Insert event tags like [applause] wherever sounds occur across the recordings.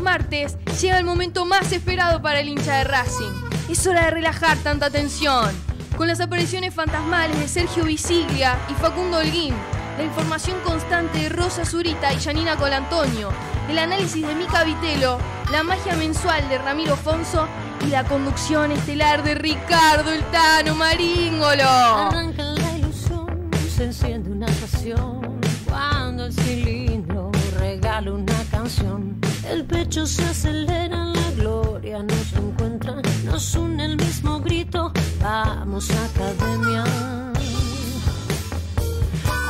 martes llega el momento más esperado para el hincha de Racing. Es hora de relajar tanta tensión. Con las apariciones fantasmales de Sergio Visiglia y Facundo Holguín, la información constante de Rosa Zurita y Janina Colantonio, el análisis de Mica Vitelo, la magia mensual de Ramiro Fonso y la conducción estelar de Ricardo El Tano Maríngolo. la ilusión, se enciende una pasión, cuando el cilindro regala una canción el pecho se acelera, la gloria nos encuentra, nos une el mismo grito. Vamos, academia.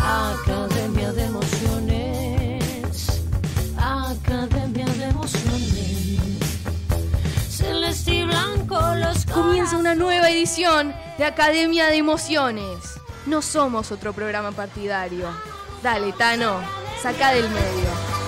Academia de emociones. Academia de emociones. Celeste y blanco los Comienza una nueva edición de Academia de Emociones. No somos otro programa partidario. Dale, Tano, saca del medio.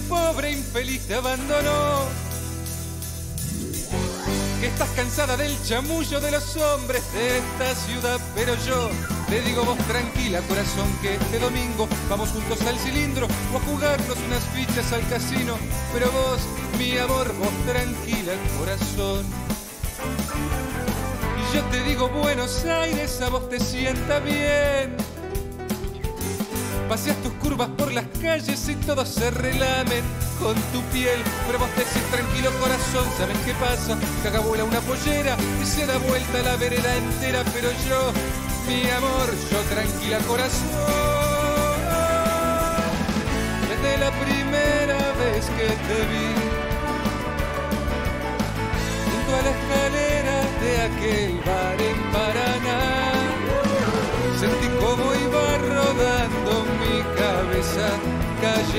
pobre infeliz te abandonó. Que estás cansada del chamullo de los hombres de esta ciudad, pero yo te digo vos tranquila, corazón, que este domingo vamos juntos al cilindro o a jugarnos unas fichas al casino. Pero vos, mi amor, vos tranquila, corazón. Y yo te digo Buenos Aires, a vos te sienta bien. Paseas tus curvas por las calles y todos se relamen con tu piel. Pero vos decís tranquilo corazón, ¿sabes qué pasa? Cagabuela una pollera y se da vuelta la vereda entera. Pero yo, mi amor, yo tranquila corazón. Desde la primera vez que te vi, junto a la escalera de aquel bar en Paraná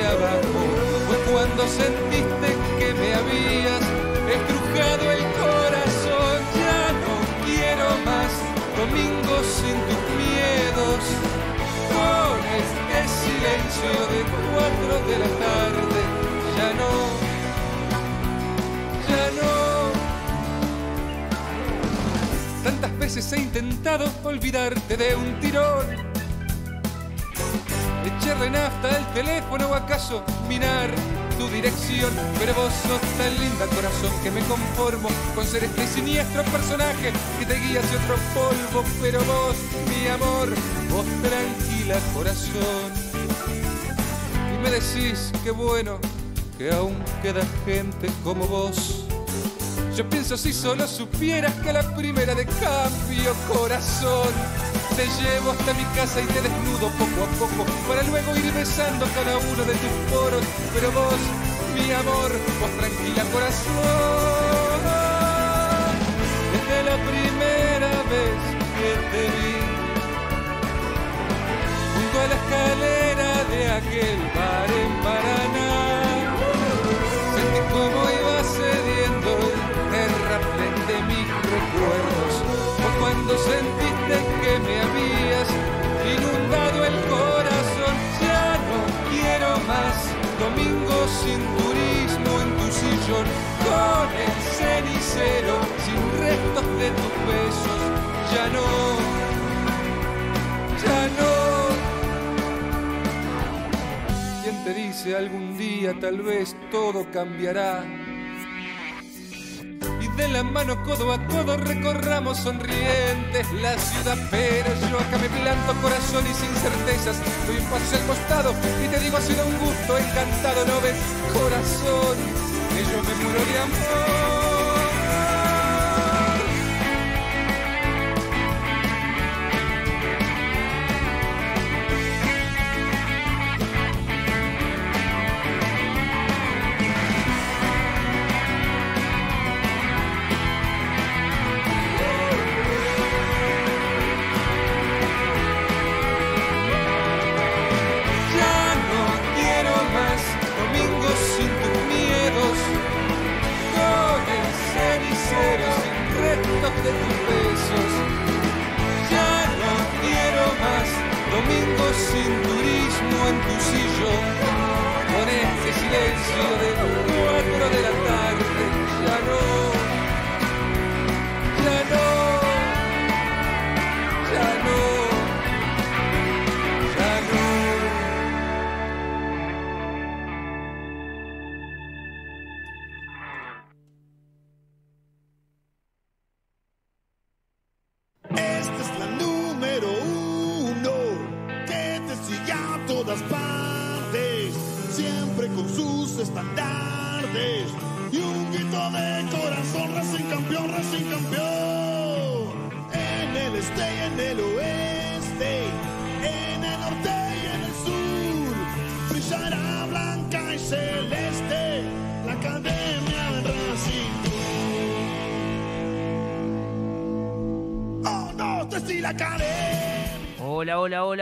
abajo. Fue cuando sentiste que me habías estrujado el corazón. Ya no quiero más domingos sin tus miedos. Con este silencio de cuatro de la tarde. Ya no, ya no. Tantas veces he intentado olvidarte de un tirón en nafta, el teléfono o acaso minar tu dirección. Pero vos sos tan linda corazón que me conformo con ser este siniestro personaje que te guía hacia otro polvo. Pero vos, mi amor, vos tranquila corazón. Y me decís que bueno, que aún queda gente como vos. Yo pienso si solo supieras que la primera de cambio corazón te llevo hasta mi casa y te desnudo poco a poco para luego ir besando cada uno de tus poros. Pero vos, mi amor, vos tranquila corazón. Desde la primera vez que te vi, junto a la escalera de aquel bar en Paraná, sentí como iba cediendo el terraplén de mis recuerdos. por cuando sentí sin turismo en tu sillón, con el cenicero, sin restos de tus besos, ya no, ya no. ¿Quién te dice algún día tal vez todo cambiará? de la mano, codo a codo, recorramos sonrientes la ciudad. Pero yo acá me planto, corazón y sin certezas. Doy un paso al costado y te digo, ha sido un gusto, encantado, ¿no ves? Corazón, que yo me muro de amor.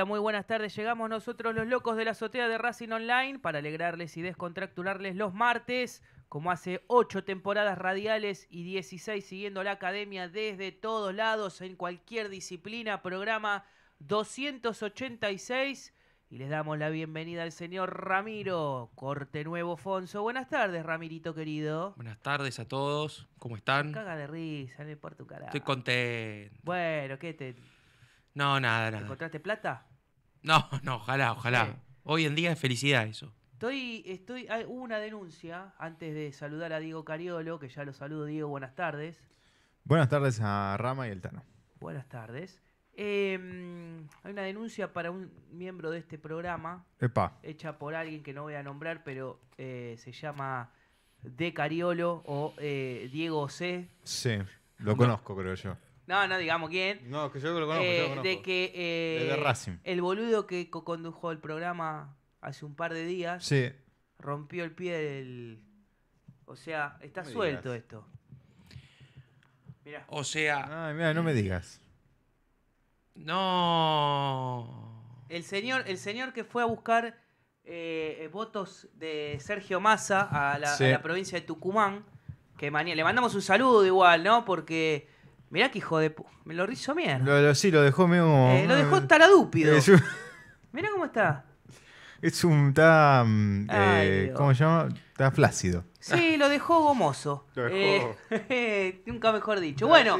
muy buenas tardes. Llegamos nosotros los locos de la azotea de Racing Online para alegrarles y descontracturarles los martes, como hace ocho temporadas radiales y 16 siguiendo la academia desde todos lados, en cualquier disciplina, programa 286. Y les damos la bienvenida al señor Ramiro, corte nuevo Fonso. Buenas tardes, Ramirito querido. Buenas tardes a todos, ¿cómo están? Caga de risa, no importa tu cara Estoy contento. Bueno, ¿qué te, No, nada, nada. ¿Encontraste plata? No, no, ojalá, ojalá. Hoy en día es felicidad eso. Estoy, estoy, hay una denuncia antes de saludar a Diego Cariolo, que ya lo saludo, Diego, buenas tardes. Buenas tardes a Rama y el Tano. Buenas tardes. Em, hay una denuncia para un miembro de este programa, hecha por alguien que no voy a nombrar, pero eh, se llama De Cariolo o eh, Diego C. Sí, lo conozco, creo yo. No, no digamos quién. No, que yo lo conozco. yo lo eh, conozco. De que. Eh, el boludo que condujo el programa hace un par de días. Sí. Rompió el pie del. O sea, está suelto esto. mira O sea. Ay, no me digas. No. El señor, el señor que fue a buscar eh, votos de Sergio Massa a la, a la provincia de Tucumán. Que mañana. Le mandamos un saludo igual, ¿no? Porque Mirá que hijo de pu... Me lo rizo mierda. sí, lo dejó medio eh, lo dejó taladúpido. Es Mirá cómo está. [laughs] Es un... Está... Mm, eh, ¿Cómo se llama? Está flácido. Sí, lo dejó gomoso. Lo dejó. Eh, [laughs] nunca mejor dicho. bueno,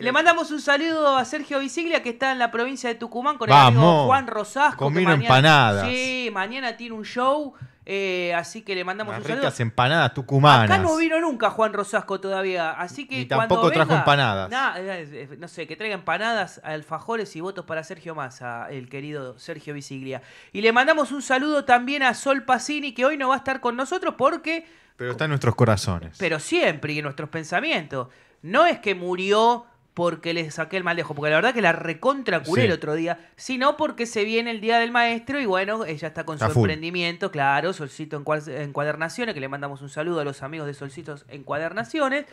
le mandamos un saludo a Sergio Visiglia, que está en la provincia de Tucumán con el amigo Juan Rosasco. Comiendo empanadas. Sí, mañana tiene un show. Eh, así que le mandamos Las un ricas saludo. empanadas tucumanas. Acá no vino nunca Juan Rosasco todavía. Así que. Y tampoco trajo empanadas. Eh, no sé, que traiga empanadas, alfajores y votos para Sergio Massa, el querido Sergio Visiglia. Y le mandamos un saludo también a Sol Pacini, que hoy no va a estar con nosotros porque pero está en nuestros corazones. Pero siempre y en nuestros pensamientos. No es que murió porque le saqué el mal de ojo, porque la verdad que la recontra curé el otro día, sino porque se viene el día del maestro y bueno, ella está con su emprendimiento, claro, Solcito en cuadernaciones, que le mandamos un saludo a los amigos de Solcitos Encuadernaciones,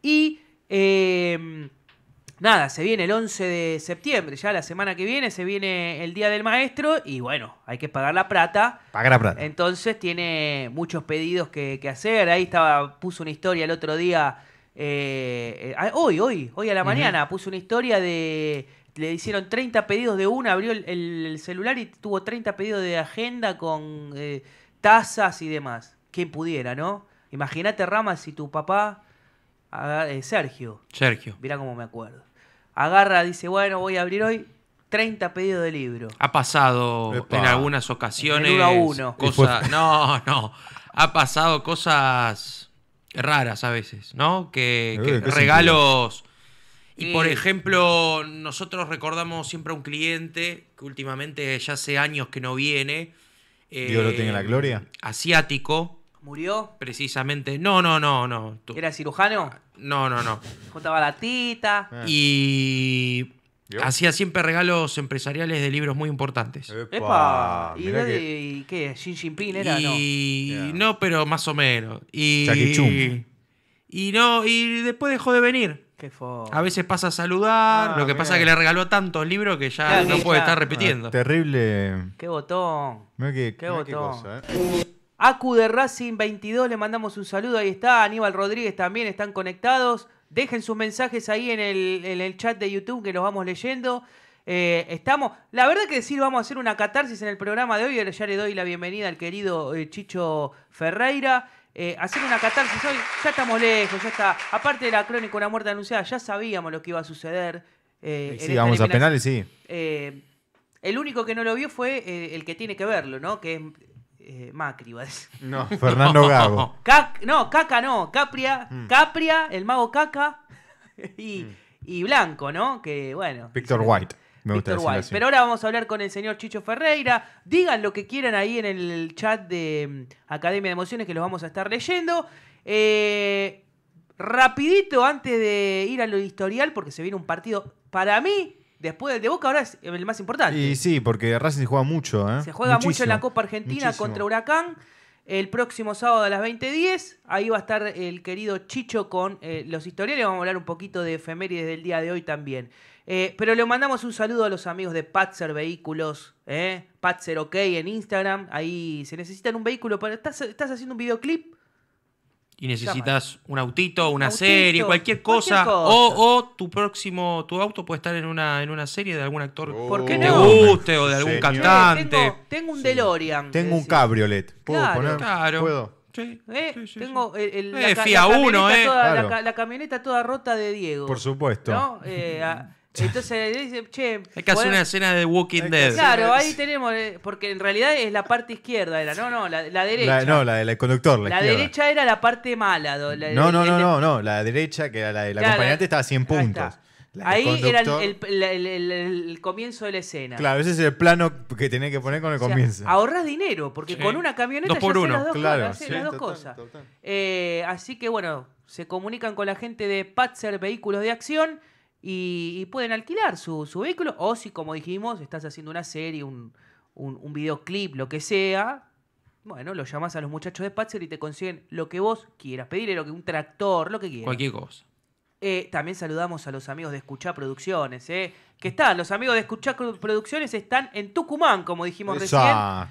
y em, nada, se viene el 11 de septiembre, ya la semana que viene se viene el Día del Maestro y bueno, hay que pagar la plata. Pagar la plata. Entonces tiene muchos pedidos que, hacer. Ahí estaba, puso una historia el otro día, eh, eh, ah, hoy, hoy, hoy a la mañana, puso una historia de... Le hicieron 30 pedidos de una, abrió el, celular y tuvo 30 pedidos de agenda con tasas eh, tazas y demás. Quien pudiera, ¿no? Imagínate, Rama, si tu papá... Sergio. Sergio. Mira cómo me acuerdo agarra, dice, bueno, voy a abrir hoy 30 pedidos de libro. Ha pasado en algunas ocasiones. En uno no, no. Ha pasado cosas raras a veces, ¿no? Que, eh, regalos. Y por ejemplo, nosotros recordamos siempre a un cliente que últimamente ya hace años que no viene. Eh, Dios lo tenga la eh, gloria. Asiático. ¿Murió? Precisamente. No, no, no, no. ¿Era cirujano? No, no, no. Juntaba la tita. Ah. Y hacía siempre regalos empresariales de libros muy importantes. Epa. ¿Y, qué? ¿Xi Jinping era? No. no, pero más o menos. Y... Y no, y después dejó de venir. Qué a veces pasa a saludar. Ah, lo que pasa es que le regaló tantos libros que ya no puede estar repitiendo. Ah, terrible. Qué botón. qué botón. Qué cosa, ¿eh? Acu de Racing 22, le mandamos un saludo. Ahí está Aníbal Rodríguez también, están conectados. Dejen sus mensajes ahí en el, el chat de YouTube que los vamos leyendo. Eh, estamos, la verdad que decir, vamos a hacer una catarsis en el programa de hoy. Ya le doy la bienvenida al querido eh, Chicho Ferreira. Eh, hacer una catarsis hoy, ya estamos lejos, ya está. Aparte de la crónica Una muerte anunciada, ya sabíamos lo que iba a suceder. sí, vamos a penales, sí. el único que no lo vio fue el que tiene que verlo, ¿no? Que es eh, Macri, va a decir. [laughs] No, Fernando Gago. no, Caca no, Capria, mm. Capria, el mago Caca [laughs] mm. y, Blanco, ¿no? Que bueno. Víctor White. Me White. Pero ahora vamos a hablar con el señor Chicho Ferreira. Digan lo que quieran ahí en el chat de mm, Academia de Emociones que los vamos a estar leyendo. Eh, rapidito, antes de ir a lo historial, porque se viene un partido para mí después del de Boca, ahora es el más importante. Y sí, porque Racing se juega mucho. ¿eh? Se juega mucho en la Copa Argentina contra Huracán. El próximo sábado a las 20.10, ahí va a estar el querido Chicho con eh, los historiales. Vamos a hablar un poquito de efemérides del día de hoy también. Eh, pero le mandamos un saludo a los amigos de Patzer Vehículos, ¿eh? OK en Instagram. Ahí se necesitan un vehículo para. estás haciendo un videoclip? y necesitas un autito, una serie, cualquier cosa, O, tu próximo, tu auto puede estar en una, en una serie de algún actor oh. que te guste o de algún cantante. Tengo, un DeLorean. Tengo un cabriolet. ¿Puedo claro. Claro. tengo el, la, camioneta toda, la, camioneta toda rota de Diego. Por supuesto. ¿no? Eh, [laughs] Entonces dice, che. Hay que hacer una escena de Walking Dead. Claro, ahí tenemos, eh, porque en realidad es la parte izquierda, era, no, no, la, derecha. La, no, la del conductor, la, derecha era la parte mala. no, no, no, este. no, no, la derecha, que era la del acompañante, estaba a 100 puntos. Ahí era el, comienzo de la escena. Claro, ese es el plano que tenés que poner con el comienzo. Ahorras dinero, porque con una camioneta por las dos, claro, cosas, hacen las dos cosas. Eh, así que bueno, se comunican con la gente de Patzer Vehículos de Acción y, pueden alquilar su, vehículo o si, como dijimos, estás haciendo una serie, un, videoclip, lo que sea, bueno, lo llamas a los muchachos de Patzer y te consiguen lo que vos quieras, pedirle lo que un tractor, lo que quieras. Cualquier cosa. Eh, también saludamos a los amigos de Escuchá Producciones, ¿Qué eh, que están, los amigos de Escuchá Producciones están en Tucumán, como dijimos recién.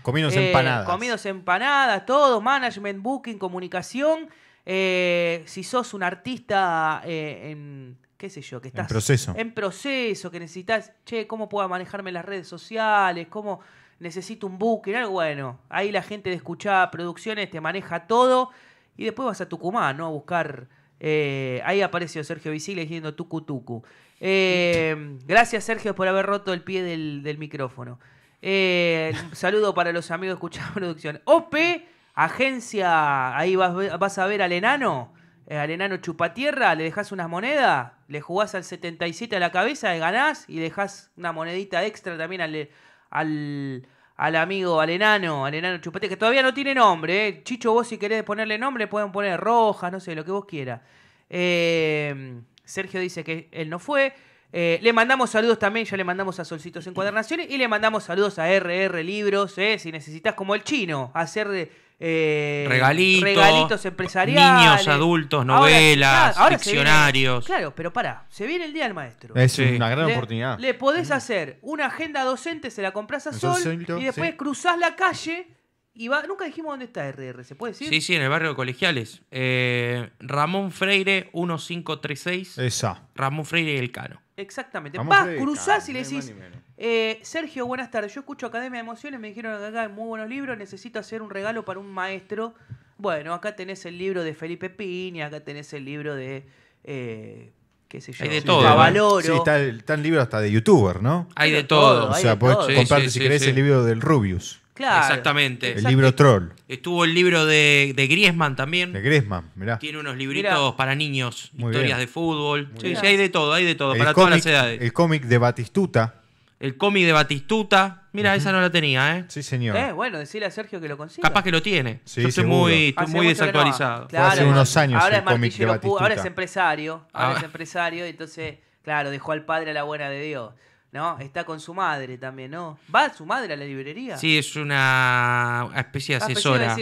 Comidos eh, empanadas. Comidos empanadas, todo, management, booking, comunicación. si sos un artista en, qué sé yo, que estás en proceso, en proceso que necesitas, che, cómo puedo manejarme las redes sociales, cómo necesito un booking, bueno. Ahí la gente de Escuchada producciones te maneja todo y después vas a Tucumán, ¿no? A buscar... Eh, ahí apareció Sergio Visiles diciendo tucu tucu. Eh, gracias Sergio por haber roto el pie del, micrófono. Eh, saludo para los amigos de Escuchada Producción. OP, agencia, ahí vas, vas a ver al enano, al enano Chupatierra, le dejas unas monedas le jugás al 77 a la cabeza, ganás y dejás una monedita extra también al, al, amigo, al enano, al enano chupete, que todavía no tiene nombre. Eh. Chicho, vos si querés ponerle nombre, pueden poner roja, no sé, lo que vos quieras. Eh, Sergio dice que él no fue. Eh, le mandamos saludos también, ya le mandamos a Solcitos en Cuadernaciones y le mandamos saludos a RR Libros, eh, si necesitas como el chino, hacer eh, regalitos, empresariales. Niños, adultos, novelas, diccionarios. claro, pero para se viene el Día del Maestro. Es una gran oportunidad. Le podés hacer una agenda docente, se la compras a Sol y después cruzás la calle y va, nunca dijimos dónde está RR, ¿se puede decir? Sí, sí, en el barrio de Colegiales. Ramón Freire 1536. Esa. Ramón Freire y El Cano. Exactamente. Vas, cruzás y le decís, eh, Sergio, buenas tardes. Yo escucho Academia de Emociones, me dijeron que acá hay muy buenos libros, necesito hacer un regalo para un maestro. Bueno, acá tenés el libro de Felipe Piña, acá tenés el libro de... Eh, qué sé yo, de ¿eh? está, el, libro hasta de youtuber, ¿no? Hay de todo. O sea, podés comprarte si querés el libro del Rubius. Claro. Exactamente. El libro Troll. Estuvo el libro de, de Griezmann también. De Griezmann, mirá. Tiene unos libritos para niños, historias de fútbol. sí, sí, hay de todo, hay de todo, para todas las edades. El cómic de Batistuta. El cómic de Batistuta. Mira, esa no la tenía, ¿eh? Sí, señor. Eh, bueno, decirle a Sergio que lo consiga. Capaz que lo tiene. Sí, Yo muy, desactualizado. hace unos años ahora el cómic de Batistuta. Ahora es empresario, ahora es ah. empresario, entonces, claro, dejó al padre a la buena de Dios. ¿no? Está con su madre también, ¿no? ¿Va su madre a la librería? Sí, es una especie de ah, asesora.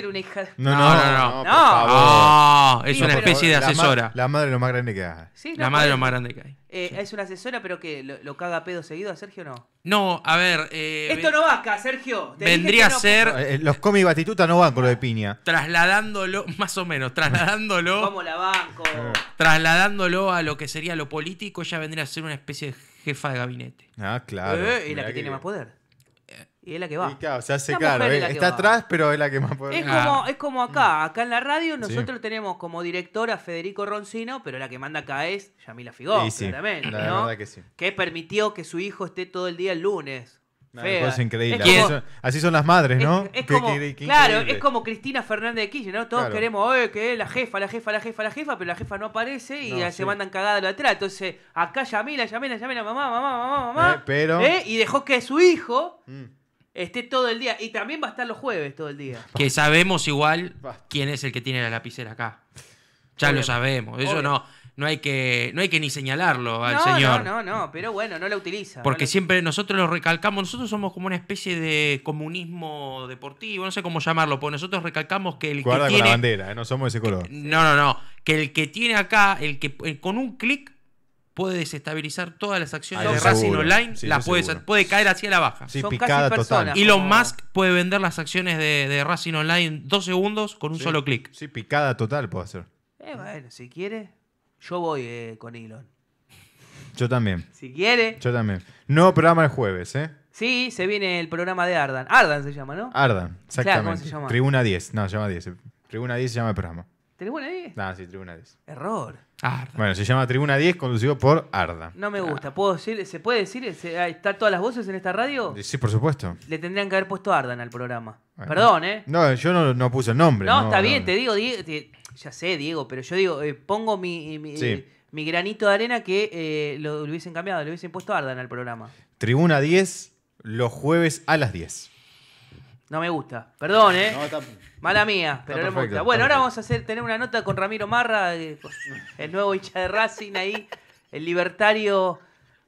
no, no, no, no, no. no, ah, es una especie de asesora. La, madre lo más grande que hay. Sí, la madre lo más grande que hay. Eh, ¿Es una asesora, pero que lo, caga pedo seguido a Sergio no? No, a ver. Eh, Esto no va acá, Sergio. vendría a ser. Eh, los cómics Batituta no van con lo de piña. Trasladándolo, [laughs] más o menos, trasladándolo. ¡Cómo la banco? Ah. Trasladándolo a lo que sería lo político, ya vendría a ser una especie de jefa de gabinete. Ah, claro. Eh, es la que, tiene más poder. Y es la que va. está atrás, pero es la que más poder. Es, como, es como acá. Mm. Acá en la radio nosotros tenemos como directora Federico Roncino, pero la que manda acá es Yamila Figón, que Que permitió que su hijo esté todo el día el lunes es increíble. así son las madres, ¿no? claro, es como Cristina Fernández de Kirchner, ¿no? Todos queremos oye, eh, que la jefa, la jefa, la jefa, la jefa, pero la jefa no aparece y se mandan cagada lo atrás. Entonces, acá llamé, la mamá, mamá, mamá, mamá. Eh, pero... ¿eh? Y dejó que su hijo... Mm. esté todo el día. Y también va a estar los jueves todo el día. [laughs] Que sabemos igual quién es el que tiene la lapicera acá. Ya lo sabemos. Eso no no hay que, no hay que ni señalarlo al señor. No, no, no, pero bueno, no la utiliza. Porque siempre nosotros lo recalcamos, nosotros somos como una especie de comunismo deportivo, no sé cómo llamarlo, porque nosotros recalcamos que el Guarda con la bandera, ¿eh? no somos ese color. No, no, no, que el que tiene acá, el que con un clic puede desestabilizar todas las acciones de Racing Online, las puede, caer hacia la baja. Sí, picada total. Elon Musk puede vender las acciones de, Racing Online dos segundos con un solo clic. Sí, picada total puede hacer. Eh, bueno, si quiere. Yo voy eh, con Elon. Yo también. Si quiere. Yo también. No, programa el jueves, ¿eh? Sí, se viene el programa de Ardan. Ardan se llama, ¿no? Ardan, exactamente. ¿cómo se llama? Tribuna 10. No, se llama 10. Tribuna 10 se llama el programa. Tribuna 10. Ah, sí, Tribuna 10. Error. Bueno, se llama Tribuna 10, conducido por Arda. No me gusta. Ah. ¿Se puede decir? ¿Están todas las voces en esta radio? Eh, sí, por supuesto. Le tendrían que haber puesto Arda en el programa. Perdón, ¿eh? No, yo no, puse el nombre. No, está bien, te digo, ya sé, Diego, pero yo digo, eh, pongo eh, mi, granito de arena que lo, hubiesen cambiado, le hubiesen puesto Arda en el programa. Tribuna 10, los jueves a las 10. No me gusta. Perdón, ¿eh? Mala mía, pero no me gusta. Bueno, ahora vamos a hacer, tener una nota con Ramiro Marra, eh, el nuevo hincha de Racing ahí, el libertario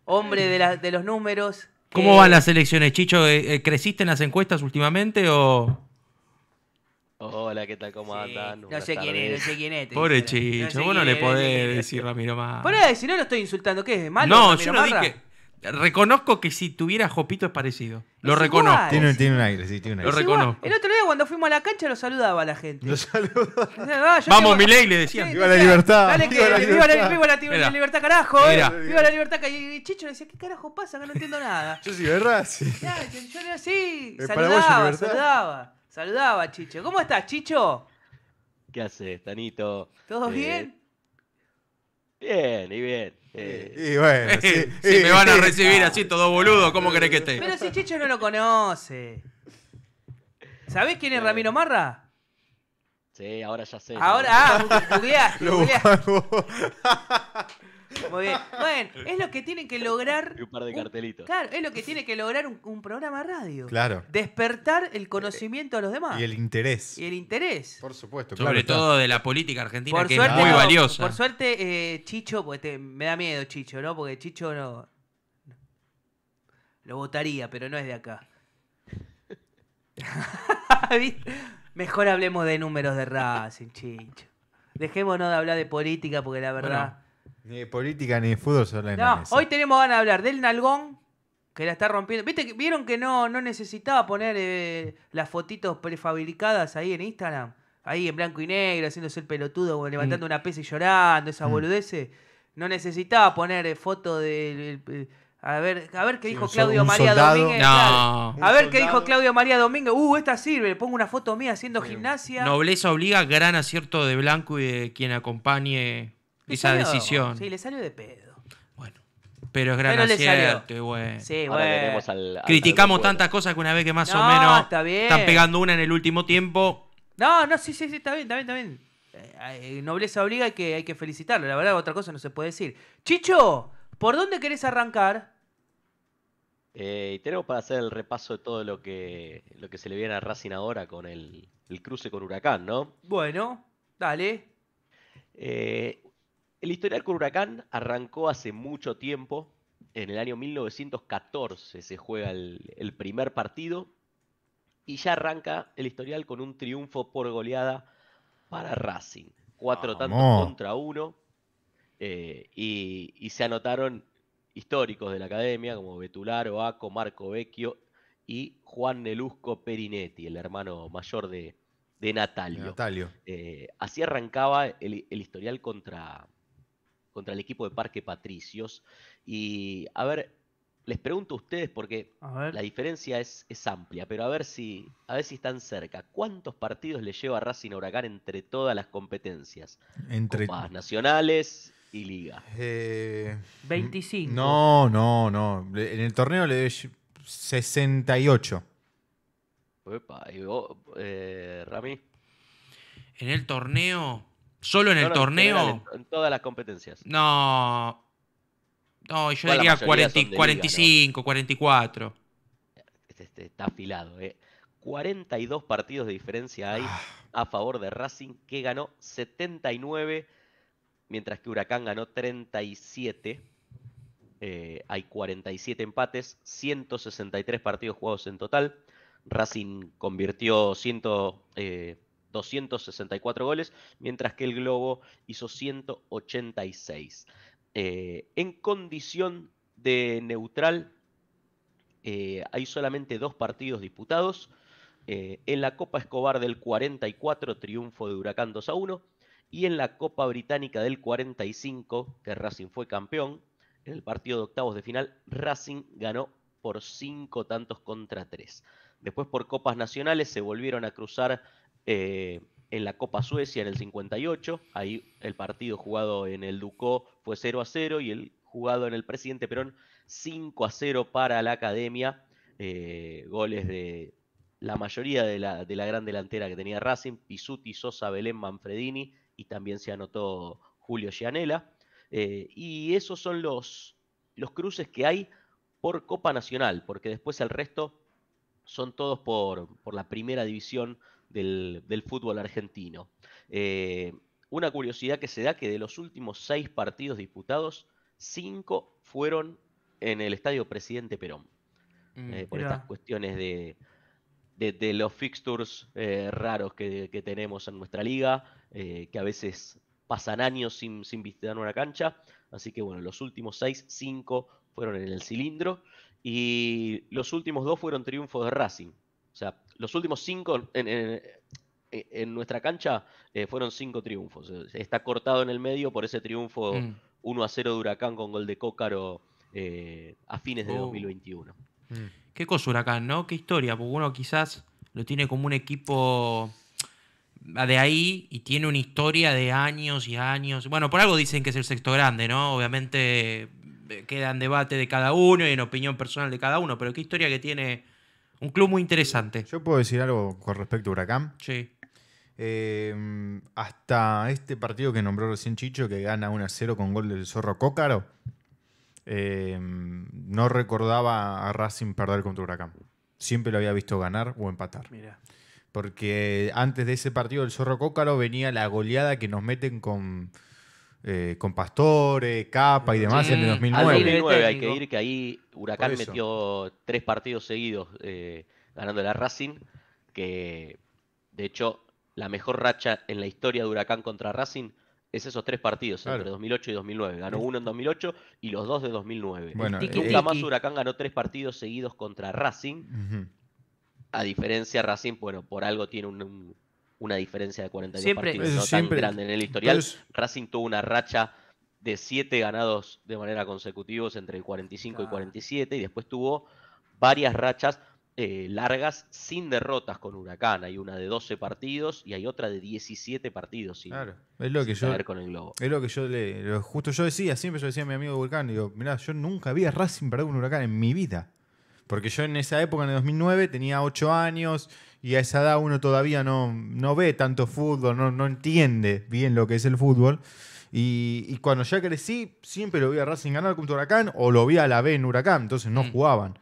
hombre de, de los números. ¿Cómo van las elecciones, Chicho? Eh, eh, ¿Creciste en las encuestas últimamente o...? Hola, ¿qué tal? ¿Cómo andan? No sé quién es, no sé quién es. Pobre Chicho, vos no le podés decir Ramiro Marra. eso si no lo estoy insultando, ¿qué es? ¿Malo? no, yo no dije... Reconozco que si tuviera Jopito es parecido. Lo reconozco. Tiene, un aire, sí, tiene un aire. Lo reconozco. El otro día cuando fuimos a la cancha lo saludaba la gente. Lo saludaba. [laughs] Vamos, mi ley, le decían. Viva la libertad, viva la libertad. viva libertad, carajo. Viva la libertad. Y Chicho le decía, ¿qué carajo pasa? no entiendo nada. Yo sí, ¿verdad? Sí. así. Saludaba, saludaba. Saludaba, Chicho. ¿Cómo estás, Chicho? ¿Qué haces, Tanito? ¿Todo eh, bien? Bien, y bien. Eh, y bueno, si [laughs] me van a [laughs] recibir así todo boludo, ¿cómo crees que esté? Pero si Chicho no lo conoce. ¿Sabés quién es eh. Ramiro Marra? Sí, ahora ya sé. Ahora, ah, [laughs] Muy bien. Bueno, es lo que tiene que lograr. Y un par de cartelitos. claro, es lo que tiene que lograr un, programa de radio. Claro. Despertar el eh, conocimiento a los demás. Y el interés. Y el interés. Por supuesto. Sobre todo de la política argentina, que es muy valiosa. Por suerte, eh, Chicho, porque me da miedo Chicho, ¿no? Porque Chicho no. lo votaría, pero no es de acá. [laughs] Mejor hablemos de números de Racing, Chicho. Dejémonos de hablar de política porque la verdad. Ni de política ni de fútbol son No, hoy tenemos ganas de hablar del Nalgón, que la está rompiendo. ¿Viste ¿Vieron que no, no necesitaba poner eh, las fotitos prefabricadas ahí en Instagram? Ahí en blanco y negro, haciéndose el pelotudo, levantando mm. una pesa y llorando, Esa mm. boludez No necesitaba poner eh, foto del... a ver, a ver qué dijo Claudio María Domínguez. A ver qué dijo Claudio María Domínguez. Uh, esta sirve. Le pongo una foto mía haciendo gimnasia. Nobleza obliga, gran acierto de Blanco y de quien acompañe esa decisión. Sí, le salió de pedo. Bueno, pero es gran pero bueno. Sí, bueno. Criticamos tantas cosas que una vez que más o menos está están pegando una en el último tiempo. No, no, sí, sí, sí, está bien, está bien, está bien. Eh, eh, nobleza obliga y que hay que felicitarlo. La verdad, otra cosa no se puede decir. Chicho, ¿por dónde querés arrancar? Eh, tenemos para hacer el repaso de todo lo que, lo que se le viene a Racing ahora con el, el cruce con Huracán, ¿no? Bueno, dale. Eh, el historial con Huracán arrancó hace mucho tiempo. En el año 1914 se juega el, primer partido y ya arranca el historial con un triunfo por goleada para Racing. Cuatro tantos contra uno. Eh, y, se anotaron históricos de la academia como Betular, Oaco, Marco Vecchio y Juan Nelusco Perinetti, el hermano mayor de, Natalio. Eh, así arrancaba el, el historial contra, contra el equipo de Parque Patricios. Y a ver, les pregunto a ustedes porque la diferencia es, es, amplia, pero a ver, si, a ver si están cerca. ¿Cuántos partidos le lleva Racing a Huracán entre todas las competencias? Entre Copas nacionales y liga. 25. Eh, no, no, no. En el torneo le doy 68. Opa, y eh, Rami. En el torneo ¿Solo en el torneo? En, todas las competencias. No. No, yo diría 45, 44. Este, este, está afilado, eh. 42 partidos de diferencia hay ah. a favor de Racing, que ganó 79, mientras que Huracán ganó 37. Eh, hay 47 empates, 163 partidos jugados en total. Racing convirtió 100, 264 goles, mientras que el Globo hizo 186. Eh, en condición de neutral, eh, hay solamente dos partidos disputados. Eh, en la Copa Escobar del 44, triunfo de Huracán 2 a 1. Y en la Copa Británica del 45, que Racing fue campeón, en el partido de octavos de final, Racing ganó por 5 tantos contra 3. Después por Copas Nacionales se volvieron a cruzar eh, en la Copa Suecia en el 58, ahí el partido jugado en el Ducó fue 0 a 0 y el jugado en el Presidente Perón 5 a 0 para la Academia. Eh, goles de la mayoría de la, de la, gran delantera que tenía Racing, Pisuti, Sosa, Belén, Manfredini y también se anotó Julio Gianella. Eh, y esos son los, los cruces que hay por Copa Nacional, porque después el resto son todos por, por la primera división del, fútbol argentino. Eh, una curiosidad que se da que de los últimos seis partidos disputados, cinco fueron en el Estadio Presidente Perón. Mm, eh, por estas cuestiones de, de, los fixtures eh, raros que, tenemos en nuestra liga, que a veces pasan años sin, sin, visitar una cancha. Así que bueno, los últimos seis, cinco fueron en el cilindro y los últimos dos fueron triunfos de Racing. O sea, los últimos cinco en, eh, nuestra cancha eh, fueron cinco triunfos. Eh, está cortado en el medio por ese triunfo 1 mm. a 0 de Huracán con gol de Cócaro a fines de 2021. Mm. Qué cosa Huracán, ¿no? Qué historia, porque uno quizás lo tiene como un equipo de ahí y tiene una historia de años y años. Bueno, por algo dicen que es el sexto grande, ¿no? Obviamente queda en debate de cada uno y en opinión personal de cada uno, pero qué historia que tiene un club muy interesante. Yo puedo decir algo con respecto a Huracán. Sí. Eh, hasta este partido que nombró recién Chicho, que gana 1 0 con gol del Zorro Cócaro, eh, no recordaba a Racing perder contra Huracán. Siempre lo había visto ganar o empatar. Mira. Porque antes de ese partido del Zorro Cócaro venía la goleada que nos meten con, eh, con Pastore, Capa y mm, demás en el 2009. 2009 hay que decir que ahí Huracán metió tres partidos seguidos eh, ganando la Racing, que de hecho la mejor racha en la historia de Huracán contra Racing es esos tres partidos entre 2008 y 2009. Ganó uno en 2008 y los dos de 2009. Bueno, nunca eh, más Huracán ganó tres partidos seguidos contra Racing. A diferencia, Racing, bueno, por algo tiene un una diferencia de 42 partidos no siempre. tan grande en el historial. Racing tuvo una racha de 7 ganados de manera consecutivos entre el 45 y y 47 y después tuvo varias rachas eh, largas sin derrotas con Huracán. Hay una de 12 partidos y hay otra de 17 partidos claro. es lo que yo, con el globo. Es lo que yo le... justo yo decía, siempre yo decía a mi amigo Huracán, digo, mirá, yo nunca vi a Racing perder un Huracán en mi vida. Porque yo en esa época, en el 2009, tenía 8 años, y a esa edad uno todavía no, no ve tanto fútbol, no, entiende bien lo que es el fútbol. Y, cuando ya crecí, siempre lo vi a Racing ganar contra Huracán o lo vi a la B en Huracán, entonces no mm. jugaban.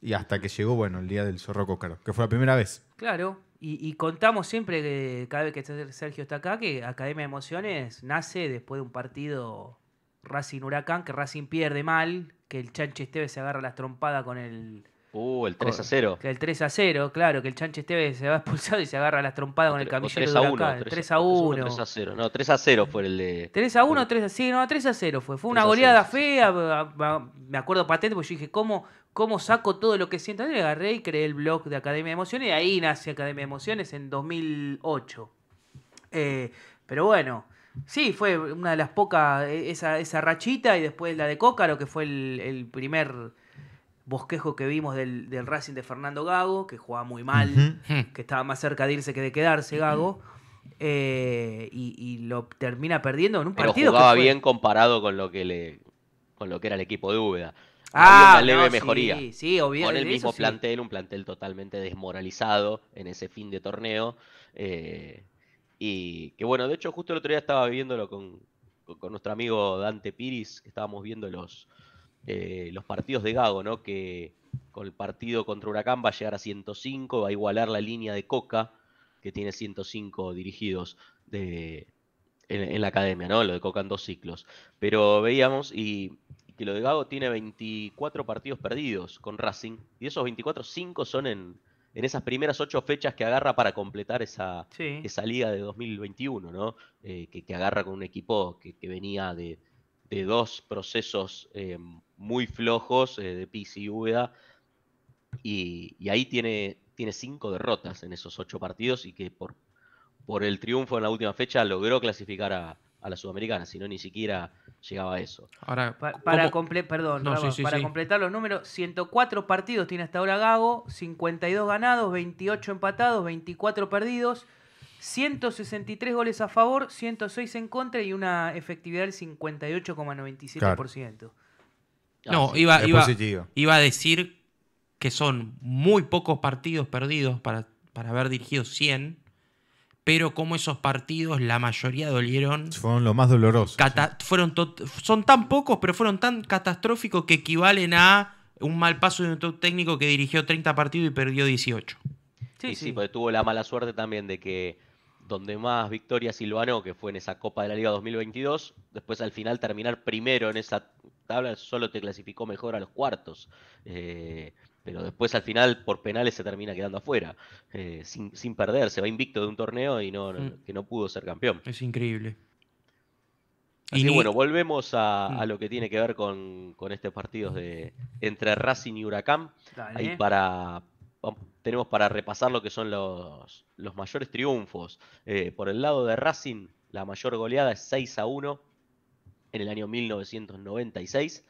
Y hasta que llegó, bueno, el día del Zorro Cócaro, que fue la primera vez. Claro, y, contamos siempre que cada vez que Sergio está acá, que Academia de Emociones nace después de un partido Racing Huracán, que Racing pierde mal, que el Chanche Esteves se agarra las trompadas con el Uh, el 3 a 0. Que el 3 a 0, claro, que el Chanche Esteves se va [laughs] expulsado y se agarra las trompadas con el camillero 3 a 1, de 3, a 1. 0. No, 3 a 0 fue el de. 3 a 1, 3 a 0. No, 3 a 0 fue. Fue una goleada fea. Me acuerdo patente porque yo dije, ¿cómo, cómo saco todo lo que siento? Y agarré y creé el blog de Academia de Emociones y ahí nace Academia de Emociones en 2008. Eh, pero bueno. Sí, fue una de las pocas, e, esa, esa rachita y después la de Cócaro, que fue el primer bosquejo que vimos del, Racing de Fernando Gago, que jugaba muy mal, que estaba más cerca de irse que de quedarse Gago. Eh, y, lo termina perdiendo en un Pero partido. Jugaba bien comparado con lo que le con lo que era el equipo de Úbeda. Ah, una leve mejoría. Sí, sí, con el mismo plantel, un plantel totalmente desmoralizado en ese fin de torneo. Eh, y que bueno, de hecho, justo el otro día estaba viéndolo con, con nuestro amigo Dante Piris, que estábamos viendo los, eh, los partidos de Gago, ¿no? Que con el partido contra Huracán va a llegar a 105, va a igualar la línea de Coca, que tiene 105 dirigidos en, la academia, ¿no? Lo de Coca en dos ciclos. Pero veíamos y, que lo de Gago tiene 24 partidos perdidos con Racing, y esos 24, 5 son en, esas primeras 8 fechas que agarra para completar esa, liga de 2021, ¿no? Eh, que, agarra con un equipo que, venía de, dos procesos em, muy flojos eh, de Piz y Y, ahí tiene, tiene cinco derrotas en esos ocho partidos y que por, por el triunfo en la última fecha logró clasificar a, la Sudamericana, si no ni siquiera llegaba a eso. Ahora, para, para completar los números, 104 partidos tiene hasta ahora Gago, 52 ganados, 28 empatados, 24 perdidos. 163 goles a favor, 106 en contra y una efectividad del 58,97%. Ah, no, iba, iba, a decir que son muy pocos partidos perdidos para, para haber dirigido 100, pero como esos partidos, la mayoría dolieron. Fueron los más dolorosos. son tan pocos, pero fueron tan catastróficos que equivalen a un mal paso de un técnico que dirigió 30 partidos y perdió 18. Sí, sí, sí, porque tuvo la mala suerte también de que donde más victoria Silvano, que fue en esa Copa de la Liga 2022, después al final terminar primero en esa tabla solo te clasificó mejor a los cuartos. Eh, pero después al final por penales se termina quedando afuera, eh, sin, sin, perder, se va invicto de un torneo y no, mm. que no pudo ser campeón. Es increíble. y bueno, volvemos mm. a, lo que tiene que ver con, con estos partidos de entre Racing y Huracán. Ahí para tenemos para repasar lo que son los, los mayores triunfos. Eh, por el lado de Racing, la mayor goleada es 6 a 1 en el año 1996.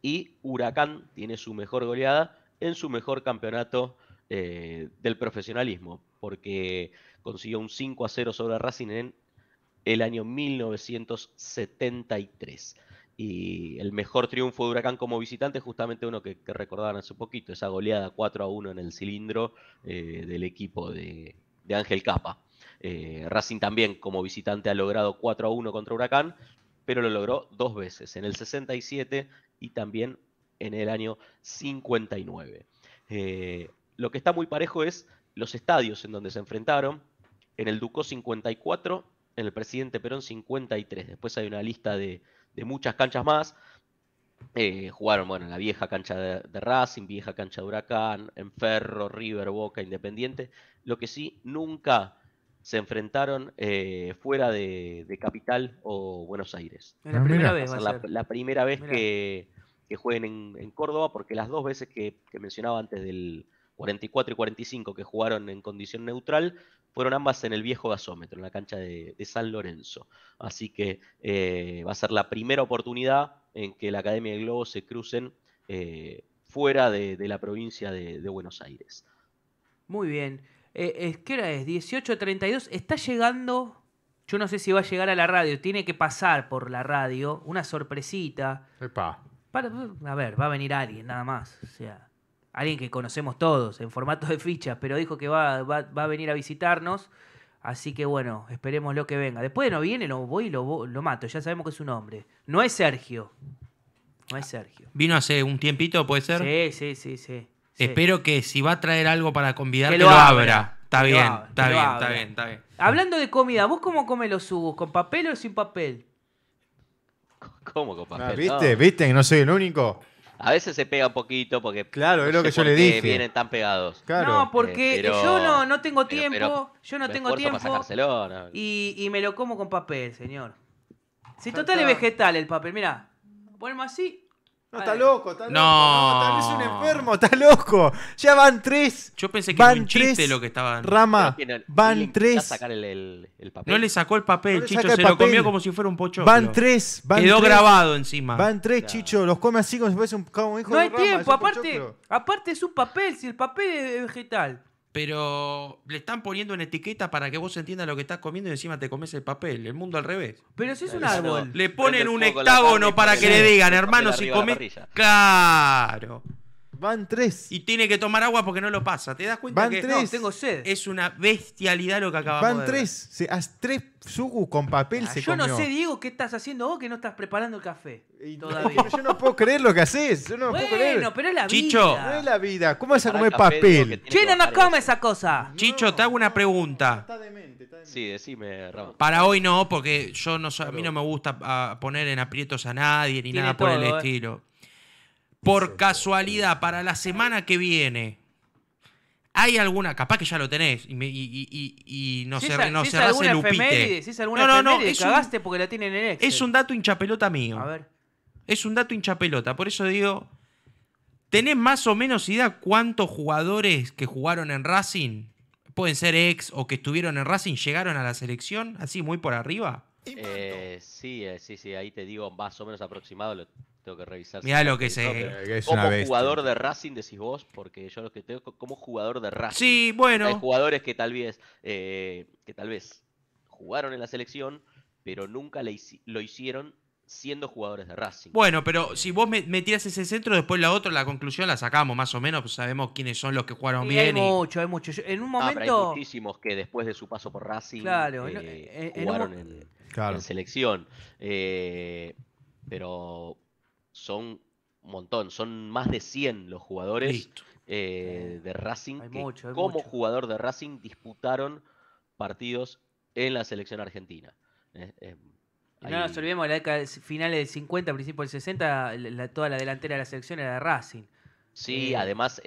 Y Huracán tiene su mejor goleada en su mejor campeonato eh, del profesionalismo, porque consiguió un 5 a 0 sobre Racing en el año 1973. Y el mejor triunfo de Huracán como visitante es justamente uno que, recordaban hace poquito, esa goleada 4 a 1 en el cilindro eh, del equipo de, Ángel Capa. Eh, Racing también como visitante ha logrado 4 a 1 contra Huracán, pero lo logró dos veces, en el 67 y también en el año 59. Eh, lo que está muy parejo es los estadios en donde se enfrentaron, en el Ducó 54, en el Presidente Perón 53. Después hay una lista de, de muchas canchas más. Eh, jugaron, bueno, en la vieja cancha de, Racing, vieja cancha de Huracán, en Ferro, River, Boca, Independiente. Lo que sí, nunca se enfrentaron eh, fuera de, Capital o Buenos Aires. Ah, la primera, vez, la, primera vez, que, que jueguen en, Córdoba, porque las dos veces que mencionaba antes del, 44 y 45 que jugaron en condición neutral fueron ambas en el viejo gasómetro, en la cancha de, San Lorenzo. Así que eh, va a ser la primera oportunidad en que la Academia de Globo se crucen eh, fuera de, la provincia de, Buenos Aires. Muy bien. Eh, ¿Qué hora es? 18.32. Está llegando, yo no sé si va a llegar a la radio, tiene que pasar por la radio, una sorpresita. Para, a ver, va a venir alguien, nada más. O sea alguien que conocemos todos en formato de fichas, pero dijo que va, a venir a visitarnos. Así que bueno, esperemos lo que venga. Después no viene, lo voy y lo, mato. Ya sabemos que es un hombre. No es Sergio. No es Sergio. Vino hace un tiempito, puede ser. Sí, sí, sí, Espero que si va a traer algo para convidar, que lo, abra. Está, bien, está, bien, está bien, Hablando de comida, ¿vos cómo comes los subos ¿Con papel o sin papel? ¿Cómo con ah, papel? ¿Viste? ¿Viste no soy el único? A veces se pega un poquito porque. Claro, es lo que yo le dije. Vienen tan pegados. Claro. No, porque eh, yo no, tengo tiempo. yo no tengo tiempo. y, y, me lo como con papel, señor. Si total es vegetal el papel, mira. Ponemos así no, está loco, está loco. No. tal un enfermo, está loco. Ya van tres. Yo pensé que era un chiste lo que estaban. Rama, van tres. No le sacó el papel, Chicho se lo comió como si fuera un pocho. Van tres, Quedó grabado encima. Van tres, Chicho. Los come así como si fuese un, hijo No hay tiempo, aparte, aparte es un papel, si el papel es vegetal pero le están poniendo una etiqueta para que vos entiendas lo que estás comiendo y encima te comes el papel. El mundo al revés. Pero si es un árbol. Le ponen un hectágono para que le digan, hermano, si comes. Claro. Van tres. Y tiene que tomar agua porque no lo pasa. ¿Te das cuenta que tengo sed? Es una bestialidad lo que acabamos Van de Van tres. Haz tres sugu con papel ah, Yo no sé, Diego, qué estás haciendo vos que no estás preparando el café. todavía. No, [laughs] yo no puedo creer lo que haces. Yo no puedo creer. pero es la vida. No es la vida. ¿Cómo vas a comer papel? Che, no me esa cosa. Chicho, te hago una pregunta. Está demente, Sí, decime, Ramón. Para hoy no, porque yo no, a mí no me gusta ah, poner en aprietos a nadie ni nada por el eh. estilo por casualidad, para la semana que viene, ¿Hay alguna, capaz que ya lo tenés y, no, se, no el es no, no, no, un, porque la tienen en Es un dato hinchapelota mío. A ver. Es un dato hinchapelota, por eso digo, ¿tenés más o menos idea cuántos jugadores que jugaron en Racing, pueden ser ex o que estuvieron en Racing, llegaron a la selección así muy por arriba? Eh, sí, eh, sí, sí, ahí te digo más o menos aproximado, lo tengo que revisar. Mira lo que eh, como jugador de Racing decís vos, porque yo lo que tengo como jugador de Racing. Sí, bueno. Hay jugadores que tal vez, que tal vez jugaron en la selección, pero nunca lo hicieron siendo jugadores de Racing. Bueno, pero si vos me, ese centro, después la otra, la conclusión la sacamos más o menos, pues sabemos quiénes son los que jugaron bien. Hay y... mucho, hay muchos. en un ah, momento... hay muchísimos que después de su paso por Racing jugaron en, en, en selección. Eh, pero son un montón, son más de 100 los jugadores eh, de Racing que como jugador de Racing disputaron partidos en la selección argentina. Eh, no nos olvidemos la década finales del 50, ...principio del 60, toda la delantera de la selección era de Racing. Sí, además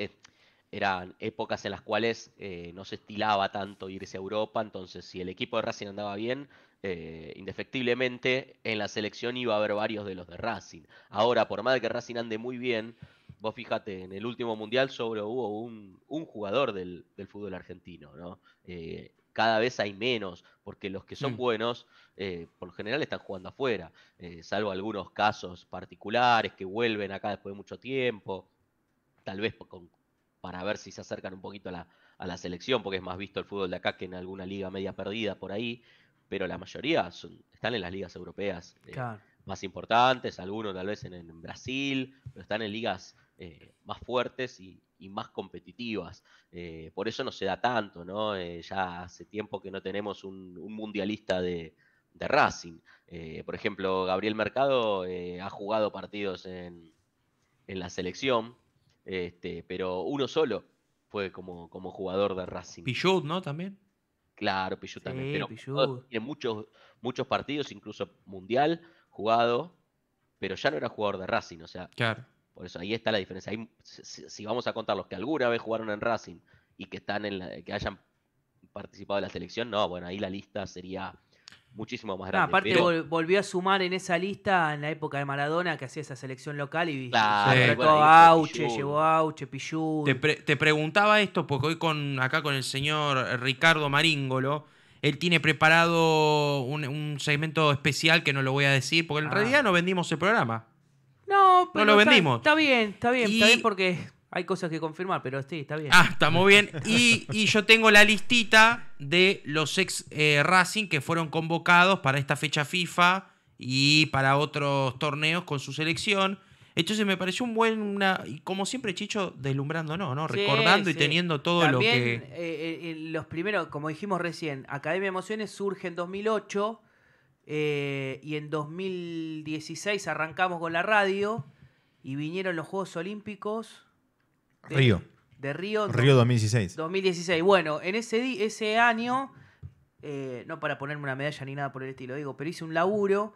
eran épocas en las cuales no se estilaba tanto irse a Europa, entonces si el equipo de Racing andaba bien, eh, indefectiblemente en la selección iba a haber varios de los de Racing. Ahora, por más que Racing ande muy bien, vos fíjate, en el último mundial sobre hubo un, jugador del, fútbol argentino, ¿no? Eh, cada vez hay menos, porque los que son mm. buenos, eh, por lo general, están jugando afuera, salvo algunos casos particulares que vuelven acá después de mucho tiempo, tal vez para ver si se acercan un poquito a la, a la selección, porque es más visto el fútbol de acá que en alguna liga media perdida por ahí pero la mayoría están en las ligas europeas eh, más importantes, algunos tal vez en, Brasil, pero están en ligas eh, más fuertes y, más competitivas. Eh, por eso no se da tanto, ¿no? ya hace tiempo que no tenemos un, mundialista de, Racing. por ejemplo, Gabriel Mercado ha jugado partidos en, la selección, este, pero uno solo fue como, como jugador de Racing. Pichot, ¿no? También. Claro, Pichu también. pero Tiene muchos, muchos partidos, incluso mundial, jugado, pero ya no era jugador de Racing, o sea. Por eso ahí está la diferencia. si, vamos a contar los que alguna vez jugaron en Racing y que están en que hayan participado de la selección, no, bueno, ahí la lista sería muchísimo más grande. aparte volvió a sumar en esa lista en la época de Maradona que hacía esa selección local y claro, Auche, llevó Auche, Te, preguntaba esto porque hoy con acá con el señor Ricardo Maríngolo, él tiene preparado un, segmento especial que no lo voy a decir porque en ah. realidad no vendimos el programa. No, pero no lo vendimos. Está, bien, está bien, está bien porque hay cosas que confirmar, pero sí, está bien. Ah, está muy bien. Y, yo tengo la listita de los ex eh, Racing que fueron convocados para esta fecha FIFA y para otros torneos con su selección. Entonces me pareció un buen, una, como siempre Chicho, deslumbrando, ¿no? ¿no? Recordando y teniendo todo lo que... Eh, eh, los primeros, como dijimos recién, Academia de Emociones surge en 2008 y en 2016 arrancamos con la radio y vinieron los Juegos Olímpicos Río. De Río. Río 2016. 2016. Bueno, en ese, ese año, eh, no para ponerme una medalla ni nada por el estilo, digo, pero hice un laburo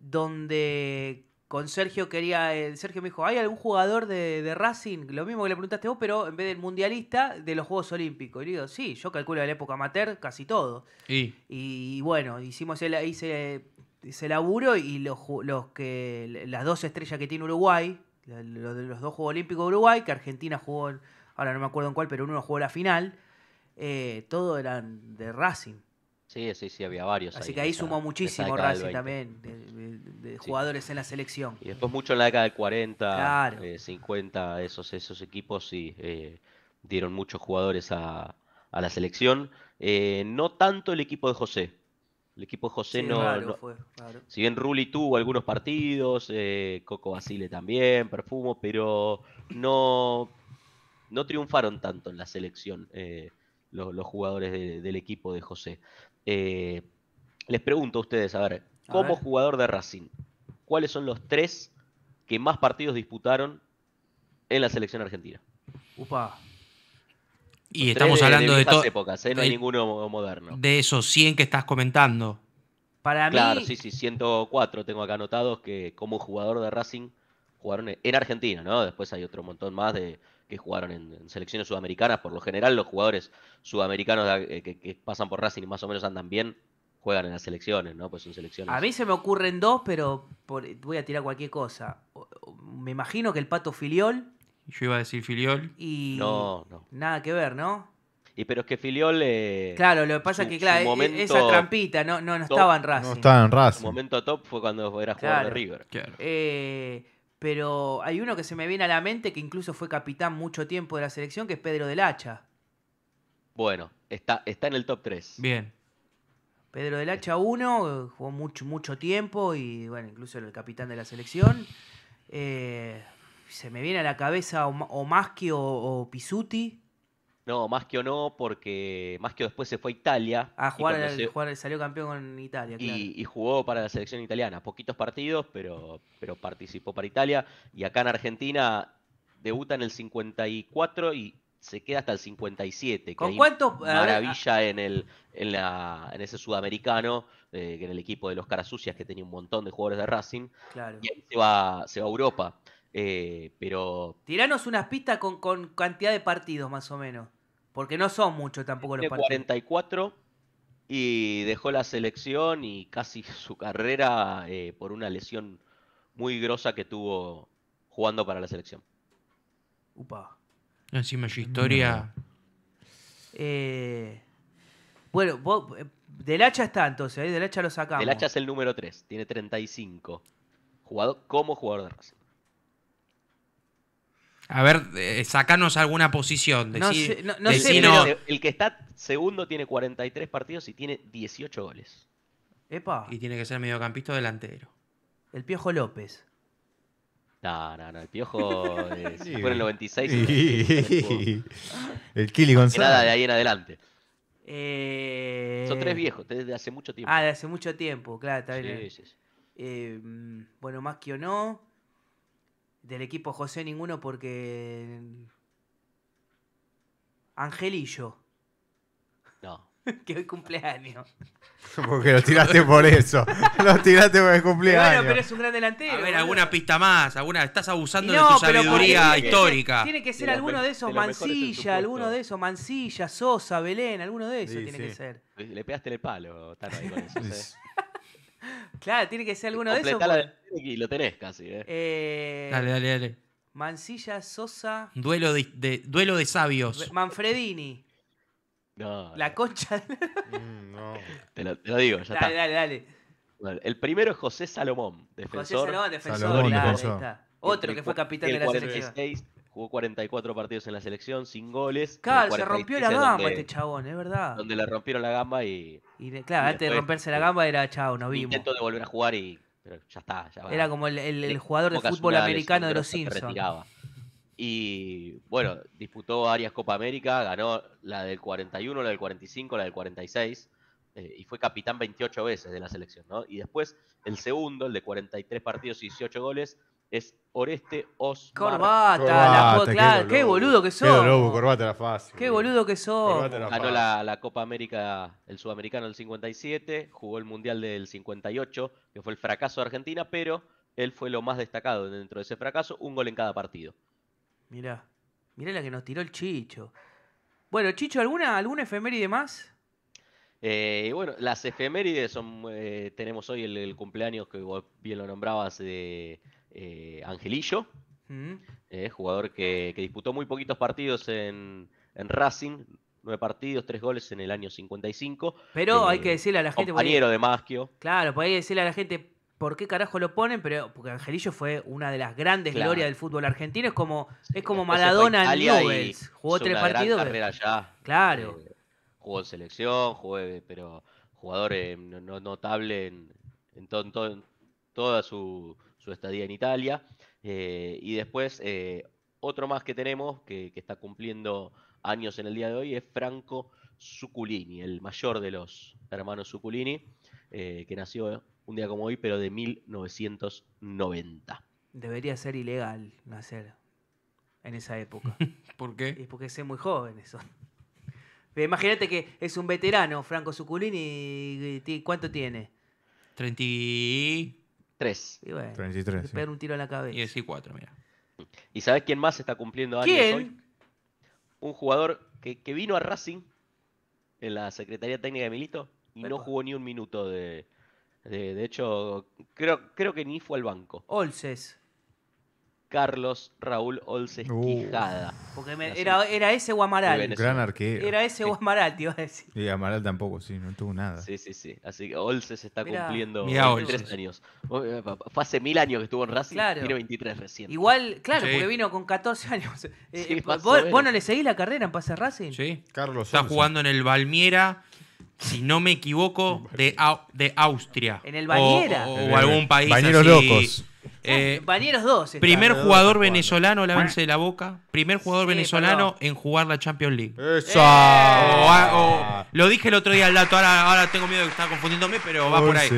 donde con Sergio quería. Eh, Sergio me dijo: ¿hay algún jugador de, Racing? Lo mismo que le preguntaste vos, pero en vez del mundialista, de los Juegos Olímpicos. Y le digo: Sí, yo calculo de la época amateur casi todo. Y, bueno, hicimos hice, ese laburo y los, que, las dos estrellas que tiene Uruguay, los, los dos Juegos Olímpicos de Uruguay, que Argentina jugó, ahora no me acuerdo en cuál, pero uno jugó la final. Eh, todo eran de Racing. Sí, sí, sí, había varios. Así que ahí sumó muchísimo Racing también, de, jugadores en la selección. Y después mucho en la década del 40, 50, eh, esos, esos equipos eh, dieron muchos jugadores a, a la selección. Eh, no tanto el equipo de José, el equipo de José no, Si bien Rulli tuvo algunos partidos, eh, Coco Basile también, Perfumo, pero no, no triunfaron tanto en la selección eh, los, jugadores del equipo de José. Eh, les pregunto a ustedes, a ver, como jugador de Racing, ¿cuáles son los tres que más partidos disputaron en la selección argentina? Upa, y estamos hablando de, todas épocas, ¿eh? no hay ninguno moderno. De esos 100 que estás comentando. Para claro, mí... sí, sí, 104 tengo acá anotados que como jugador de Racing jugaron en Argentina, ¿no? Después hay otro montón más de que jugaron en, selecciones sudamericanas. Por lo general, los jugadores sudamericanos eh, que, pasan por Racing y más o menos andan bien, juegan en las selecciones, ¿no? Pues son selecciones. A mí se me ocurren dos, pero voy a tirar cualquier cosa. Me imagino que el Pato Filiol yo iba a decir Filiol. Y no, no. Nada que ver, ¿no? Y pero es que Filiol. Eh, claro, lo que pasa es que, claro, e- e- esa trampita no, no, no estaba en Racing. No estaba en Racing. El momento top fue cuando era jugador de River. Eh, pero hay uno que se me viene a la mente que incluso fue capitán mucho tiempo de la selección, que es Pedro del Hacha. Bueno, está, está en el top 3. Bien. Pedro del Hacha uno jugó mucho, mucho tiempo y, bueno, incluso el capitán de la selección. Eh, se me viene a la cabeza o, Maschio o, Pisuti. No, Maschio no, porque Maschio después se fue a Italia. Ah, jugar, salió campeón con Italia, claro. Y, jugó para la selección italiana. Poquitos partidos, pero, pero participó para Italia. Y acá en Argentina debuta en el 54 y se queda hasta el 57. ¿Con cuánto? Maravilla en, el, en, la, en ese sudamericano, en eh, el equipo de los Carasucias, que tenía un montón de jugadores de Racing. Claro. Y ahí va, se va a Europa. Eh, pero. Tiranos unas pistas con, cantidad de partidos, más o menos. Porque no son muchos tampoco los partidos. 44 y dejó la selección y casi [laughs] su carrera eh, por una lesión muy grosa que tuvo jugando para la selección. Upa. Encima su historia. Eh, bueno, Del Hacha está entonces, Del Hacha lo sacamos. Del Hacha es el número 3, tiene 35. Jugador, como jugador de Racing. A ver, sacarnos eh, sacanos alguna posición. no no, El que está segundo tiene 43 partidos y tiene 18 goles. Epa. Y tiene que ser mediocampista o delantero. El Piojo López. No, no, no. El Piojo [laughs] el 96. [laughs] el Kili González. Nada de ahí en adelante. Eh, Son tres viejos, desde hace mucho tiempo. Ah, de hace mucho tiempo, claro, está eh, mm, bueno, más que o no. Del equipo José ninguno porque... Angelillo. No. [laughs] que hoy cumpleaños. [laughs] porque lo tiraste por eso. [laughs] lo tiraste por el cumpleaños. bueno, pero es un gran delantero. A ver, alguna pista más, alguna. Estás abusando de tu sabiduría histórica. Tiene que ser alguno de esos, Mancilla, alguno de esos, Mancilla, Sosa, Belén, alguno de esos tiene que ser. Le pegaste el palo, ahí con eso. Claro, tiene que ser alguno de esos. Y lo tenés casi, ¿eh? eh dale, dale, dale. Mancilla, Sosa. Duelo de, duelo de sabios. Manfredini. No, La concha. [laughs] Mm, no. te lo, digo, ya está. dale, dale. dale. El primero es José Salomón, defensor. José Salomón, defensor. está. Otro que fue capitán de la selección. Jugó 44 partidos en la selección, sin goles. Claro, se rompió la gamba este chabón, es verdad. Donde le rompieron la gamba y. claro, antes de romperse la gamba era chao, no vimos. Intentó de volver a jugar y. Pero ya está, ya Era como el, jugador de fútbol americano de los Simpsons. Y bueno, disputó varias Copa América, ganó la del 41, la del 45, la del 46. Eh, y fue capitán 28 veces de la selección, ¿no? Y después, el segundo, el de 43 partidos y 18 goles, es Oreste Osmar. Corbata, la Qué, boludo que son! Qué boludo, corbata Qué boludo que son! Ganó la, Copa América, el Sudamericano del 57, jugó el Mundial del 58, que fue el fracaso de Argentina, pero él fue lo más destacado dentro de ese fracaso, un gol en cada partido. Mirá, mirá la que nos tiró el Chicho. Bueno, Chicho, ¿alguna, alguna efeméride más? Eh, bueno, las efemérides son, eh, tenemos hoy el, cumpleaños que vos bien lo nombrabas de... Eh, Angelillo, mm. es eh, jugador que, disputó muy poquitos partidos en, Racing, nueve partidos, tres goles en el año 55. Pero hay eh, que decirle a la gente... Compañero de Maschio. Claro, hay que decirle a la gente por qué carajo lo ponen, pero porque Angelillo fue una de las grandes glorias del fútbol argentino, es como es como Maradona en Newell's. jugó tres partidos. Claro. jugó en selección, jugó, pero jugador notable en, en, toda su, su estadía en Italia. Eh, y después, eh, otro más que tenemos, que, está cumpliendo años en el día de hoy, es Franco suculini el mayor de los hermanos suculini eh, que nació un día como hoy, pero de 1990. Debería ser ilegal nacer en esa época. [laughs] ¿Por qué? Es porque sé muy joven eso. Imagínate que es un veterano, Franco Zuculini, ¿cuánto tiene? 30. Tres. Y 33. Pero un tiro a la cabeza. Y y 4 mira. ¿Y sabes quién más está cumpliendo años ¿Quién? hoy? Un jugador que, que vino a Racing en la Secretaría Técnica de Milito y no jugó ni un minuto de. De, de hecho, creo, creo que ni fue al banco. Olses Carlos Raúl Olces Quijada. Uh. Porque era, ese Guamaral. Era ese Guamaral, te iba a decir. Y Amaral tampoco, sí, no tuvo nada. Sí, sí, sí. Así que Olces está cumpliendo 23 años. Eh, fue hace mil años que estuvo en Racing, claro. tiene 23 recién. Igual, claro, porque vino con 14 años. [laughs] Eh, eh, ¿vos, no le seguís la carrera en Pase Racing? Sí. Carlos está jugando en el Balmiera si no me equivoco, de, de Austria. En el Balmiera. O, algún país. Bañeros así. locos. Eh, dos. Primer jugador venezolano, lávense de la boca. Primer jugador venezolano en jugar la Champions League. ¡Eso! Oh, ah, oh. lo dije el otro día al dato, ahora, ahora tengo miedo de estar confundiéndome, pero va por ahí.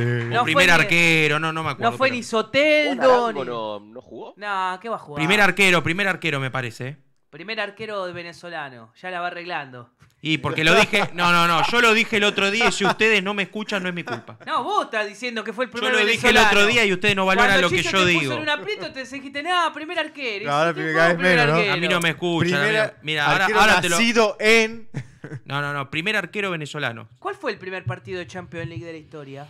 primer arquero, no, no me acuerdo. No fue ni Soteldo. No, jugó? No, ¿qué va a jugar? Primer arquero, primer arquero me parece. Eh. Primer arquero venezolano, ya la va arreglando. Y porque lo dije, no, no, no, yo lo dije el otro día y si ustedes no me escuchan no es mi culpa. No, vos estás diciendo que fue el primer Yo lo dije el otro día y ustedes no valoran lo que yo te Puso digo. en un aprieto te dijiste, nada, primer arquero. ahora A mí no me escuchan. Mira, ahora, te lo... en... No, no, no, primer arquero venezolano. ¿Cuál fue el primer partido de Champions League de la historia?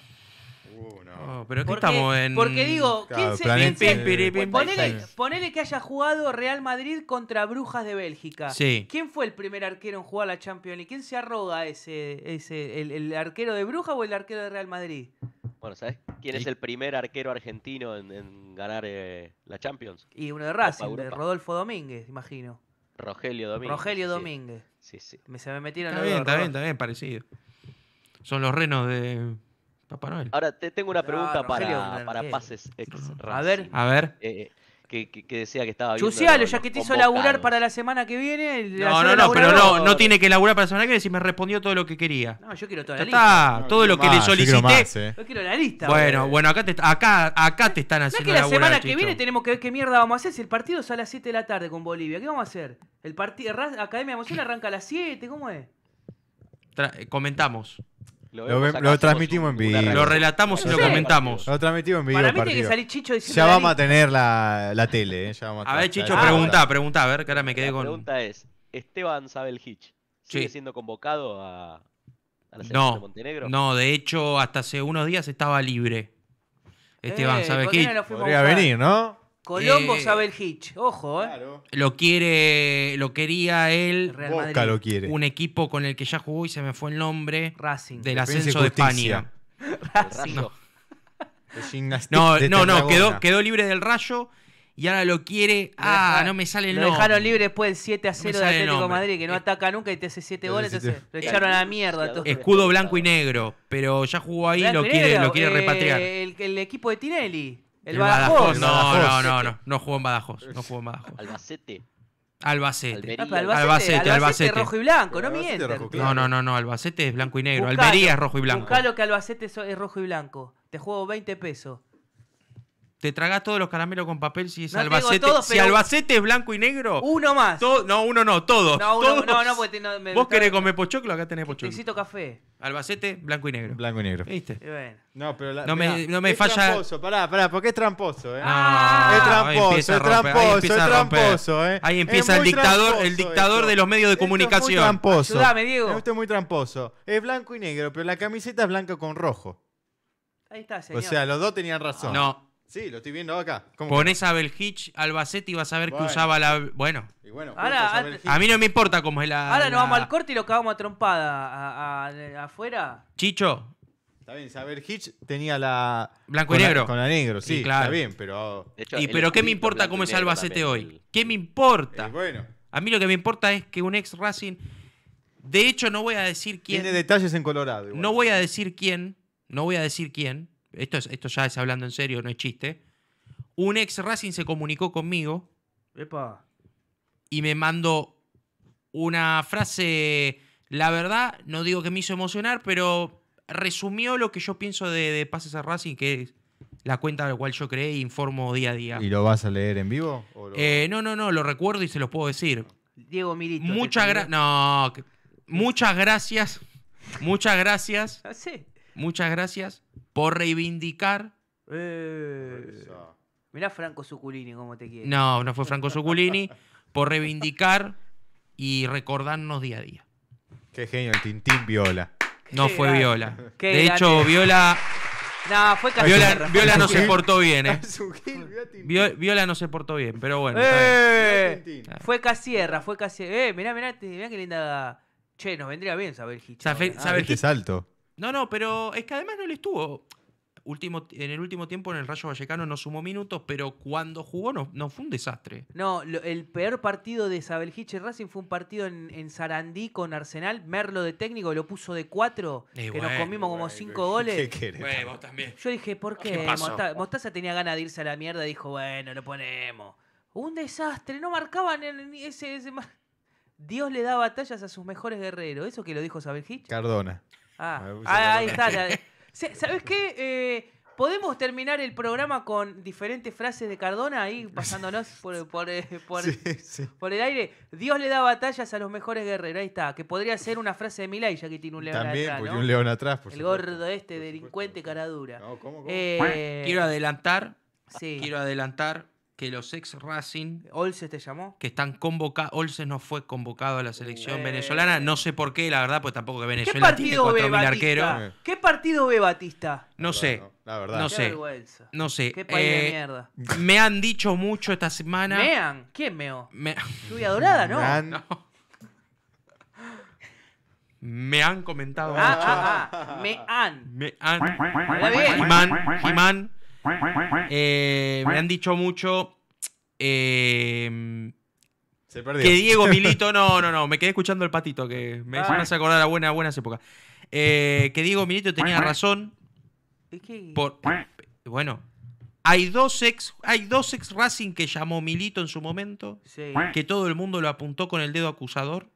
Uh, oh, pero porque, estamos en. Porque digo, ¿quién se ponele, que haya jugado Real Madrid contra Brujas de Bélgica. ¿Quién fue el primer arquero en jugar la Champions ¿Y ¿Quién se arroga ese, ese el, arquero de Brujas o el arquero de Real Madrid? Bueno, ¿sabes quién es el primer arquero argentino en, ganar eh, la Champions? Y uno de Racing, de Rodolfo Domínguez, imagino. Rogelio Domínguez. Rogelio Domínguez. Sí, sí. Me, se me metieron Está bien, está bien, está bien, parecido. Son los renos de, Papá Noel. Ahora te tengo una pregunta para, para Pases Ex A ver. A ver. Eh, eh, que, decía que estaba bien. Chucialo, ya que te hizo laburar para la semana que viene. No, no, no, pero no, no tiene que laburar para la semana que viene si me respondió todo lo que quería. No, yo quiero toda la lista. Está, todo lo que le solicité. Eh. Yo quiero, la lista. Bueno, bueno, acá te, acá, acá te están haciendo. No es que la semana que viene tenemos que ver qué mierda vamos a hacer. Si el partido sale a las 7 de la tarde con Bolivia, ¿qué vamos a hacer? El partido Academia de Emoción arranca a las 7, ¿cómo es? comentamos. Lo, transmitimos en vivo. Lo relatamos y lo comentamos. Lo transmitimos en vivo. Para Ya vamos a tener la, tele. Eh. a, ver, Chicho, pregunta, pregunta. A ver, que ahora me quedé con. pregunta es: ¿Esteban Sabel Hitch sigue siendo convocado a, la selección de Montenegro? No, de hecho, hasta hace unos días estaba libre. Esteban eh, Sabel Podría venir, ¿no? Colombo eh, sabe el Hitch, ojo, eh. Lo quiere, lo quería él. Boca lo quiere. Un equipo con el que ya jugó y se me fue el nombre. Racing. Del ascenso de España. Racing. No. [laughs] No, no, quedó, libre del rayo y ahora lo quiere. Ah, no me sale el Lo dejaron libre después del 7 a 0 de Atlético Madrid, que no eh, ataca nunca y te hace 7 goles, lo echaron a la mierda. Escudo blanco y negro, pero ya jugó ahí, lo y quiere, lo quiere repatriar. el equipo de Tinelli. El, Badajoz. No, No, no, no, no. juego en Badajoz. No jugó en Badajoz. Albacete. Albacete. Ah, Albacete. Albacete, Albacete, rojo y blanco, no mientas. No, no, no, no, Albacete es blanco y negro. Almería es rojo y blanco. Buscalo que Albacete es rojo y blanco. Te juego 20 pesos te tragas todos los caramelos con papel si es no Albacete. si Albacete es blanco y negro. Uno más. no, uno no, todos. No, uno, no, no, porque me Vos querés comer pochoclo, acá tenés pochoclo. Necesito café. Albacete, blanco y negro. Blanco y negro. ¿Viste? No, pero no, me, no me es falla. Tramposo, pará, pará, porque es tramposo, ¿eh? es tramposo, es tramposo, es tramposo, ¿eh? Ahí empieza el dictador, el dictador de los medios de comunicación. Es muy tramposo. Me Diego. es muy tramposo. Es blanco y negro, pero la camiseta es blanca con rojo. Ahí está, señor. O sea, los dos tenían razón. No. Sí, lo estoy viendo acá. Con a Hitch Albacete y vas a ver que usaba la. Bueno. a, mí no me importa cómo es la. Ahora nos vamos al corte y lo cagamos a trompada afuera. Chicho. Está bien, saber Hitch tenía la. Blanco y negro. con la negro, sí, claro. está bien, pero. y pero ¿qué me importa cómo es Albacete hoy? ¿Qué me importa? Eh, bueno. A mí lo que me importa es que un ex Racing. De hecho, no voy a decir quién. Tiene detalles en Colorado. No voy a decir quién. No voy a decir quién esto, esto ya es hablando en serio, no es chiste. Un ex Racing se comunicó conmigo. Y me mandó una frase. La verdad, no digo que me hizo emocionar, pero resumió lo que yo pienso de, Pases a Racing, que es la cuenta de la cual yo creé e informo día a día. ¿Y lo vas a leer en vivo? Eh, no, no, no, lo recuerdo y se los puedo decir. Diego Milito. Muchas gracias. No, muchas gracias. Muchas gracias. sí muchas gracias por reivindicar. Eh. Mirá Franco Suculini como te quiere. No, no fue Franco Suculini. por reivindicar y recordarnos día a día. Qué genio, el Tintín Viola. No fue Viola. de hecho, Viola. No, fue Viola, Viola no se portó bien, eh. Viola, no se portó bien, pero bueno. Eh, eh, fue Casierra, fue Casierra. Eh, mirá, mirá, mirá qué linda. Che, nos vendría bien saber Hitch. Saber, ah, no, no, pero es que además no le estuvo. Último, en el último tiempo en el Rayo Vallecano no sumó minutos, pero cuando jugó no, fue un desastre. No, el peor partido de Isabel y Racing fue un partido en, en, Sarandí con Arsenal. Merlo de técnico lo puso de cuatro, que nos comimos como cinco goles. Yo dije, ¿por qué? Mostaza, tenía ganas de irse a la mierda, dijo, bueno, lo ponemos. Un desastre, no marcaban en ese, ese... [laughs] Dios le da batallas a sus mejores guerreros. Eso que lo dijo Sabel Cardona. Ah, ah, pues, ah ahí está. [laughs] ¿Sabes qué? Eh, ¿Podemos terminar el programa con diferentes frases de Cardona ahí [laughs] pasándonos eh, por, el aire? Dios le da batallas a los mejores guerreros. Ahí está. Que podría ser una frase de Milay, ya que tiene un león atrás. También, un león atrás. el gordo este, delincuente, cara dura. Eh, quiero adelantar. Sí. Quiero adelantar que los ex Racing. ¿Olces te llamó? Que están convocados. Olces no fue convocado a la selección venezolana. No sé por qué, la verdad, pues tampoco que Venezuela ¿Qué partido tiene eh. 4.000 ¿Qué partido ve Batista? No la sé. Verdad, no. La verdad. No sé. No sé. Qué país de eh, mierda. Me han dicho mucho esta semana. ¿Mean? ¿Quién meo? Me... Lluvia dorada, ¿no? Me han [laughs] comentado ah, mucho. Ah, ah, Me han. Me han. Iman. Iman. Eh, me han dicho mucho. Em, que Diego Milito. No, no, no. Me quedé escuchando el patito que me hace ah. acordar a buena, buenas épocas. Eh, que Diego Milito tenía razón. bueno, hay dos ex, hay dos ex Racing que llamó Milito en su momento, que todo el mundo lo apuntó con el dedo acusador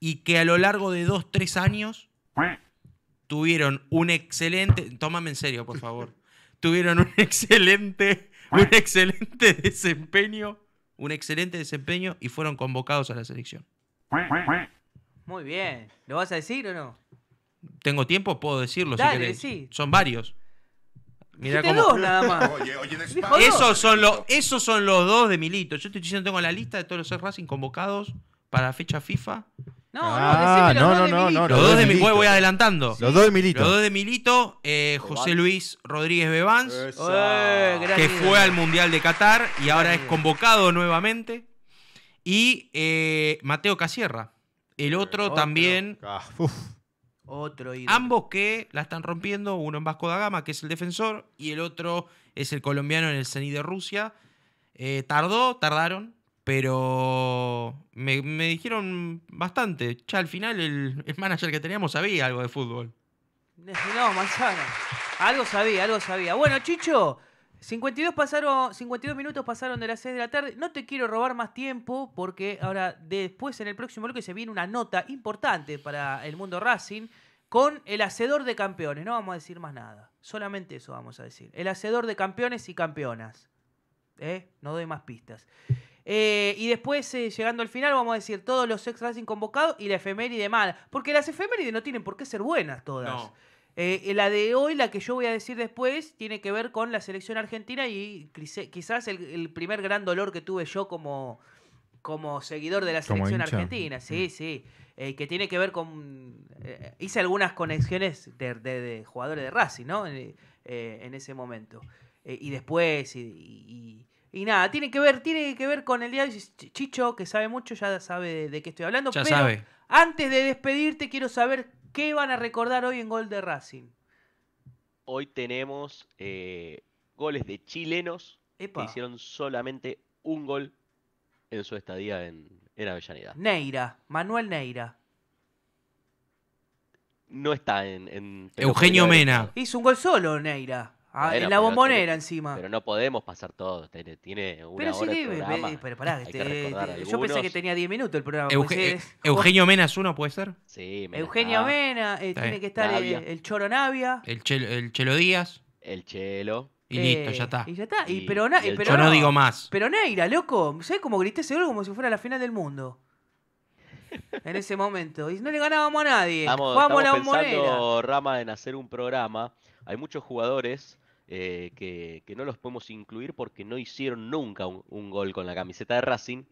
y que a lo largo de dos, tres años tuvieron un excelente. Tómame en serio, por favor. [laughs] tuvieron un [laughs] excelente, un excelente desempeño, un excelente desempeño y fueron convocados a la selección. Muy bien. ¿Lo vas a decir o no? Tengo tiempo, puedo decirlo. si Son varios. dos nada más. [laughs] esos, son los, esos son los dos de Milito. Yo estoy diciendo, tengo la lista de todos los Racing convocados para fecha FIFA no, no, no, no, no, Los dos de Milito, voy adelantando. Los dos de Milito. dos de Milito, José Luis Rodríguez Bebans, que fue al Mundial de Qatar y ahora es convocado nuevamente. Y Mateo Casierra, el otro, también. Otro Ambos que la están rompiendo, uno en Vasco da Gama, que es el defensor, y el otro es el colombiano en el CENI de Rusia. tardó, tardaron, pero me, dijeron bastante. Ya al final el, manager que teníamos sabía algo de fútbol. No, manzana. Algo sabía, algo sabía. Bueno, Chicho, 52, pasaron, 52 minutos pasaron de las 6 de la tarde. No te quiero robar más tiempo porque ahora después en el próximo bloque se viene una nota importante para el mundo Racing con el hacedor de campeones. No vamos a decir más nada. Solamente eso vamos a decir. El hacedor de campeones y campeonas. ¿Eh? No doy más pistas. Eh, y después, eh, llegando al final, vamos a decir todos los ex Racing convocados y la efeméride mal Porque las efemérides no tienen por qué ser buenas todas. Eh, la de hoy, la que yo voy a decir después, tiene que ver con la selección argentina y quizás el, primer gran dolor que tuve yo como, como seguidor de la selección argentina. Sí, mm. sí. que tiene que ver con. hice algunas conexiones de, jugadores de Racing, ¿no? En, ese momento. y después. Y nada, tiene que ver, tiene que ver con el día de Chicho, que sabe mucho, ya sabe de, qué estoy hablando. Ya pero sabe. antes de despedirte, quiero saber qué van a recordar hoy en Gol de Racing. Hoy tenemos eh, goles de chilenos que hicieron solamente un gol en su estadía en, Avellaneda. Neira, Manuel Neira no está en Eugenio Mena. Hizo un gol solo, Neira. Ah, en la bombonera encima. Pero no podemos pasar todo. Tiene, tiene una pero hora sí, programa. Eh, pero pará, este, este, yo pensé que tenía 10 minutos el programa. Eh, Eugenio Mena es uno, ¿puede ser? Sí, Mena Eugenio Mena, eh, tiene que estar el, Choro Navia. El, Chelo Díaz. El Chelo. Y listo, ya está. Y ya está. Y, pero, pero, yo no, digo más. Pero Neira, loco, ¿sabes cómo grité seguro como si fuera la final del mundo? [laughs] en ese momento. Y no le ganábamos a nadie. Vamos, a la bombonera. pensando, Rama, en hacer un programa. Hay muchos jugadores eh, que, no los podemos incluir porque no hicieron nunca un, gol con la camiseta de Racing,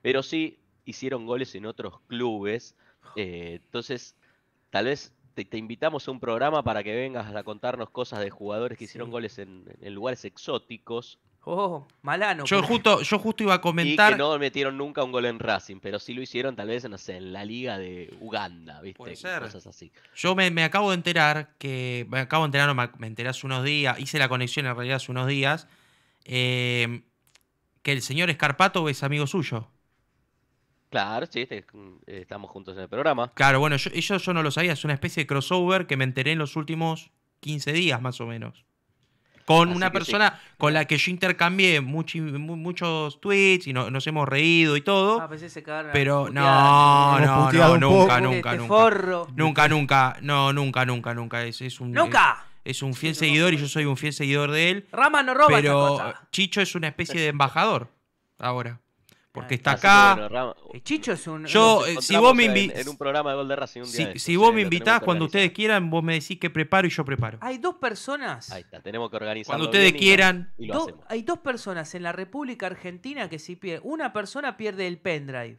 pero sí hicieron goles en otros clubes. Eh, entonces, tal vez te, invitamos a un programa para que vengas a contarnos cosas de jugadores que hicieron goles en lugares exóticos Oh, Malano. Yo justo, yo justo iba a comentar. Y que no metieron nunca un gol en Racing, pero sí lo hicieron tal vez, en la liga de Uganda, ¿viste? Cosas así. Yo me, acabo de enterar que. Me acabo de enterar, me, enteré hace unos días. Hice la conexión en realidad hace unos días. Em, que el señor Escarpato es amigo suyo. Claro, sí, este, mm, estamos juntos en el programa. Claro, bueno, yo, yo, yo no lo sabía, es una especie de crossover que me enteré en los últimos 15 días más o menos con una persona con la que yo intercambié muchos tweets y nos hemos reído y todo. pero no, no, no, nunca, nunca, nunca. Nunca, nunca, no, nunca, nunca, nunca. Es, es un, ¡Nunca! Es, un fiel seguidor y yo soy un fiel seguidor de él. Rama no roba. Pero Chicho es una especie de embajador ahora porque está acá. Eh, Chicho es un. Yo, eh, si vos me invitas. programa Si, vos me invitás, cuando ustedes quieran, vos me decís que preparo y yo preparo. Hay dos personas. Ahí está, tenemos que organizar. Cuando ustedes quieran. hay dos personas en la República Argentina que si pierden. Una persona pierde el pendrive.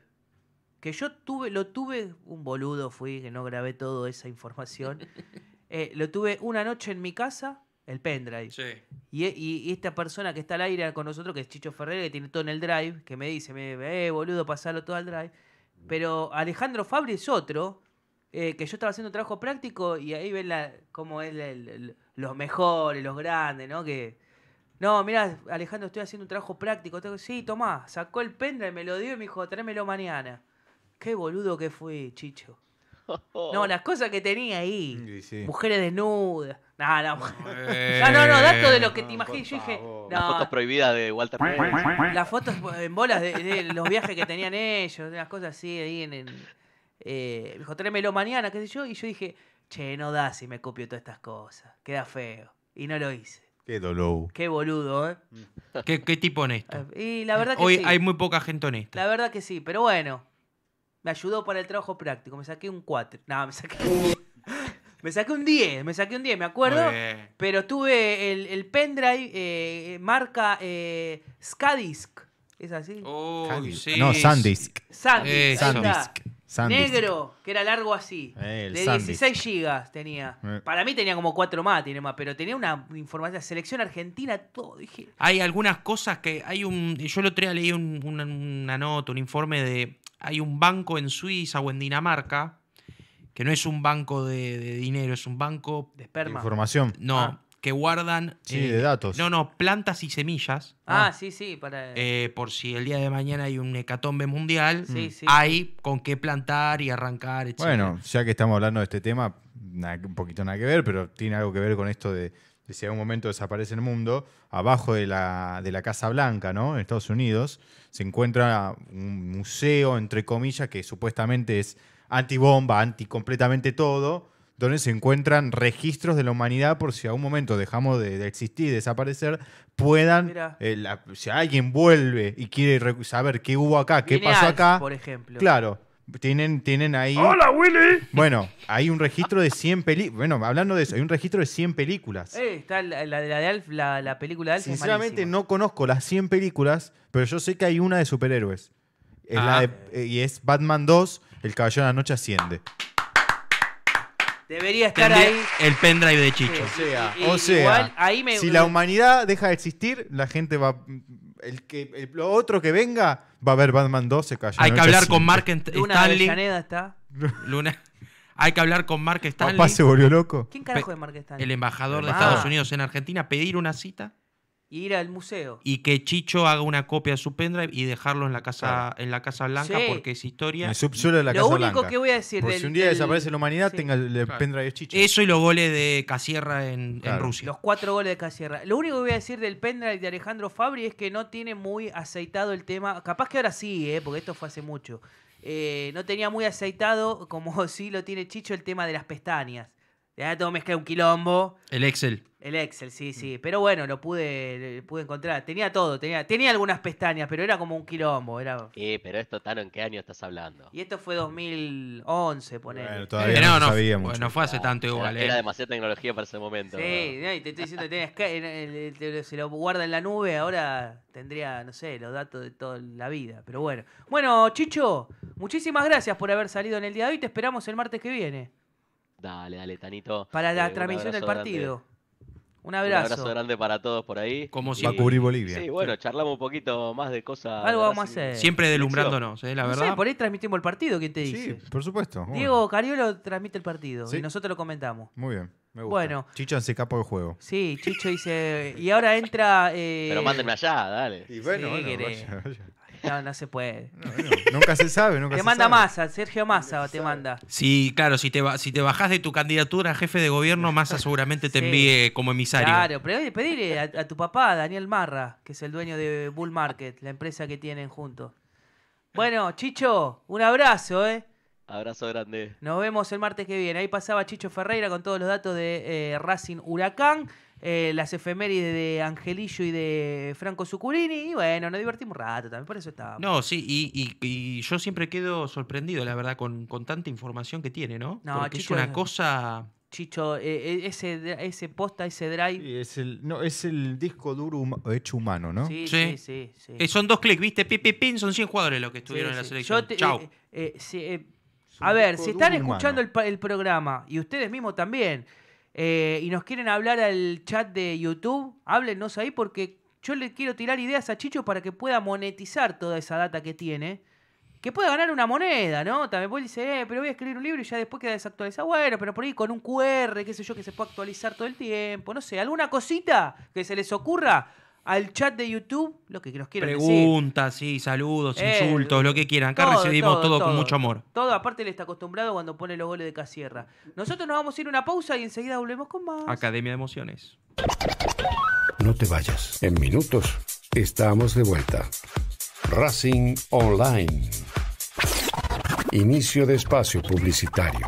Que yo tuve, lo tuve, un boludo fui, que no grabé toda esa información. [laughs] Eh, lo tuve una noche en mi casa el pendrive. Sí. Y, esta persona que está al aire con nosotros, que es Chicho Ferrer, que tiene todo en el drive, que me dice, me, eh, boludo, pasalo todo al drive. Pero Alejandro Fabri es otro, eh, que yo estaba haciendo trabajo práctico y ahí ven cómo es los mejores, los grandes, ¿no? Que, no, mira, Alejandro, estoy haciendo un trabajo práctico. sí, tomá, sacó el pendrive, me lo dio y me dijo, tráemelo mañana. Qué boludo que fui, Chicho. [laughs] No, las cosas que tenía ahí. Mujeres desnudas. No, no. Eh, [laughs] no, no, de lo que te imaginas. Yo dije. Las fotos prohibidas de Walter Las fotos en bolas de, los viajes que tenían ellos, las cosas así ahí en. en eh, dijo, tráemelo mañana, qué sé yo. Y yo dije, che, no da si me copio todas estas cosas. Queda feo. Y no lo hice. Qué dolor. Qué boludo, ¿eh? Qué, tipo honesto. Y la verdad que Hoy hay muy poca gente honesta. La verdad que sí, pero bueno. Me ayudó para el trabajo práctico, me saqué un 4. No, me saqué un... me saqué un 10, me saqué un 10, me acuerdo. Pero tuve el, pendrive eh, marca eh, Skadisk. ¿Es así? No, Sandisk. Sandisk. Negro, que era largo así. de 16 gigas tenía. Eh. Para mí tenía como 4 más, tiene más, pero tenía una información, selección argentina, todo, dije. Hay algunas cosas que hay un. Yo lo otro día leí una nota, un informe de hay un banco en Suiza o en Dinamarca, que no es un banco de, dinero, es un banco de esperma. Información. No, ah. que guardan... Sí, eh, de datos. No, no, plantas y semillas. Ah, ah. sí, sí, para... Eh, por si el día de mañana hay un hecatombe mundial, mm. hay con qué plantar y arrancar, Bueno, ya que estamos hablando de este tema, un poquito nada que ver, pero tiene algo que ver con esto de si en algún momento desaparece el mundo, abajo de la, de la Casa Blanca, ¿no? En Estados Unidos, se encuentra un museo, entre comillas, que supuestamente es antibomba, anti completamente todo, donde se encuentran registros de la humanidad por si a un momento dejamos de, existir existir, desaparecer, puedan, eh, si alguien vuelve y quiere saber qué hubo acá, qué pasó acá, por ejemplo. Claro tienen, tienen ahí. ¡Hola, Willy! Bueno, hay un registro de 100 películas. Bueno, hablando de eso, hay un registro de 100 películas. Eh, está la, de la, película de Alf. Sinceramente, no conozco las 100 películas, pero yo sé que hay una de superhéroes. Ah. Eh, y es Batman 2, El Caballero de la Noche Asciende. Debería estar ahí. El pendrive de Chicho. o sea, o sea si eh, la humanidad deja de existir, la gente va. El que, lo otro que venga Va a haber Batman 2, se calla. Hay que hablar con Mark Stanley. Luna está. Luna. Hay que hablar con Mark Stanley. Papá se volvió loco. ¿Quién carajo es Mark Stanley? El embajador de Estados Unidos en Argentina. Pedir una cita y ir al museo. Y que Chicho haga una copia de su pendrive y dejarlo en la Casa, en la casa Blanca porque es historia. lo único que voy a decir. si un día desaparece la humanidad, tenga el pendrive de Chicho. Eso y los goles de Casierra en, Rusia. Los cuatro goles de Casierra. Lo único que voy a decir del pendrive de Alejandro Fabri es que no tiene muy aceitado el tema. Capaz que ahora sí, ¿eh? porque esto fue hace mucho. Eh, no tenía muy aceitado, como [laughs] sí lo tiene Chicho, el tema de las pestañas. Ya todo mezcla un quilombo. El Excel. El Excel, sí, mm. sí. Pero bueno, lo pude, pude encontrar. Tenía todo, tenía, tenía algunas pestañas, pero era como un quilombo. Era... Sí, pero esto, Tano, ¿en qué año estás hablando? Y esto fue 2011, poner. Bueno, eh, todavía no, no, sabía no pues, fue hace tanto igual. Era, eh. demasiada tecnología para ese momento. Sí, y te estoy diciendo, tenés, se lo guarda en la nube, ahora tendría, no sé, los datos de toda la vida. Pero bueno. Bueno, Chicho, muchísimas gracias por haber salido en el día de hoy. Te esperamos el martes que viene. Dale, dale, Tanito. Para la eh, transmisión del partido. Un abrazo. grande para todos por ahí. Como si Va a cubrir Bolivia. Sí, bueno, charlamos un poquito más de cosas. Algo vamos a hacer. Siempre delumbrándonos, ¿eh? la verdad. por ahí transmitimos el partido, ¿quién te dice? Sí, por supuesto. Diego Cariolo transmite el partido y nosotros lo comentamos. Muy bien. Me gusta. Bueno. Chicho se capó el juego. Sí, Chicho dice. Y ahora entra. Eh, Pero mándenme allá, dale. Y bueno, bueno no, no se puede. nunca se sabe, te manda Massa, Sergio Massa te manda. Sí, claro, si te, si te bajás de tu candidatura a jefe de gobierno, Massa seguramente te envíe como emisario. Claro, pero pedirle a, tu papá, Daniel Marra, que es el dueño de Bull Market, la empresa que tienen juntos. Bueno, Chicho, un abrazo, ¿eh? Abrazo grande. Nos vemos el martes que viene. Ahí pasaba Chicho Ferreira con todos los datos de eh, Racing Huracán. Eh, las efemérides de Angelillo y de Franco Zuccurini. Y bueno, nos divertimos un rato también, por eso estábamos. No, sí, y, yo siempre quedo sorprendido, la verdad, con, tanta información que tiene, ¿no? no Porque es una cosa. Chicho, eh, eh, ese, ese posta, ese drive. es, el, no, es el disco duro hecho humano, ¿no? Sí, sí, sí. son dos clics, ¿viste? Pin, pin, son 100 jugadores los que estuvieron en la selección. a ver, si están escuchando el, el, programa y ustedes mismos también, eh, y nos quieren hablar al chat de YouTube, háblenos ahí porque yo le quiero tirar ideas a Chicho para que pueda monetizar toda esa data que tiene. Que pueda ganar una moneda, ¿no? También puede decir, eh, pero voy a escribir un libro y ya después queda desactualizado. Bueno, pero por ahí con un QR, qué sé yo, que se puede actualizar todo el tiempo. No sé, alguna cosita que se les ocurra, al chat de YouTube lo que nos quieran Preguntas, sí, saludos, eh, insultos, lo que quieran. Acá recibimos todo, con mucho amor. Todo, aparte le está acostumbrado cuando pone los goles de Casierra. Nosotros nos vamos a ir una pausa y enseguida volvemos con más. Academia de Emociones. No te vayas. En minutos estamos de vuelta. Racing Online. Inicio de espacio publicitario.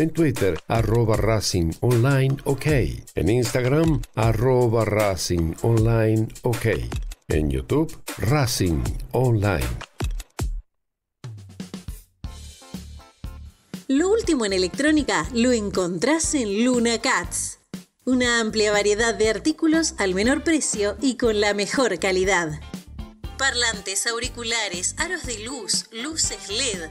en Twitter arroba Racing Online OK, en Instagram arroba Racing Online OK, en YouTube Racing Online. Lo último en electrónica lo encontrás en Luna Cats. Una amplia variedad de artículos al menor precio y con la mejor calidad. Parlantes, auriculares, aros de luz, luces LED,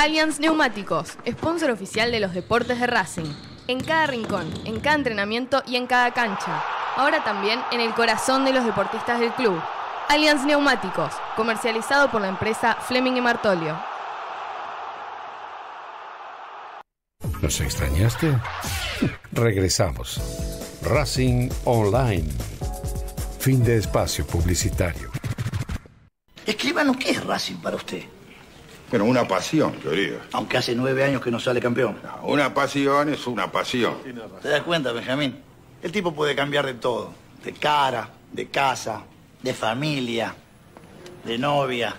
Allianz Neumáticos, sponsor oficial de los deportes de Racing. En cada rincón, en cada entrenamiento y en cada cancha. Ahora también en el corazón de los deportistas del club. Allianz Neumáticos, comercializado por la empresa Fleming y Martolio. ¿Nos extrañaste? [laughs] Regresamos. Racing Online. Fin de espacio publicitario. Escribano, ¿qué es Racing para usted? Bueno, una pasión, querido. Aunque hace nueve años que no sale campeón. una pasión es una pasión. ¿Te das cuenta, Benjamín? El tipo puede cambiar de todo. De cara, de casa, de familia, de novia,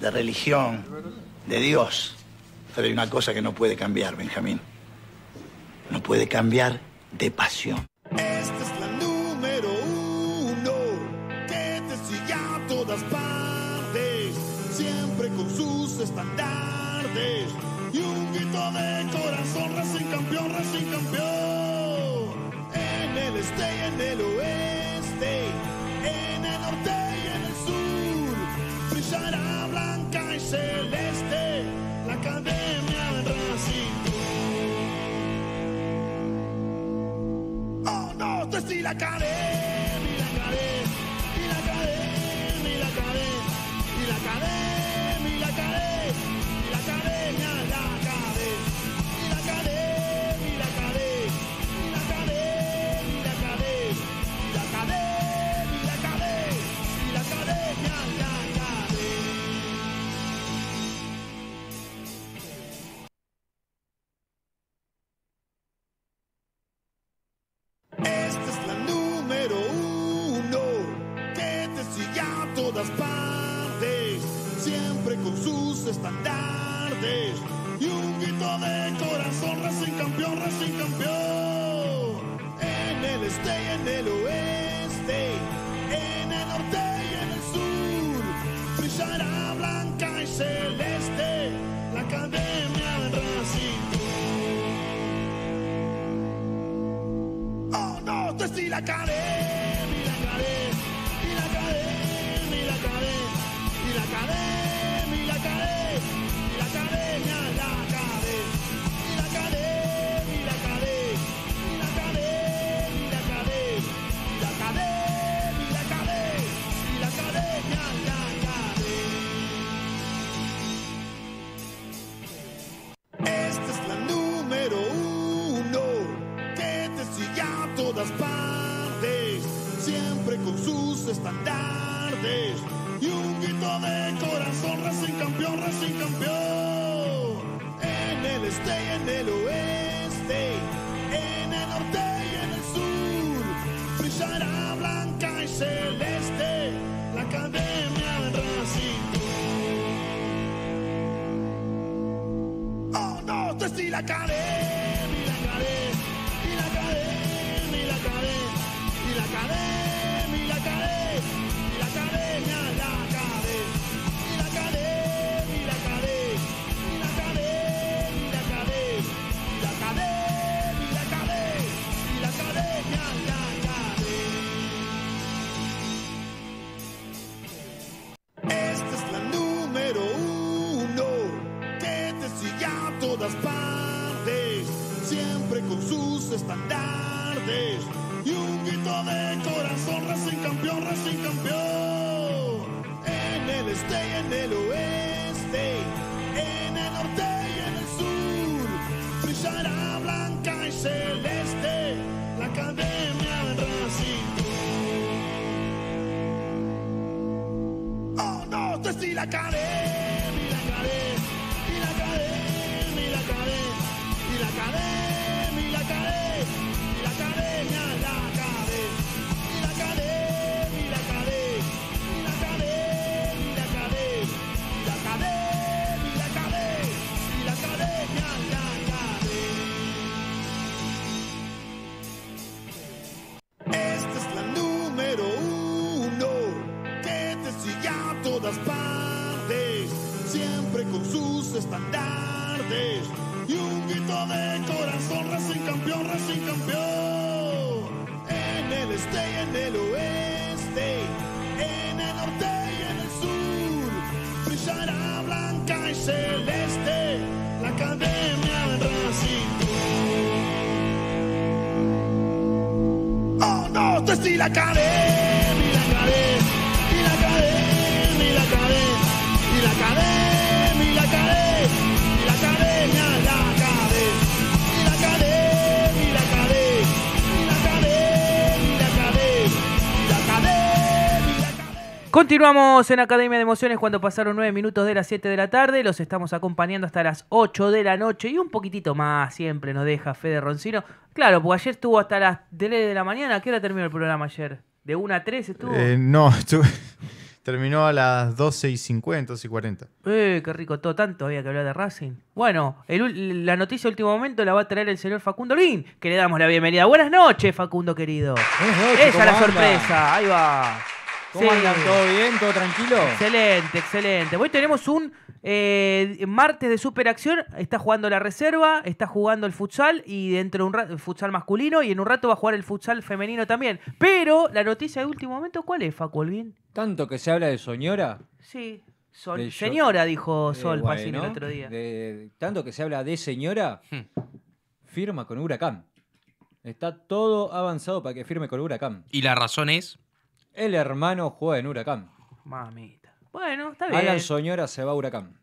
de religión, de Dios. Pero hay una cosa que no puede cambiar, Benjamín. No puede cambiar de pasión. celeste, la academia racista. Oh no, te sí la academia. Continuamos en Academia de Emociones cuando pasaron nueve minutos de las 7 de la tarde. Los estamos acompañando hasta las 8 de la noche y un poquitito más siempre nos deja Fede Roncino. Claro, porque ayer estuvo hasta las 3 de la mañana. ¿A qué hora terminó el programa ayer? ¿De 1 a 3 estuvo? Eh, no, [laughs] terminó a las 12 y 50, 12 y 40. Eh, qué rico todo, tanto había que hablar de Racing. Bueno, la noticia de último momento la va a traer el señor Facundo Lin, que le damos la bienvenida. Buenas noches, Facundo querido. Esa es la sorpresa, ahí va andan? ¿Todo bien? ¿Todo tranquilo? Excelente, excelente. Hoy tenemos un eh, martes de superacción. Está jugando la reserva, está jugando el futsal y dentro de un rato, futsal masculino y en un rato va a jugar el futsal femenino también. Pero la noticia de último momento, ¿cuál es, Facu eh, Tanto que se habla de señora. Sí. señora, dijo Sol eh, el otro día. tanto que se habla de señora, firma con Huracán. Está todo avanzado para que firme con Huracán. ¿Y la razón es? El hermano juega en Huracán. Mamita. Bueno, está bien. Alan Soñora se va a Huracán.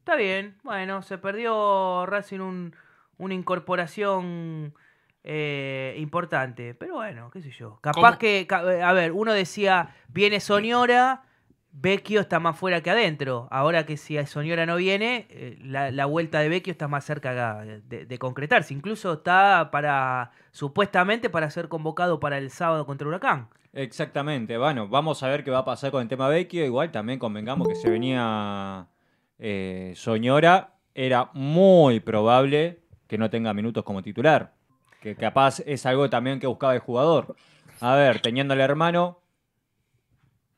Está bien. Bueno, se perdió Racing un, una incorporación eh, importante. Pero bueno, qué sé yo. Capaz que, eh, a ver, uno decía, viene Soñora, Vecchio está más fuera que adentro. Ahora que si Soñora no viene, eh, la, vuelta de Vecchio está más cerca de, de, concretarse. Incluso está para, supuestamente, para ser convocado para el sábado contra Huracán. Exactamente, bueno, vamos a ver qué va a pasar con el tema Vecchio. Igual también convengamos que se venía eh, Soñora, era muy probable que no tenga minutos como titular. Que capaz es algo también que buscaba el jugador. A ver, teniéndole hermano,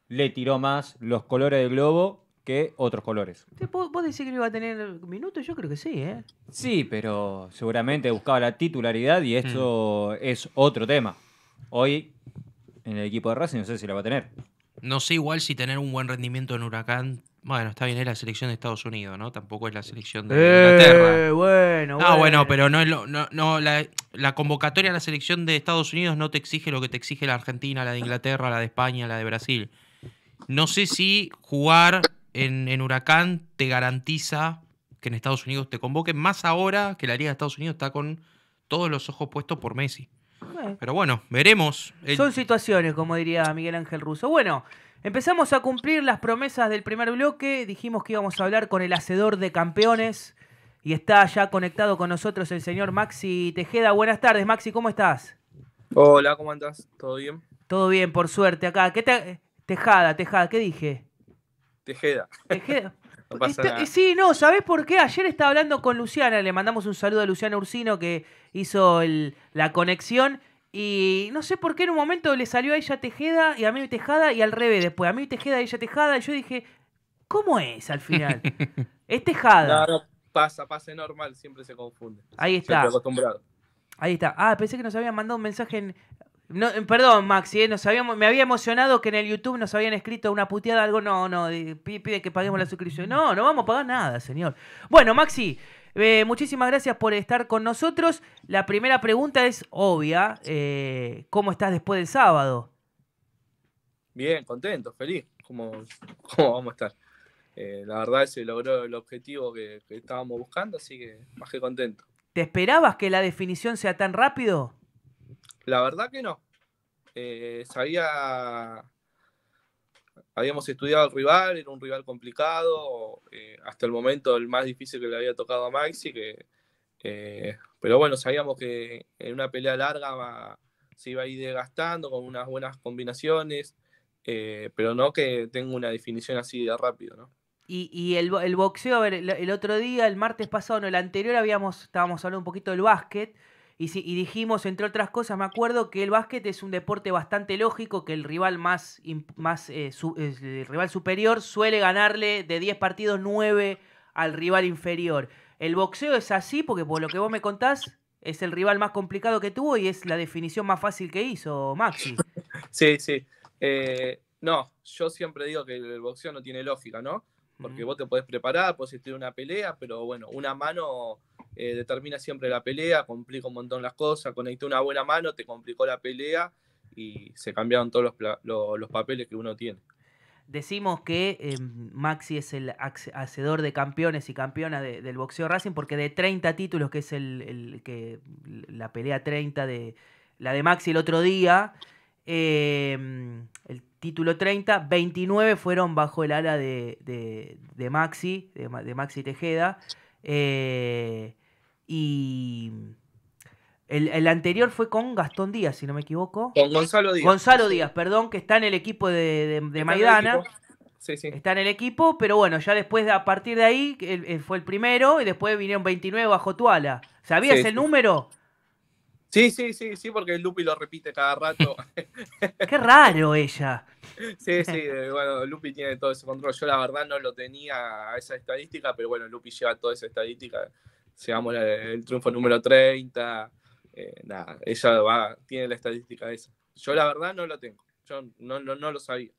le tiró más los colores del globo que otros colores. ¿Vos decís que no iba a tener minutos? Yo creo que sí, ¿eh? Sí, pero seguramente buscaba la titularidad y esto mm. es otro tema. Hoy en el equipo de Racing, no sé si la va a tener. No sé igual si tener un buen rendimiento en Huracán. Bueno, está bien, es la selección de Estados Unidos, ¿no? Tampoco es la selección de eh, Inglaterra. Eh, bueno, ah, bueno. pero no no, la, convocatoria a la selección de Estados Unidos no te exige lo que te exige la Argentina, la de Inglaterra, la de España, la de Brasil. No sé si jugar en, en Huracán te garantiza que en Estados Unidos te convoquen, más ahora que la Liga de Estados Unidos está con todos los ojos puestos por Messi. Pero bueno, veremos. Son situaciones, como diría Miguel Ángel Russo. Bueno, empezamos a cumplir las promesas del primer bloque. Dijimos que íbamos a hablar con el hacedor de campeones. Y está ya conectado con nosotros el señor Maxi Tejeda. Buenas tardes, Maxi, ¿cómo estás? Hola, ¿cómo andás? ¿Todo bien? Todo bien, por suerte, acá. ¿Qué te... Tejada, Tejada, ¿qué dije? Tejeda. Tejeda. [laughs] Sí, no, ¿sabés por qué? Ayer estaba hablando con Luciana, le mandamos un saludo a Luciana Ursino, que hizo la conexión y no sé por qué en un momento le salió a ella Tejeda y a mí Tejada y al revés después. A mí Tejeda y ella Tejada. Y yo dije, ¿cómo es al final? [laughs] es Tejada. No, pasa, pasa normal, siempre se confunde. Ahí está. Ahí está. Ah, pensé que nos habían mandado un mensaje en. perdón, Maxi, eh, nos me había emocionado que en el YouTube nos habían escrito una puteada, algo. No, no, pide que paguemos la suscripción. No, no vamos a pagar nada, señor. Bueno, Maxi, eh, muchísimas gracias por estar con nosotros. La primera pregunta es obvia. Eh, ¿Cómo estás después del sábado? Bien, contento, feliz. ¿Cómo, [laughs] vamos a estar? Eh, la verdad se logró el objetivo que, que, estábamos buscando, así que más que contento. ¿Te esperabas que la definición sea tan rápido? La verdad que no. sabía habíamos estudiado al rival, era un rival complicado, eh, hasta el momento el más difícil que le había tocado a Maxi, que, eh, pero bueno, sabíamos que en una pelea larga se iba a ir desgastando con unas buenas combinaciones, eh, pero no que tenga una definición así de rápido, Y, el, boxeo, el, otro día, el martes pasado, no, el anterior habíamos, estábamos hablando un poquito del básquet, y, dijimos, entre otras cosas, me acuerdo que el básquet es un deporte bastante lógico, que el rival más, más eh, rival superior suele ganarle de 10 partidos 9 al rival inferior. El boxeo es así porque por lo que vos me contás, es el rival más complicado que tuvo y es la definición más fácil que hizo Maxi. [laughs] Sí, sí. Eh, no, yo siempre digo que el boxeo no tiene lógica, ¿no? Porque vos te podés preparar, podés tener una pelea, pero bueno, una mano eh, determina siempre la pelea, complica un montón las cosas, conectó una buena mano, te complicó la pelea y se cambiaron todos los, papeles que uno tiene. Decimos que em, Maxi es el hacedor de campeones y campeona del boxeo Racing porque de 30 títulos, que es el, que la pelea 30 de la de Maxi el otro día, em, el título 30, 29 fueron bajo el ala de, Maxi, de, de Maxi Tejeda. Eh, y el, anterior fue con Gastón Díaz, si no me equivoco. Con Gonzalo Díaz. Gonzalo Díaz, perdón, que está en el equipo de, de, Maidana. Sí, sí. Está en el equipo, pero bueno, ya después, a partir de ahí, fue el primero y después vinieron 29 bajo Tuala. ¿Sabías el número? Sí, sí, sí, sí, porque Lupi lo repite cada rato. [laughs] Qué raro ella. Sí, sí, eh, bueno, Lupi tiene todo ese control. Yo la verdad no lo tenía a esa estadística, pero bueno, Lupi lleva toda esa estadística. Seamos el triunfo número 30. Eh, nada, ella va, tiene la estadística esa. Yo la verdad no lo tengo. Yo no, no, no lo sabía.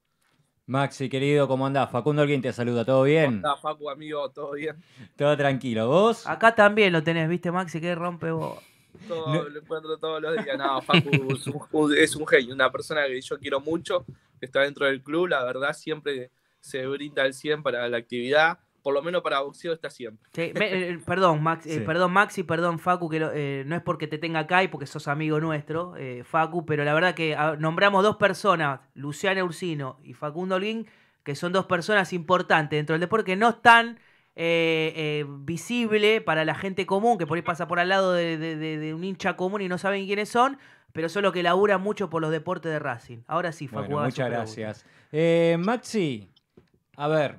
Maxi, querido, ¿cómo andás? Facundo alguien te saluda, ¿todo bien? ¿Cómo andás, Facu, amigo? ¿Todo bien? Todo tranquilo, ¿vos? Acá también lo tenés, ¿viste, Maxi? Que rompe vos. Lo encuentro todos los días. No, Facu es un, genio, una persona que yo quiero mucho, está dentro del club, la verdad siempre se brinda al 100 para la actividad por lo menos para boxeo está siempre. Eh, eh, perdón, Max, eh, perdón, Maxi, perdón, Facu, que no es porque te tenga acá y porque sos amigo nuestro, Facu, pero la verdad que nombramos dos personas, Luciana Ursino y Facundo Olguín, que son dos personas importantes dentro del deporte que no están eh, eh, visible para la gente común, que por ahí pasa por al lado de, un hincha común y no saben quiénes son, pero solo que labura mucho por los deportes de Racing. Ahora sí, Facu. muchas gracias. Eh, Maxi, a ver,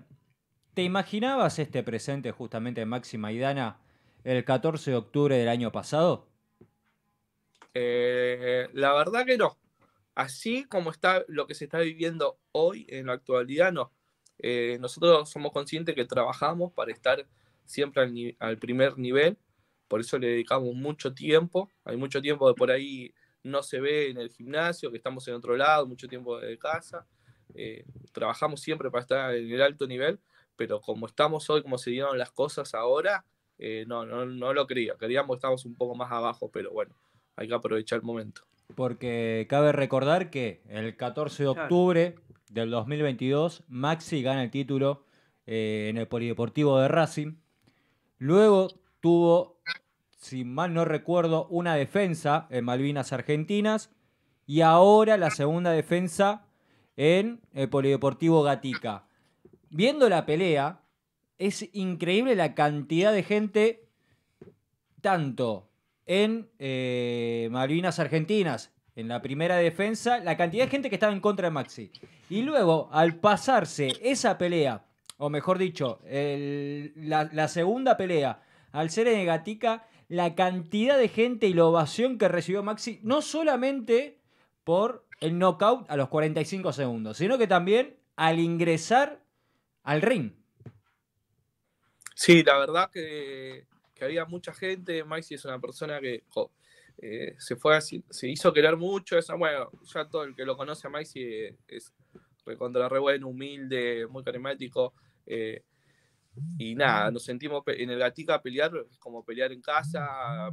¿te imaginabas este presente justamente de Maxi Maidana el 14 de octubre del año pasado? la verdad que no. Así como está lo que se está viviendo hoy en la actualidad, no eh, nosotros somos conscientes que trabajamos para estar siempre al, primer nivel, por eso le dedicamos mucho tiempo, hay mucho tiempo de por ahí no se ve en el gimnasio, que estamos en otro lado, mucho tiempo de casa, eh, trabajamos siempre para estar en el alto nivel, pero como estamos hoy, como se dieron las cosas ahora, eh, no, no, no lo creía, queríamos que un poco más abajo, pero bueno, hay que aprovechar el momento. Porque cabe recordar que el 14 de octubre del 2022, Maxi gana el título eh, en el Polideportivo de Racing. Luego tuvo, si mal no recuerdo, una defensa en Malvinas Argentinas y ahora la segunda defensa en el Polideportivo Gatica. Viendo la pelea, es increíble la cantidad de gente, tanto en eh, Malvinas Argentinas, en la primera defensa la cantidad de gente que estaba en contra de Maxi. Y luego, al pasarse esa pelea, o mejor dicho, la, segunda pelea, al ser en la cantidad de gente y la ovación que recibió Maxi, no solamente por el knockout a los 45 segundos, sino que también al ingresar al ring. Sí, la verdad que, había mucha gente. Maxi es una persona que eh, se fue así, se hizo querer mucho, eso, bueno, ya todo el que lo conoce a Maxi es recontra re bueno, humilde, muy carismático. Eh, y nada, nos sentimos en el Gatica a pelear, como pelear en casa,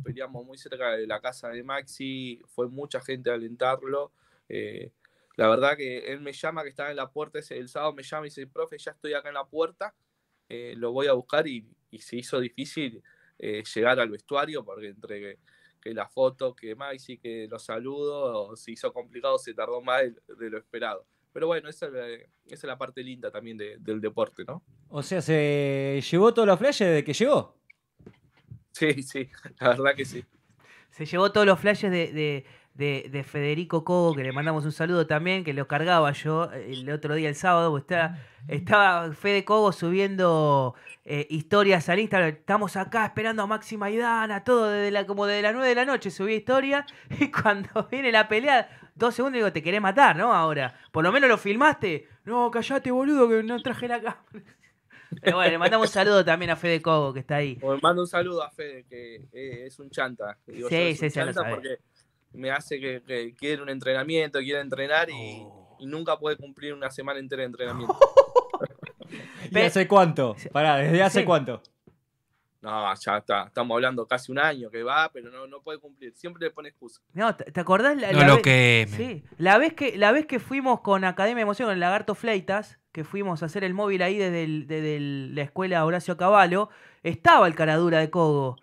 peleamos muy cerca de la casa de Maxi, fue mucha gente alentarlo. Eh, la verdad que él me llama, que estaba en la puerta, ese, el sábado me llama y dice, profe, ya estoy acá en la puerta, lo voy a buscar y, se hizo difícil llegar al vestuario porque entre que la foto, que Maxi, que los saludos, se hizo complicado, se tardó más de, lo esperado. Pero bueno, esa, es la parte linda también del deporte, ¿no? O sea, se llevó todos los flashes desde que llegó. Sí, sí, [laughs] la verdad que sí. Se llevó todos los flashes de de, de, Federico Cogo, que le mandamos un saludo también, que lo cargaba yo eh, el otro día, el sábado, está, estaba Fede Cogo subiendo eh, historias al Instagram. Estamos acá esperando a Máxima Maidana, todo desde como desde las 9 de la noche subía historia. [laughs] Y cuando viene la pelea, dos segundos digo, te querés matar, ¿no? Ahora, por lo menos lo filmaste. No, callate, boludo, que no traje la cámara. [laughs] bueno, le mandamos un saludo también a Fede Cogo, que está ahí. mando un saludo a Fede, que eh, es un chanta. Digo, sí, sí, me hace que, quiere un entrenamiento, quiera entrenar oh. y, nunca puede cumplir una semana entera de entrenamiento. [laughs] ¿Y hace cuánto? Pará, ¿desde hace cuánto? No, ya está. Estamos hablando casi un año que va, pero no, puede cumplir. Siempre le pone excusa. No, ¿te acordás? La, lo que... la vez que... fuimos con Academia de Emoción, con el Lagarto Fleitas, que fuimos a hacer el móvil ahí desde, la escuela Horacio Caballo, estaba el caradura de Cogo.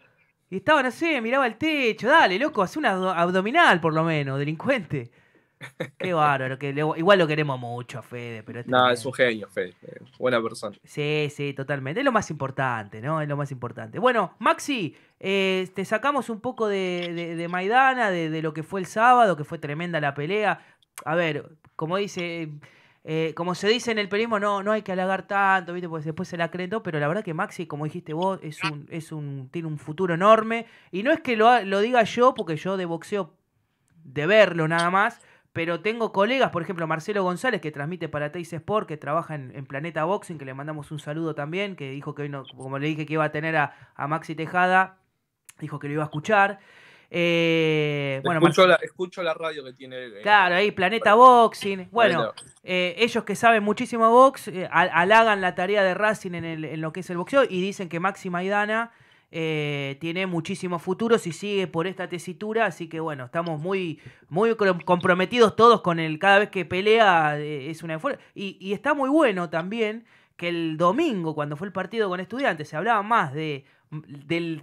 Y estaba, no sé, miraba el techo. Dale, loco, hace una abdominal por lo menos, delincuente. [laughs] Qué bárbaro. Que igual lo queremos mucho a Fede. Pero este no, es un genio, Fede. Eh, buena persona. Sí, sí, totalmente. Es lo más importante, ¿no? Es lo más importante. Bueno, Maxi, eh, te sacamos un poco de, Maidana, de, lo que fue el sábado, que fue tremenda la pelea. A ver, como dice eh, como se dice en el periodismo, no, no hay que halagar tanto, ¿viste? Porque después se la creen pero la verdad que Maxi, como dijiste vos, es un, es un, tiene un futuro enorme. Y no es que lo, lo diga yo, porque yo de boxeo, de verlo nada más, pero tengo colegas, por ejemplo, Marcelo González, que transmite para Teis Sport, que trabaja en, Planeta Boxing, que le mandamos un saludo también, que dijo que hoy como le dije que iba a tener a Maxi Tejada, dijo que lo iba a escuchar. Eh, bueno, escucho, la, radio que tiene. Eh, claro, ahí Planeta Boxing. Bueno, eh, ellos que saben muchísimo box, eh, halagan la tarea de Racing en, lo que es el boxeo y dicen que Maxi Maidana tiene muchísimo futuro si sigue por esta tesitura. Así que bueno, estamos muy, muy comprometidos todos con el cada vez que pelea es una y, y está muy bueno también que el domingo, cuando fue el partido con estudiantes, se hablaba más de del,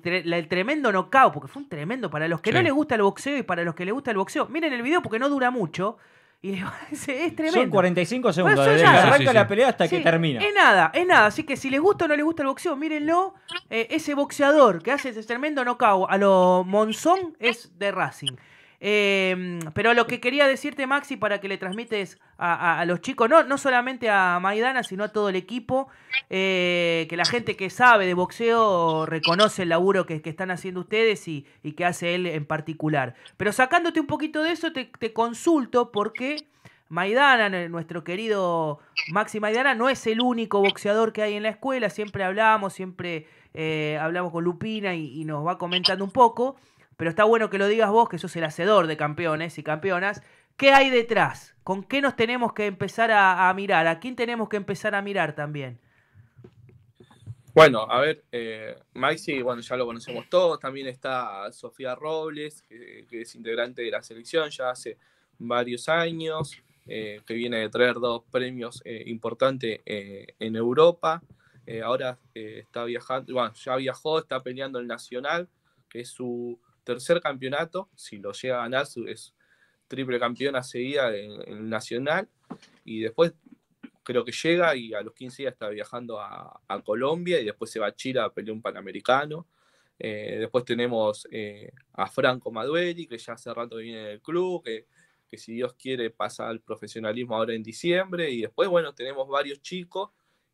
tremendo knockout, porque fue un tremendo. Para los que no les gusta el boxeo y para los que les gusta el boxeo, miren el video porque no dura mucho. Y [laughs] es, tremendo. Pues son 45 segundos. No, arranca la pelea hasta que termina. Es nada, es nada. Así que si les gusta o no les gusta el boxeo, mírenlo. Eh, ese boxeador que hace ese tremendo knockout a lo Monzón es de Racing. Em, pero lo que quería decirte, Maxi, para que le transmites a, los chicos, no, no solamente a Maidana, sino a todo el equipo, eh, que la gente que sabe de boxeo reconoce el laburo que, están haciendo ustedes y, y, que hace él en particular. Pero sacándote un poquito de eso, te, consulto porque... Maidana, nuestro querido Maxi Maidana, no es el único boxeador que hay en la escuela, siempre hablamos, siempre eh, hablamos con Lupina y, nos va comentando un poco, pero está bueno que lo digas vos, que sos el hacedor de campeones y campeonas. ¿Qué hay detrás? ¿Con qué nos tenemos que empezar a, mirar? ¿A quién tenemos que empezar a mirar también? Bueno, a ver, eh, bueno, ya lo conocemos todos. También está Sofía Robles, que, es integrante de la selección ya hace varios años, eh, que viene de traer dos premios eh, importantes eh, en Europa. ahora está viajando, bueno, ya viajó, está peleando el Nacional, que es su tercer campeonato, si lo llega a ganar, es triple campeona seguida en, el Nacional, y después creo que llega y a los 15 días está viajando a, Colombia y después se va a Chile a pelear un Panamericano. Eh, después tenemos eh, a Franco Madueli, que ya hace rato viene del club, que, que si Dios quiere pasa al profesionalismo ahora en diciembre. Y después, bueno, tenemos varios chicos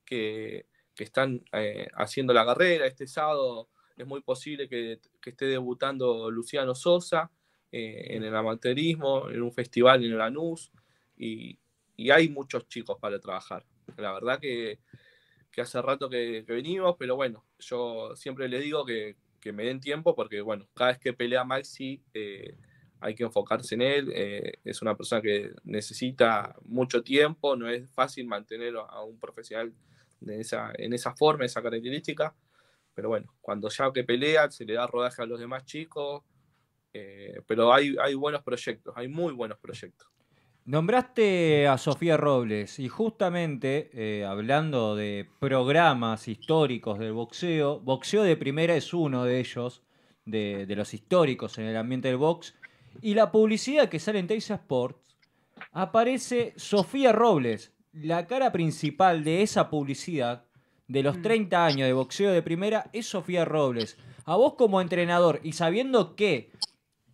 que, están eh, haciendo la carrera. Este sábado es muy posible que, esté debutando Luciano Sosa eh, en el amateurismo, en un festival en Lanús, y, y hay muchos chicos para trabajar. La verdad que, hace rato que, venimos, pero bueno, yo siempre le digo que, me den tiempo porque, bueno, cada vez que pelea Maxi eh, hay que enfocarse en él. Eh, es una persona que necesita mucho tiempo, no es fácil mantener a un profesional de esa, en esa forma, esa característica. Pero bueno, cuando ya que pelean se le da rodaje a los demás chicos. Eh, pero hay, buenos proyectos, hay muy buenos proyectos. Nombraste a Sofía Robles y justamente eh, hablando de programas históricos del boxeo, boxeo de primera es uno de ellos, de, los históricos en el ambiente del box, y la publicidad que sale en Teisa Sports aparece Sofía Robles, la cara principal de esa publicidad, de los 30 mm. años de boxeo de primera es Sofía Robles. A vos como entrenador y sabiendo que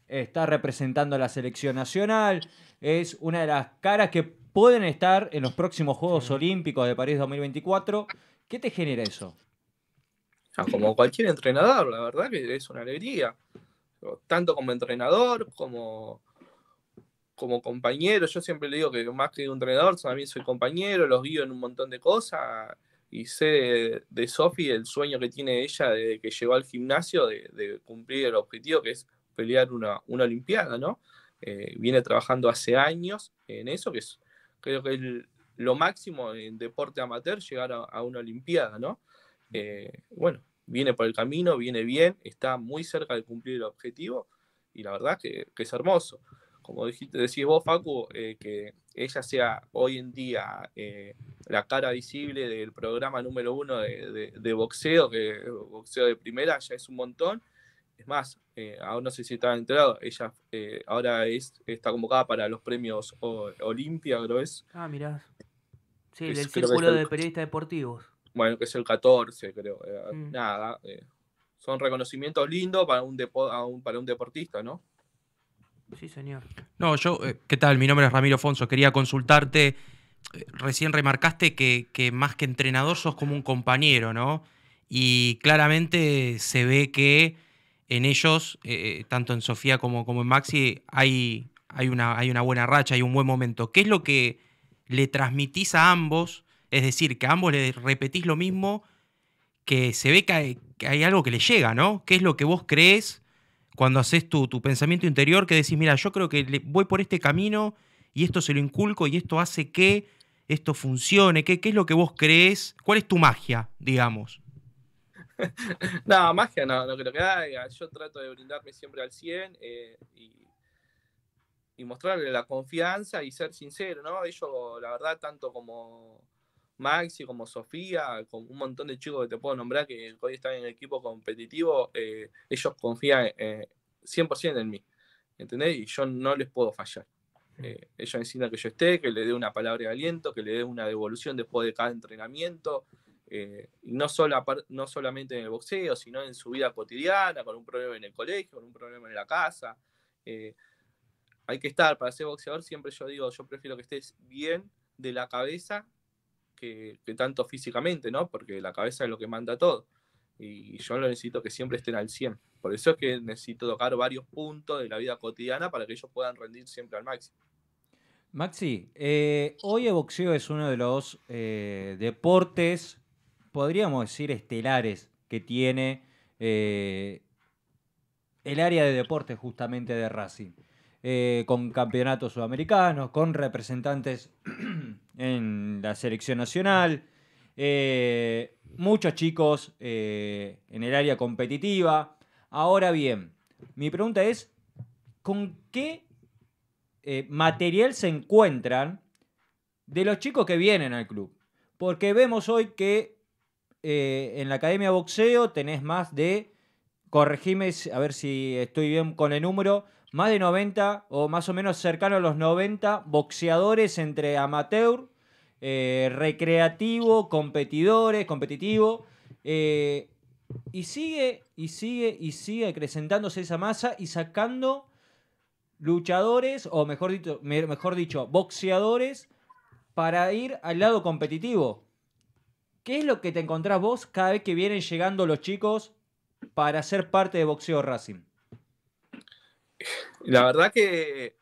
está representando a la selección nacional, es una de las caras que pueden estar en los próximos Juegos Olímpicos de París 2024, ¿qué te genera eso? Ah, como cualquier entrenador, la verdad que es una alegría. Tanto como entrenador, como, como compañero. Yo siempre le digo que más que un entrenador, también soy compañero, los guío en un montón de cosas y sé de, Sofi el sueño que tiene ella de que llegó al gimnasio de, cumplir el objetivo que es pelear una, Olimpiada, ¿no? Eh, viene trabajando hace años en eso, que es creo que lo máximo en deporte amateur llegar a, una Olimpiada, ¿no? Eh, bueno, viene por el camino, viene bien, está muy cerca de cumplir el objetivo y la verdad que, es hermoso. Como dijiste, decís vos, Facu, eh, que ella sea hoy en día eh, la cara visible del programa número uno de, boxeo, que boxeo de primera ya es un montón. Es más, eh, aún no sé si está enterado, ella eh, ahora está convocada para los premios Olimpia, creo es. Ah, mirá. Sí, el Círculo de Periodistas Deportivos. Bueno, que es el 14, creo. Mm. Nada, son reconocimientos lindos para para un deportista, ¿no? Sí, señor. No, yo, eh, ¿qué tal? Mi nombre es Ramiro Afonso Quería consultarte. Eh, recién remarcaste que, más que entrenador sos como un compañero, ¿no? Y claramente se ve que en ellos, eh, tanto en Sofía como, como en Maxi, hay, hay, una, hay una buena racha, hay un buen momento. ¿Qué es lo que le transmitís a ambos? Es decir, que a ambos le repetís lo mismo, que se ve que hay, que hay algo que les llega, ¿no? ¿Qué es lo que vos crees? cuando haces tu, tu pensamiento interior que decís, mira, yo creo que voy por este camino y esto se lo inculco y esto hace que esto funcione? ¿Qué, es lo que vos crees? ¿Cuál es tu magia, digamos? [laughs] no, magia no, no creo que haya. Yo trato de brindarme siempre al 100 eh, y, y, mostrarle la confianza y ser sincero, ¿no? yo, la verdad, tanto como Maxi, como Sofía, con un montón de chicos que te puedo nombrar que hoy están en el equipo competitivo, eh, ellos confían 100% eh, en mí, ¿entendés? Y yo no les puedo fallar. Eh, ellos necesitan que yo esté, que le dé una palabra de aliento, que le dé una devolución después de cada entrenamiento, y no, solo, no solamente en el boxeo, sino en su vida cotidiana, con un problema en el colegio, con un problema en la casa. hay que estar, para ser boxeador siempre yo digo, yo prefiero que estés bien de la cabeza que, tanto físicamente, ¿no? Porque la cabeza es lo que manda todo. Y yo lo necesito que siempre estén al 100. Por eso es que necesito tocar varios puntos de la vida cotidiana para que ellos puedan rendir siempre al máximo. Maxi, eh, hoy el boxeo es uno de los eh, deportes, podríamos decir, estelares que tiene eh, el área de deportes justamente de Racing. Eh, con campeonatos sudamericanos, con representantes [clears throat] en la selección nacional, eh, muchos chicos eh, en el área competitiva. Ahora bien, mi pregunta es, ¿con qué material se encuentran de los chicos que vienen al club? Porque vemos hoy que en la Academia Boxeo tenés más de corregime a ver si estoy bien con el número, más de 90 o más o menos cercano a los 90 boxeadores entre amateur, eh, recreativo, competidores, competitivo. Eh, y sigue, y sigue, y sigue acrecentándose esa masa y sacando luchadores, o mejor dicho, mejor dicho, boxeadores, para ir al lado competitivo. ¿Qué es lo que te encontrás vos cada vez que vienen llegando los chicos para ser parte de Boxeo Racing? La verdad que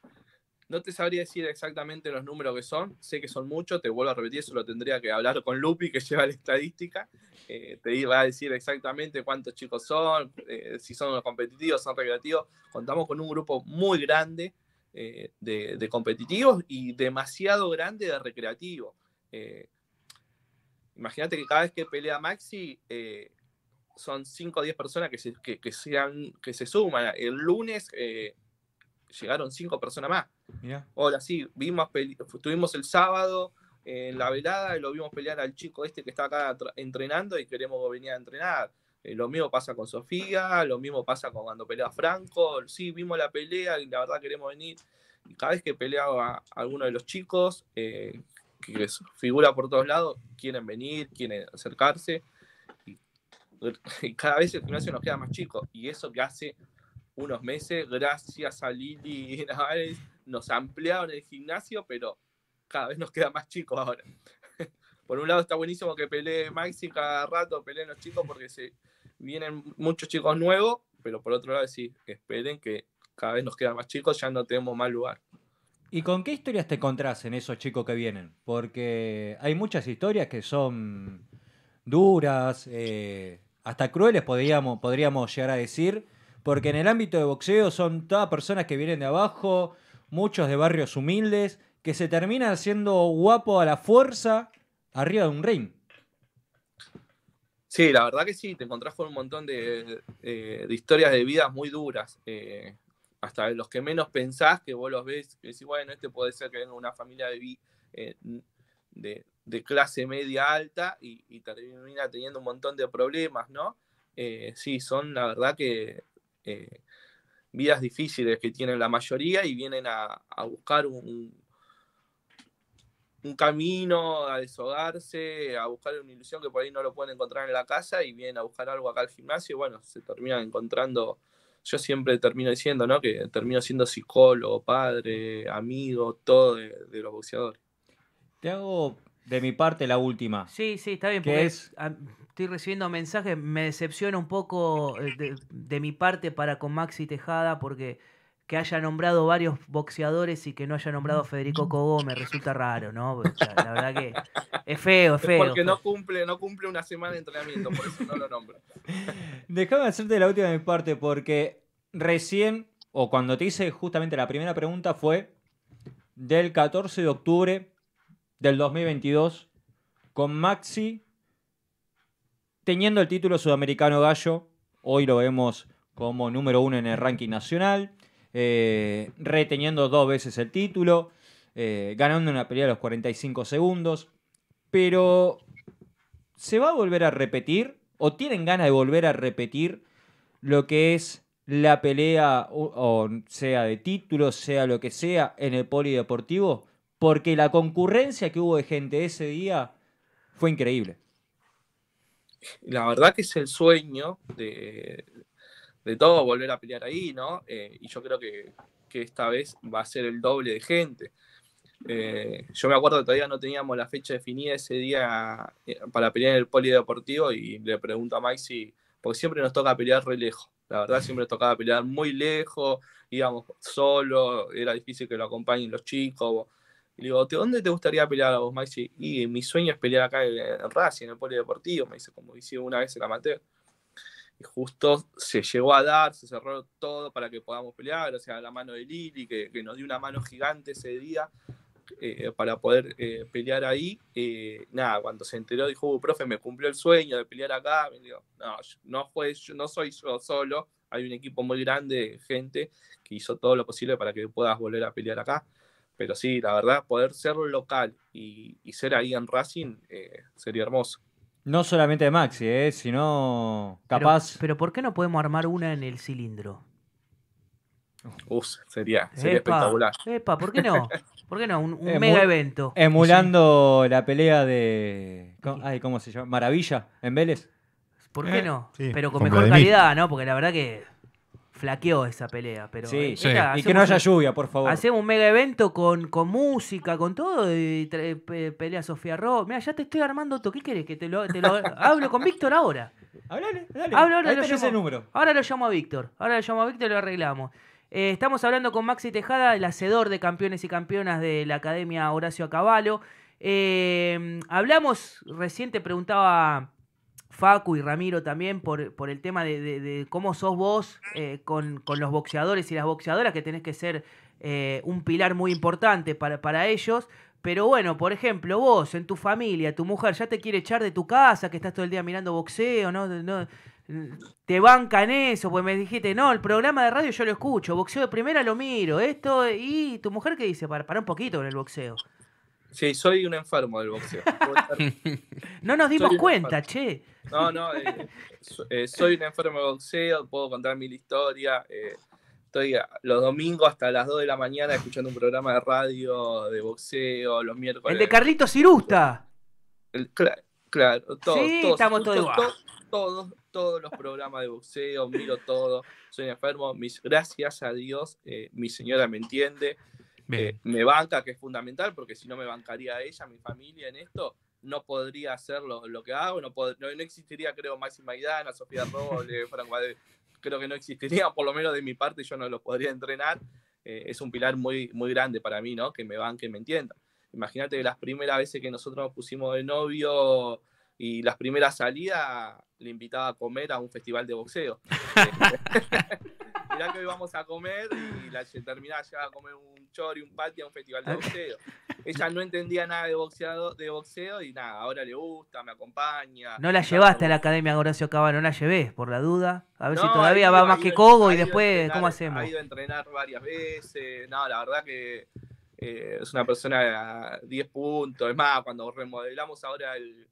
no te sabría decir exactamente los números que son, sé que son muchos, te vuelvo a repetir, eso lo tendría que hablar con Lupi, que [laughs] lleva la estadística, eh, te va a decir exactamente cuántos chicos son, eh, si son competitivos, son recreativos. Contamos con un grupo muy grande eh, de, de, competitivos y demasiado grande de recreativos. Imagínate que cada vez que pelea Maxi, son 5 o 10 personas que se, que, que, sean, que se suman. El lunes eh, llegaron 5 personas más. Ahora Hola, sí, vimos, tuvimos el sábado en la velada y lo vimos pelear al chico este que está acá entrenando y queremos venir a entrenar. Eh, lo mismo pasa con Sofía, lo mismo pasa con cuando pelea Franco. Sí, vimos la pelea y la verdad queremos venir. cada vez que peleaba a alguno de los chicos, eh, que figura por todos lados, quieren venir, quieren acercarse. [laughs] cada vez el gimnasio nos queda más chico. Y eso que hace unos meses, gracias a Lili y [laughs] Navales, nos ampliaron el gimnasio, pero cada vez nos queda más chico ahora. [laughs] Por un lado está buenísimo que pelee Maxi cada rato, peleen los chicos porque se vienen muchos chicos nuevos, pero por otro lado sí, esperen que cada vez nos quedan más chicos, ya no tenemos más lugar. ¿Y con qué historias te encontrás esos chicos que vienen? Porque hay muchas historias que son duras, eh, hasta crueles podríamos, podríamos llegar a decir, porque en el ámbito de boxeo son todas personas que vienen de abajo, muchos de barrios humildes, que se terminan haciendo guapo a la fuerza arriba de un ring. Sí, la verdad que sí, te encontrás con un montón de, historias de vidas muy duras. Eh, hasta los que menos pensás, que vos los ves, que decís, bueno, este puede ser que venga una familia de, eh, de, de clase media alta y, termina teniendo un montón de problemas, ¿no? Eh, sí, son la verdad que eh, vidas difíciles que tienen la mayoría y vienen a, buscar un, un, camino, a deshogarse, a buscar una ilusión que por ahí no lo pueden encontrar en la casa y vienen a buscar algo acá al gimnasio y bueno, se terminan encontrando, yo siempre termino diciendo, ¿no? Que termino siendo psicólogo, padre, amigo, todo de, de los boxeadores. Te hago de mi parte, la última. Sí, sí, está bien. Porque Estoy recibiendo mensajes, me decepciona un poco eh, de, mi parte para con Maxi Tejada porque que haya nombrado varios boxeadores y que no haya nombrado a Federico Cogó me resulta raro, ¿no? la verdad que es feo, es feo. Porque no cumple, no cumple una semana de entrenamiento, por eso no lo nombro. [laughs] Déjame hacerte la última de mi parte porque recién, o cuando te hice justamente la primera pregunta fue del 14 de octubre del 2022 con Maxi teniendo el título sudamericano gallo. Hoy lo vemos como número uno en el ranking nacional, eh, reteniendo dos veces el título, eh, ganando una pelea de los 45 segundos. Pero, ¿se va a volver a repetir? ¿O tienen ganas de volver a repetir lo que es la pelea, o, sea de título, sea lo que sea, en el polideportivo? porque la concurrencia que hubo de gente ese día fue increíble. La verdad que es el sueño de, de todo volver a pelear ahí, ¿no? Eh, y yo creo que, esta vez va a ser el doble de gente. Eh, yo me acuerdo que todavía no teníamos la fecha definida ese día eh, para pelear en el polideportivo y le pregunto a Mike si, porque siempre nos toca pelear re lejos, la verdad siempre nos tocaba pelear muy lejos, íbamos solos, era difícil que lo acompañen los chicos, le digo, ¿dónde te gustaría pelear a vos, Maxi? Y mi sueño es pelear acá en, Racing, en el Polideportivo, me dice, como hice una vez el amateur. Y justo se llegó a dar, se cerró todo para que podamos pelear, o sea, la mano de Lili, que, nos dio una mano gigante ese día eh, para poder eh, pelear ahí. Eh, nada, cuando se enteró, dijo, uh, profe, me cumplió el sueño de pelear acá. Me digo, no, no, fue, yo, no soy yo solo, hay un equipo muy grande gente que hizo todo lo posible para que puedas volver a pelear acá pero sí, la verdad, poder ser local y, ser ahí en Racing eh, sería hermoso. No solamente de Maxi, eh, sino capaz. Pero, ¿por qué no podemos armar una en el cilindro? Uf, sería, sería espectacular. Epa, ¿por qué no? ¿Por qué no? Un, mega evento. Emulando la pelea de. Ay, ¿cómo se llama? Maravilla en Vélez. ¿Por qué eh, no? pero con, mejor calidad, ¿no? Porque la verdad que flaqueó esa pelea, pero. Sí, eh, y que no haya lluvia, por favor. Hacemos un mega evento con, música, con todo, y pelea Sofía Ro. Mira, ya te estoy armando todo. ¿Qué quieres? Que te lo, [laughs] hablo con Víctor ahora. Háblale, dale. ahora, lo número. ahora lo llamo a Víctor. Ahora lo llamo a Víctor y lo arreglamos. Eh, estamos hablando con Maxi Tejada, el hacedor de campeones y campeonas de la Academia Horacio Acabalo. Eh, hablamos, reciente. te preguntaba Facu y Ramiro también por, por el tema de, cómo sos vos eh, con, los boxeadores y las boxeadoras, que tenés que ser eh, un pilar muy importante para, para ellos. Pero bueno, por ejemplo, vos, en tu familia, tu mujer ya te quiere echar de tu casa, que estás todo el día mirando boxeo, ¿no? no te en eso, pues me dijiste, no, el programa de radio yo lo escucho, boxeo de primera lo miro, esto, y tu mujer qué dice, para, para un poquito con el boxeo. Sí, soy un enfermo del boxeo. [laughs] [laughs] no nos dimos cuenta, che. No, no, eh, eh, soy un enfermo del boxeo, puedo contar mi historia. Eh, estoy los domingos hasta las 2 de la mañana escuchando un programa de radio de boxeo, los miércoles. El de Carlitos Cirusta. claro, todos, todos, todos, los programas de boxeo, miro todo, soy enfermo. Mis, gracias a Dios, mi señora me entiende. Eh, me banca, que es fundamental, porque si no me bancaría ella, mi familia en esto, no podría hacer lo, que hago, no, no, existiría, creo, Maxi Maidana, Sofía [laughs] Robles, Franco creo que no existiría, por lo menos de mi parte yo no lo podría entrenar. Eh, es un pilar muy, muy grande para mí, ¿no? Que me banque, me entienda Imagínate que las primeras veces que nosotros nos pusimos de novio y las primeras salidas, le invitaba a comer a un festival de boxeo. [laughs] [laughs] mirá que hoy vamos a comer y la terminaba ya a comer un chori, un patio a un festival de boxeo. [laughs] Ella no entendía nada de de boxeo y nada, ahora le gusta, me acompaña. No la llevaste a la academia Horacio Cava, no la llevé, por la duda. A ver si todavía va más que Cogo y después, ¿cómo hacemos? Ha ido a entrenar varias veces. No, la verdad que eh, es una persona a 10 puntos. Es más, cuando remodelamos ahora el,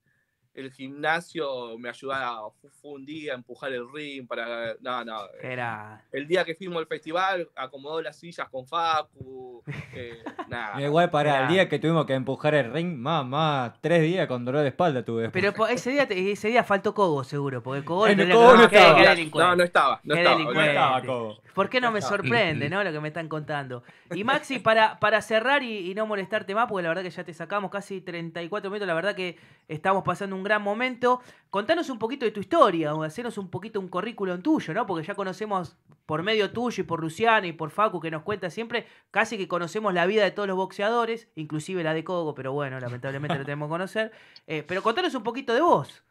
el gimnasio me ayudaba, un día a empujar el ring para... No, no. Era... Eh, el día que fuimos al festival, acomodó las sillas con Facu. [laughs] Eh, nada. Igual para el día que tuvimos que empujar el ring, más, tres días con dolor de espalda tuve. Pero ese día, ese día faltó Cobo seguro, porque Cobo, no, no, estaba. no, estaba. No, estaba, Cobo. ¿Por qué no, me sorprende ¿no? lo que me están contando? Y Maxi, para, para cerrar y, y no molestarte más, porque la verdad que ya te sacamos casi 34 minutos, la verdad que estamos pasando un un gran momento. Contanos un poquito de tu historia, o hacernos un poquito un currículum tuyo, ¿no? Porque ya conocemos por medio tuyo y por Luciana y por Facu, que nos cuenta siempre, casi que conocemos la vida de todos los boxeadores, inclusive la de Cogo, pero bueno, lamentablemente no tenemos que conocer. Eh, pero contanos un poquito de vos.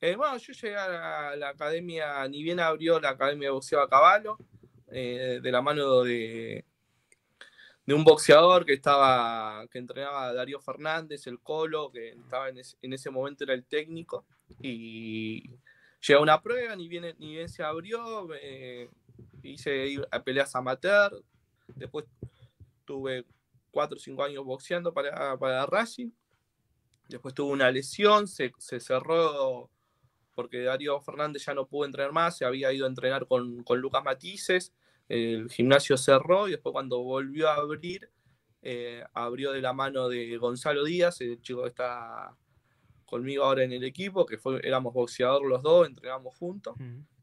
Eh, bueno, yo llegué a la, academia, ni bien abrió la academia de boxeo a caballo, eh, de la mano de, de un boxeador que estaba que entrenaba a Darío Fernández, el Colo, que estaba en, ese momento era el técnico y llega una prueba, ni bien, ni bien se abrió, eh, hice a peleas amateur, después tuve 4 o 5 años boxeando para, para Racing, después tuve una lesión, se, cerró porque Darío Fernández ya no pudo entrenar más, se había ido a entrenar con, con Lucas Matices, el gimnasio cerró y después cuando volvió a abrir, eh, abrió de la mano de Gonzalo Díaz, el chico que está conmigo ahora en el equipo, que fue, éramos boxeadores los dos, entrenamos juntos.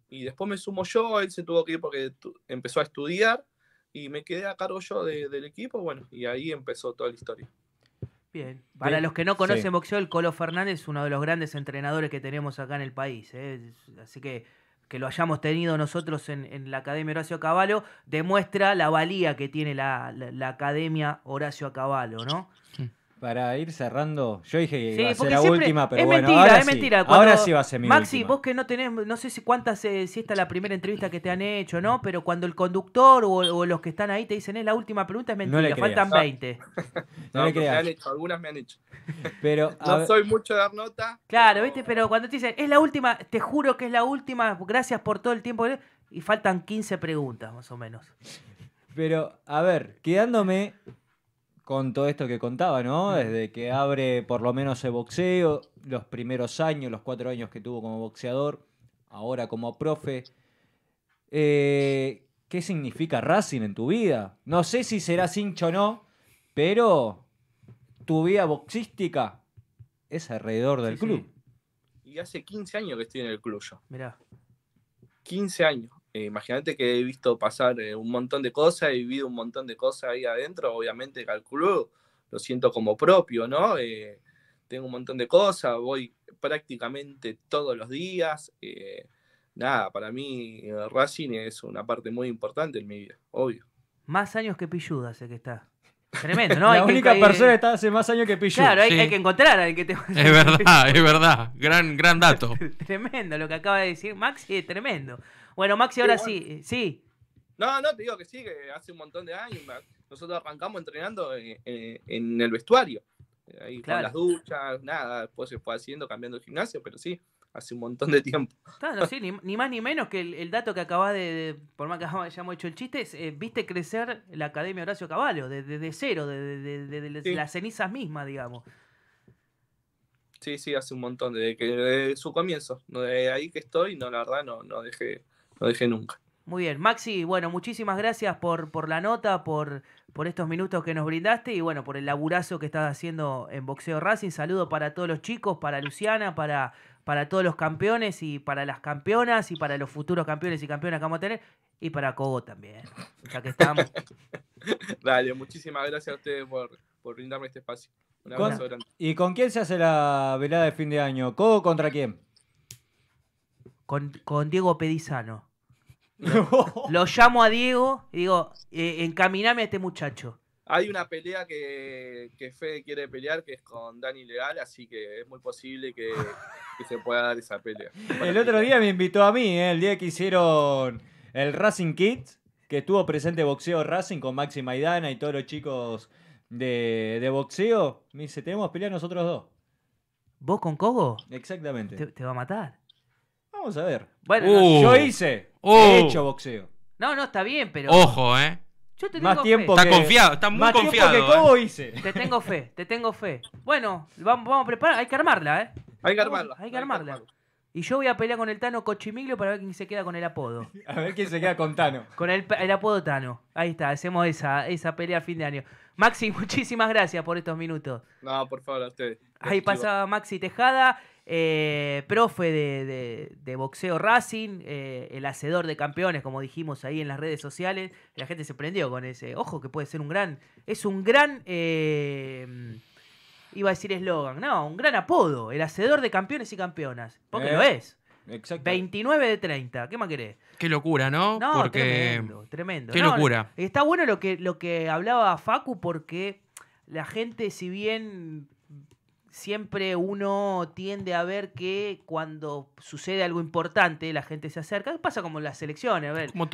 Y después me sumo yo, él se tuvo que ir porque empezó a estudiar y me quedé a cargo yo del equipo, bueno, y ahí empezó toda la historia. Bien, para los que no conocen boxeo, el Colo Fernández es uno de los grandes entrenadores que tenemos acá en el país, ¿eh? así que que lo hayamos tenido nosotros en, en la Academia Horacio Caballo, demuestra la valía que tiene la, Academia Horacio Caballo, ¿no? para ir cerrando, yo dije que iba a ser la última, pero es bueno, mentira, ahora es sí, mentira. ahora sí va a ser mi Maxi, vos que no tenés, no sé si cuántas, eh, si esta es la primera entrevista que te han hecho, ¿no? Pero cuando el conductor o, los que están ahí te dicen es la última pregunta, es mentira, faltan 20. no, le creas. algunas me han hecho. Pero, [laughs] no soy mucho de dar nota. Claro, viste, pero cuando te dicen es la última, te juro que es la última, gracias por todo el tiempo, y faltan 15 preguntas más o menos. Pero, a ver, quedándome con todo esto que contaba, ¿no? Desde mm. que abre por lo menos el boxeo, los primeros años, los cuatro años que tuvo como boxeador, ahora como profe. Eh, ¿Qué significa Racing en tu vida? No sé si serás hincho o no, pero tu vida boxística es alrededor del club. Y hace 15 años que estoy en el club yo. Mirá. 15 años. Eh, imagínate que he visto pasar eh, un montón de cosas, he vivido un montón de cosas ahí adentro, obviamente calculo, lo siento como propio, ¿no? Eh, tengo un montón de cosas, voy prácticamente todos los días. nada, para mí Racing es una parte muy importante en mi vida, obvio. Más años que pilluda sé que está. Tremendo, ¿no? La única persona que está hace más años que Pichu. Claro, hay, que encontrar al que te Es verdad, es verdad. Gran, gran dato. [laughs] tremendo lo que acaba de decir Maxi, es tremendo. Bueno, Maxi, ahora sí, sí, No, no, te digo que sí, que hace un montón de años. Nosotros arrancamos entrenando eh, eh, en, el vestuario. Eh, ahí con las duchas, nada. Después se fue haciendo, cambiando el gimnasio, pero sí hace un montón de tiempo. sí, ni, más ni menos que el, dato que acabas de, por más que hayamos hecho el chiste, eh, viste crecer la Academia Horacio Caballo desde cero, desde las cenizas mismas, digamos. Sí, sí, hace un montón, desde, su comienzo, de ahí que estoy, no, la verdad, no, no, dejé, no dejé nunca. Muy bien, Maxi, bueno, muchísimas gracias por, por la nota, por, por estos minutos que nos brindaste y bueno, por el laburazo que estás haciendo en Boxeo Racing. Saludo para todos los chicos, para Luciana, para para todos los campeones y para las campeonas y para los futuros campeones y campeonas que vamos a tener y para Cobo también. ¿eh? Ya que estamos. [laughs] Dale, muchísimas gracias a ustedes por, brindarme este espacio. Un abrazo ¿Y con quién se hace la velada de fin de año? ¿Cobo contra quién? Con, Diego Pedizano. [laughs] Lo, llamo a Diego y digo, eh, encaminame a este muchacho. Hay una pelea que, que Fede quiere pelear que es con Dani Leal, así que es muy posible que, que se pueda dar esa pelea. El otro día me invitó a mí, eh, el día que hicieron el Racing kit que estuvo presente boxeo Racing con Maxi Maidana y todos los chicos de, boxeo. Me dice, tenemos pelea nosotros dos. ¿Vos con Cogo? Exactamente. Te, va a matar. Vamos a ver. Bueno, uh. yo hice, he uh. hecho boxeo. No, no, está bien, pero. Ojo, ¿eh? Yo Más tengo tiempo Está confiado, está muy que eh. hice. Te tengo fe, te tengo fe. Bueno, vamos, vamos a preparar, hay que armarla, ¿eh? Hay que armarlo. Hay que armarla. Y yo voy a pelear con el Tano Cochimiglio para ver quién se queda con el apodo. [laughs] A ver quién se queda con Tano. [laughs] Con el, apodo Tano. Ahí está, hacemos esa, esa pelea a fin de año. Maxi, [laughs] muchísimas gracias por estos minutos. No, por favor, a ustedes. Ahí pasa Maxi Tejada, eh, profe de, boxeo Racing, eh, el hacedor de campeones, como dijimos ahí en las redes sociales. La gente se prendió con ese. Ojo que puede ser un gran. Es un gran. Eh, iba a decir eslogan. No, un gran apodo. El hacedor de campeones y campeonas. Porque eh, lo es. Exacto. 29 de 30. ¿Qué más querés? Qué locura, ¿no? no porque... tremendo, tremendo. Qué locura. Está bueno lo que, lo que hablaba Facu porque la gente, si bien siempre uno tiende a ver que cuando sucede algo importante la gente se acerca. Pasa como en las selecciones, a ver. Como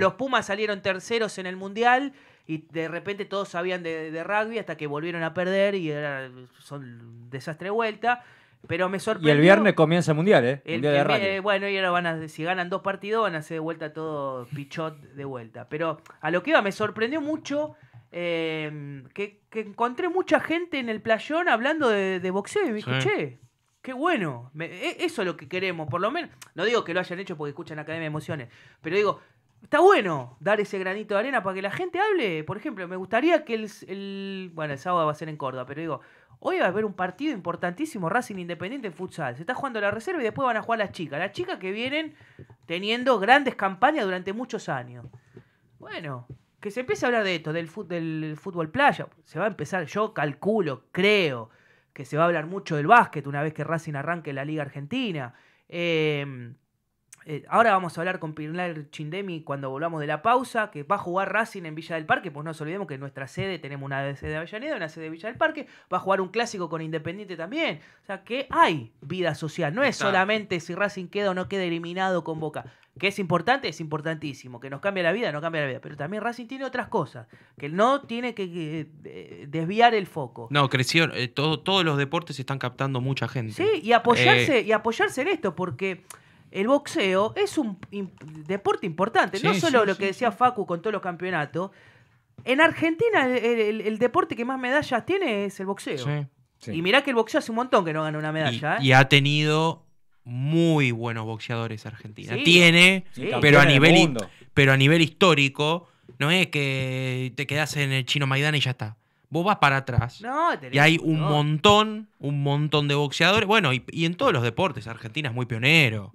los Pumas salieron terceros en el Mundial y de repente todos sabían de, rugby hasta que volvieron a perder y era, son desastre de vuelta. Pero me sorprendió. Y el viernes comienza el mundial, ¿eh? El, de eh, bueno, y ahora van a, si ganan dos partidos, van a hacer de vuelta todo pichot de vuelta. Pero a lo que iba, me sorprendió mucho em, que, encontré mucha gente en el playón hablando de, boxeo. Y me dije, che, qué bueno. E, eso es lo que queremos, por lo menos. No digo que lo hayan hecho porque escuchan Academia de Emociones, pero digo, Está bueno dar ese granito de arena para que la gente hable. Por ejemplo, me gustaría que el, Bueno, el sábado va a ser en Córdoba, pero digo, hoy va a haber un partido importantísimo Racing Independiente en futsal. Se está jugando la reserva y después van a jugar las chicas. Las chicas que vienen teniendo grandes campañas durante muchos años. Bueno, que se empiece a hablar de esto, del, del fútbol playa. Se va a empezar, yo calculo, creo, que se va a hablar mucho del básquet una vez que Racing arranque la Liga Argentina. Eh eh, ahora vamos a hablar con Pilar Chindemi cuando volvamos de la pausa, que va a jugar Racing en Villa del Parque, pues no nos olvidemos que en nuestra sede tenemos una sede de Avellaneda, una sede de Villa del Parque, va a jugar un clásico con Independiente también. O sea que hay vida social, no es solamente si Racing queda o no queda eliminado con Boca. Que es importante, es importantísimo. Que nos cambia la vida, no cambia la vida. Pero también Racing tiene otras cosas. Que no tiene que, eh, desviar el foco. No, creció. Eh, todos los deportes están captando mucha gente. Sí, y apoyarse, y apoyarse en esto, porque el boxeo es un deporte importante. no solo lo que decía Facu con todos los campeonatos. En Argentina el, deporte que más medallas tiene es el boxeo. Y mirá que el boxeo hace un montón que no gana una medalla. ¿eh? y, ha tenido muy buenos boxeadores Argentina. Tiene, pero, a nivel, histórico, no es que te quedas en el chino Maidana y ya está. Vos vas para atrás. y hay un montón, un montón de boxeadores. Bueno, y, y, en todos los deportes, Argentina es muy pionero.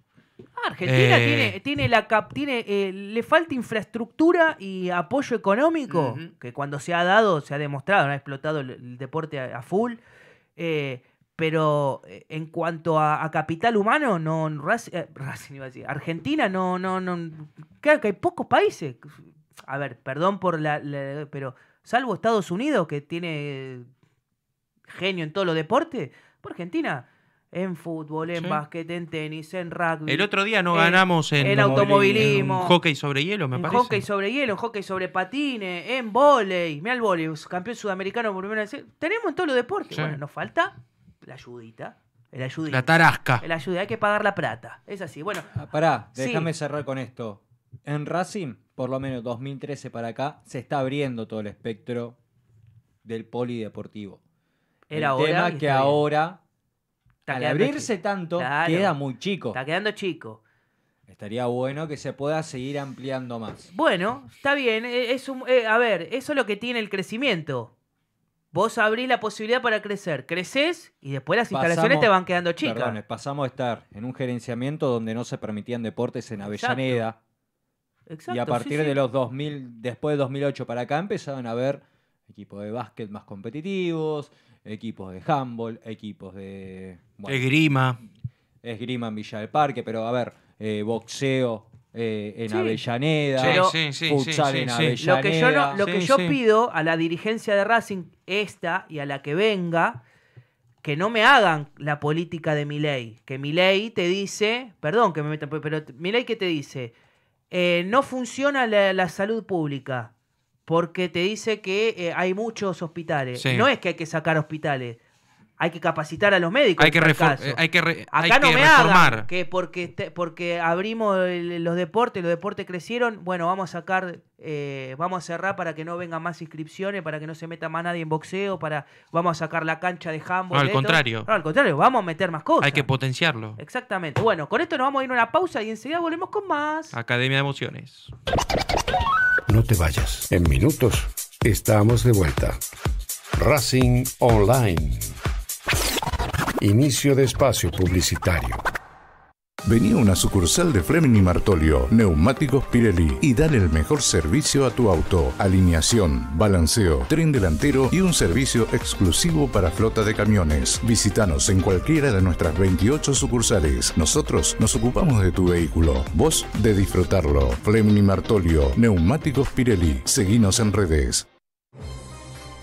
Ah, Argentina eh, tiene, tiene la eh, le falta infraestructura y apoyo económico, que cuando se ha dado, se ha demostrado, no ha explotado el, deporte a, full. Eh, pero en cuanto a, capital humano, no, Argentina no, no, no, que hay pocos países. A ver, perdón por la, la pero salvo Estados Unidos que tiene genio en todos los deportes, por Argentina en fútbol, en básquet, en tenis, en rugby. El otro día no eh, ganamos en, automovilismo, en hockey sobre hielo, me en Hockey sobre hielo, hockey sobre patines, en volei. Mira el volei, campeón sudamericano por primera vez. Tenemos en todos los deportes. Bueno, nos falta la ayudita. El ayudita. La tarasca. El ayudita, hay que pagar la plata. Es así. Bueno, ah, pará, déjame cerrar con esto. En Racing, por lo menos 2013 para acá, se está abriendo todo el espectro del polideportivo. Era el tema que ahora al abrirse tanto, queda muy chico. Está quedando chico. Estaría bueno que se pueda seguir ampliando más. Bueno, está bien. Eh, es eh, a ver, eso es lo que tiene el crecimiento. Vos abrís la posibilidad para crecer. Creces y después las instalaciones te van quedando chicas. pasamos a estar en un gerenciamiento donde no se permitían deportes en Avellaneda. Exacto. y a partir de los 2000, después de 2008 para acá, empezaron a haber equipos de básquet más competitivos, equipos de handball, equipos de grima, esgrima. en Villa del Parque, pero a ver, boxeo. en Avellaneda, en Avellaneda. Lo que yo, pido a la dirigencia de Racing, esta y a la que venga, que no me hagan la política de mi ley. Que mi ley te dice, perdón que me metan, pero mi ley que te dice, eh, no funciona la, salud pública porque te dice que eh, hay muchos hospitales. No es que hay que sacar hospitales, hay que capacitar a los médicos. Hay que, hay que Acá no me reformar. porque, porque abrimos los deportes, los deportes crecieron, bueno, vamos a sacar, eh, vamos a cerrar para que no vengan más inscripciones, para que no se meta más nadie en boxeo, para vamos a sacar la cancha de handball. al contrario. al contrario, vamos a meter más cosas. Hay que potenciarlo. Exactamente. Bueno, con esto nos vamos a ir a una pausa y enseguida volvemos con más. Academia de Emociones. No te vayas. En minutos estamos de vuelta. Racing Online. Inicio de espacio publicitario. Venía una sucursal de Fleming Martolio, Neumáticos Pirelli, y dale el mejor servicio a tu auto. Alineación, balanceo, tren delantero y un servicio exclusivo para flota de camiones. Visítanos en cualquiera de nuestras 28 sucursales. Nosotros nos ocupamos de tu vehículo, vos de disfrutarlo. Fleming Martolio, Neumáticos Pirelli. Seguinos en redes.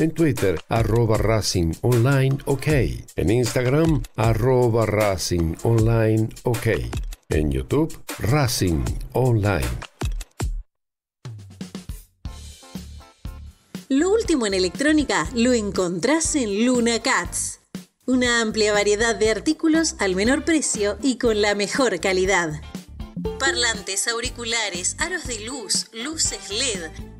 en Twitter, arroba Racing Online OK. En Instagram, arroba Racing Online OK. En YouTube, Racing Online. Lo último en electrónica lo encontrás en Luna Cats. Una amplia variedad de artículos al menor precio y con la mejor calidad. Parlantes, auriculares, aros de luz, luces LED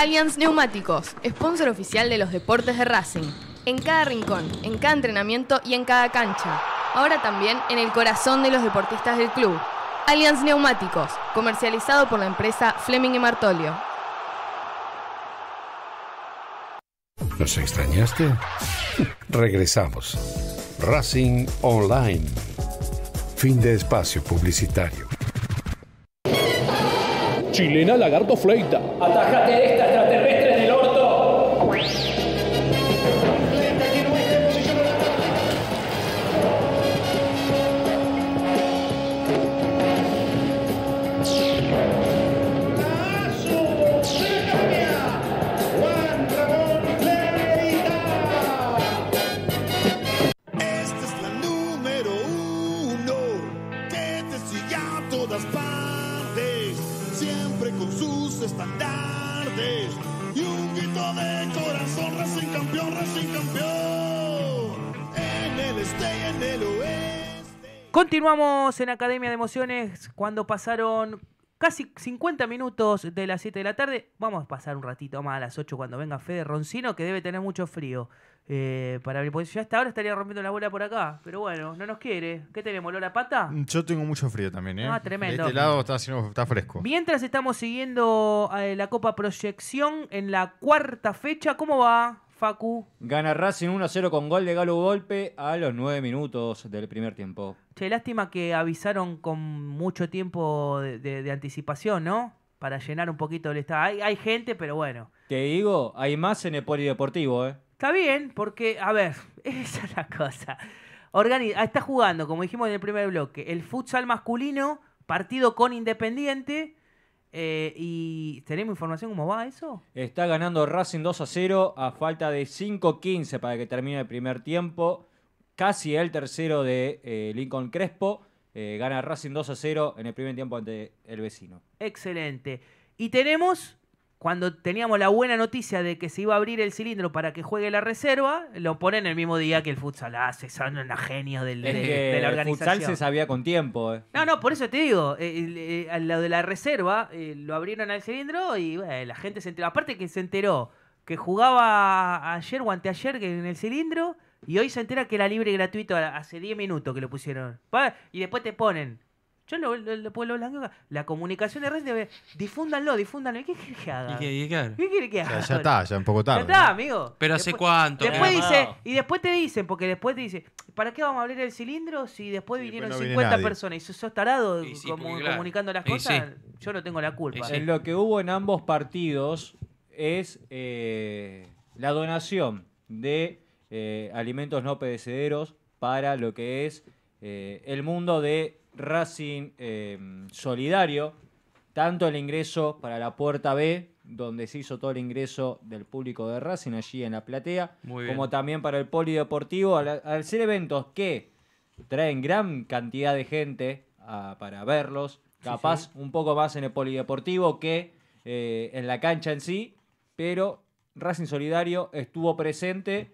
Allianz Neumáticos, sponsor oficial de los deportes de Racing. En cada rincón, en cada entrenamiento y en cada cancha. Ahora también en el corazón de los deportistas del club. Allianz Neumáticos, comercializado por la empresa Fleming y Martolio. ¿Nos extrañaste? [laughs] Regresamos. Racing Online. Fin de espacio publicitario. Chilena Lagarto Fleita. Atájate esta extraterrestre. Continuamos en Academia de Emociones cuando pasaron casi 50 minutos de las 7 de la tarde. Vamos a pasar un ratito más a las 8 cuando venga Fede Roncino, que debe tener mucho frío. Eh, para abrir, ya hasta ahora estaría rompiendo la bola por acá. Pero bueno, no nos quiere. ¿Qué tenemos, Lola Pata? Mm, yo tengo mucho frío también, ¿eh? Ah, tremendo. De este lado está, está fresco. Mientras estamos siguiendo eh, la Copa Proyección en la cuarta fecha, ¿cómo va? Facu. Gana Racing 1-0 con gol de Galo Golpe a los 9 minutos del primer tiempo. Che, lástima que avisaron con mucho tiempo de, anticipación, ¿no? Para llenar un poquito el estado. Hay, gente, pero bueno. Te digo, hay más en el polideportivo, ¿eh? Está bien, porque, a ver, [laughs] esa es la cosa. Organiza, ah, está jugando, como dijimos en el primer bloque, el futsal masculino, partido con Independiente eh, ¿Y tenemos información cómo va eso? Está ganando Racing 2 a 0 a falta de 5.15 para que termine el primer tiempo. Casi el tercero de eh, Lincoln Crespo. Eh, gana Racing 2 a 0 en el primer tiempo ante el vecino. Excelente. Y tenemos cuando teníamos la buena noticia de que se iba a abrir el cilindro para que juegue la reserva, lo ponen el mismo día que el futsal. hace, ah, Son a la del, de, la organización. El futsal se sabía con tiempo. Eh. No, no, por eso te digo. Eh, lo eh, de la reserva lo abrieron al cilindro y la gente se enteró. Aparte que se enteró que jugaba ayer o anteayer en el cilindro y hoy se entera que era libre y gratuito hace 10 minutos que lo pusieron. Y después te ponen yo lo, La comunicación de red Difúndanlo, difúndanlo. ¿Y qué quiere que haga? qué, quiere ya está, ya un poco tarde. Ya está, amigo. Pero hace cuánto. Eh. y después te dicen, porque después te dicen, ¿para qué vamos a abrir el cilindro si después vinieron 50 personas? Y eso sos tarado comunicando las cosas, yo no tengo la culpa. En lo que hubo en ambos partidos es eh, la donación de eh, alimentos no perecederos para lo que es el mundo de Racing em, solidario, tanto el ingreso para la puerta B, donde se hizo todo el ingreso del público de Racing allí en la platea, como también para el polideportivo, al, ser eventos que traen gran cantidad de gente ah, para verlos, capaz un poco más en el polideportivo que eh, en la cancha en sí, pero Racing Solidario estuvo presente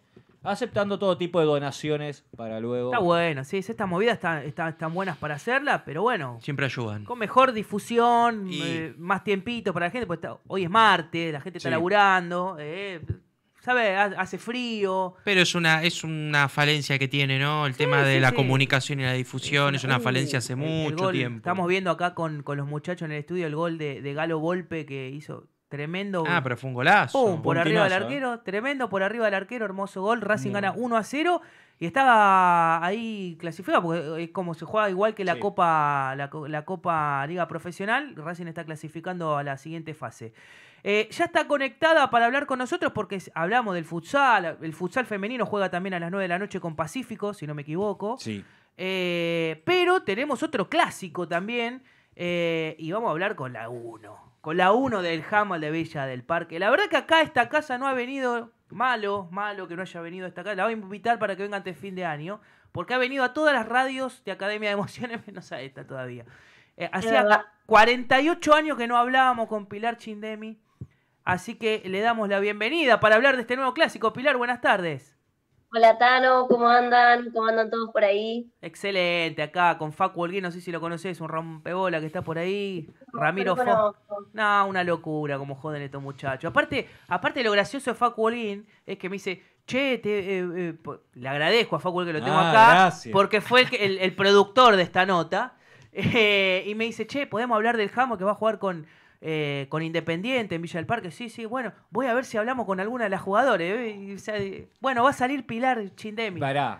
aceptando todo tipo de donaciones para luego. Está bueno, sí, estas movidas están, están, buenas para hacerla, pero bueno. Siempre ayudan. Con mejor difusión, y... Eh, más tiempito para la gente, pues hoy es martes, la gente está laburando, eh, ¿sabe? Hace frío. Pero es una, es una falencia que tiene, ¿no? El tema de la comunicación y la difusión es una, falencia uh, hace mucho tiempo. Estamos viendo acá con, los muchachos en el estudio el gol de, de Galo Golpe que hizo Tremendo. Ah, pero fue un golazo. Pum, por arriba del ¿eh? arquero. Tremendo, por arriba del arquero. Hermoso gol. Racing gana 1 mm. a 0. Y estaba ahí clasificado, porque eh, es como se juega igual que la Copa la, Copa Liga Profesional. Racing está clasificando a la siguiente fase. Eh, ya está conectada para hablar con nosotros porque hablamos del futsal. El futsal femenino juega también a las 9 de la noche con Pacífico, si no me equivoco. Sí. pero tenemos otro clásico también. y vamos a hablar con la 1 con la 1 del Hamal de Villa del Parque. La verdad que acá esta casa no ha venido malo, malo que no haya venido esta casa. La voy a invitar para que venga antes fin de año, porque ha venido a todas las radios de Academia de Emociones, [laughs] menos a esta todavía. Eh, hacía 48 años que no hablábamos con Pilar Chindemi, así que le damos la bienvenida para hablar de este nuevo clásico. Pilar, buenas tardes. Hola Tano, ¿cómo andan? ¿Cómo andan todos por ahí? Excelente, acá con Facu no sé si lo conoces, un rompebola que está por ahí. Ramiro Fo... No, una locura como joden estos muchachos. Aparte, aparte lo gracioso de Facu es que me dice, che, eh, eh, le agradezco a Facu que lo tengo ah, acá, porque fue el, productor de esta nota. [laughs] Eh, y me dice, che, podemos hablar del Jamo que va a jugar con, eh, con Independiente en Villa del Parque. Sí, sí, bueno, voy a ver si hablamos con alguna de las jugadoras eh, bueno, va a salir Pilar Chindemi.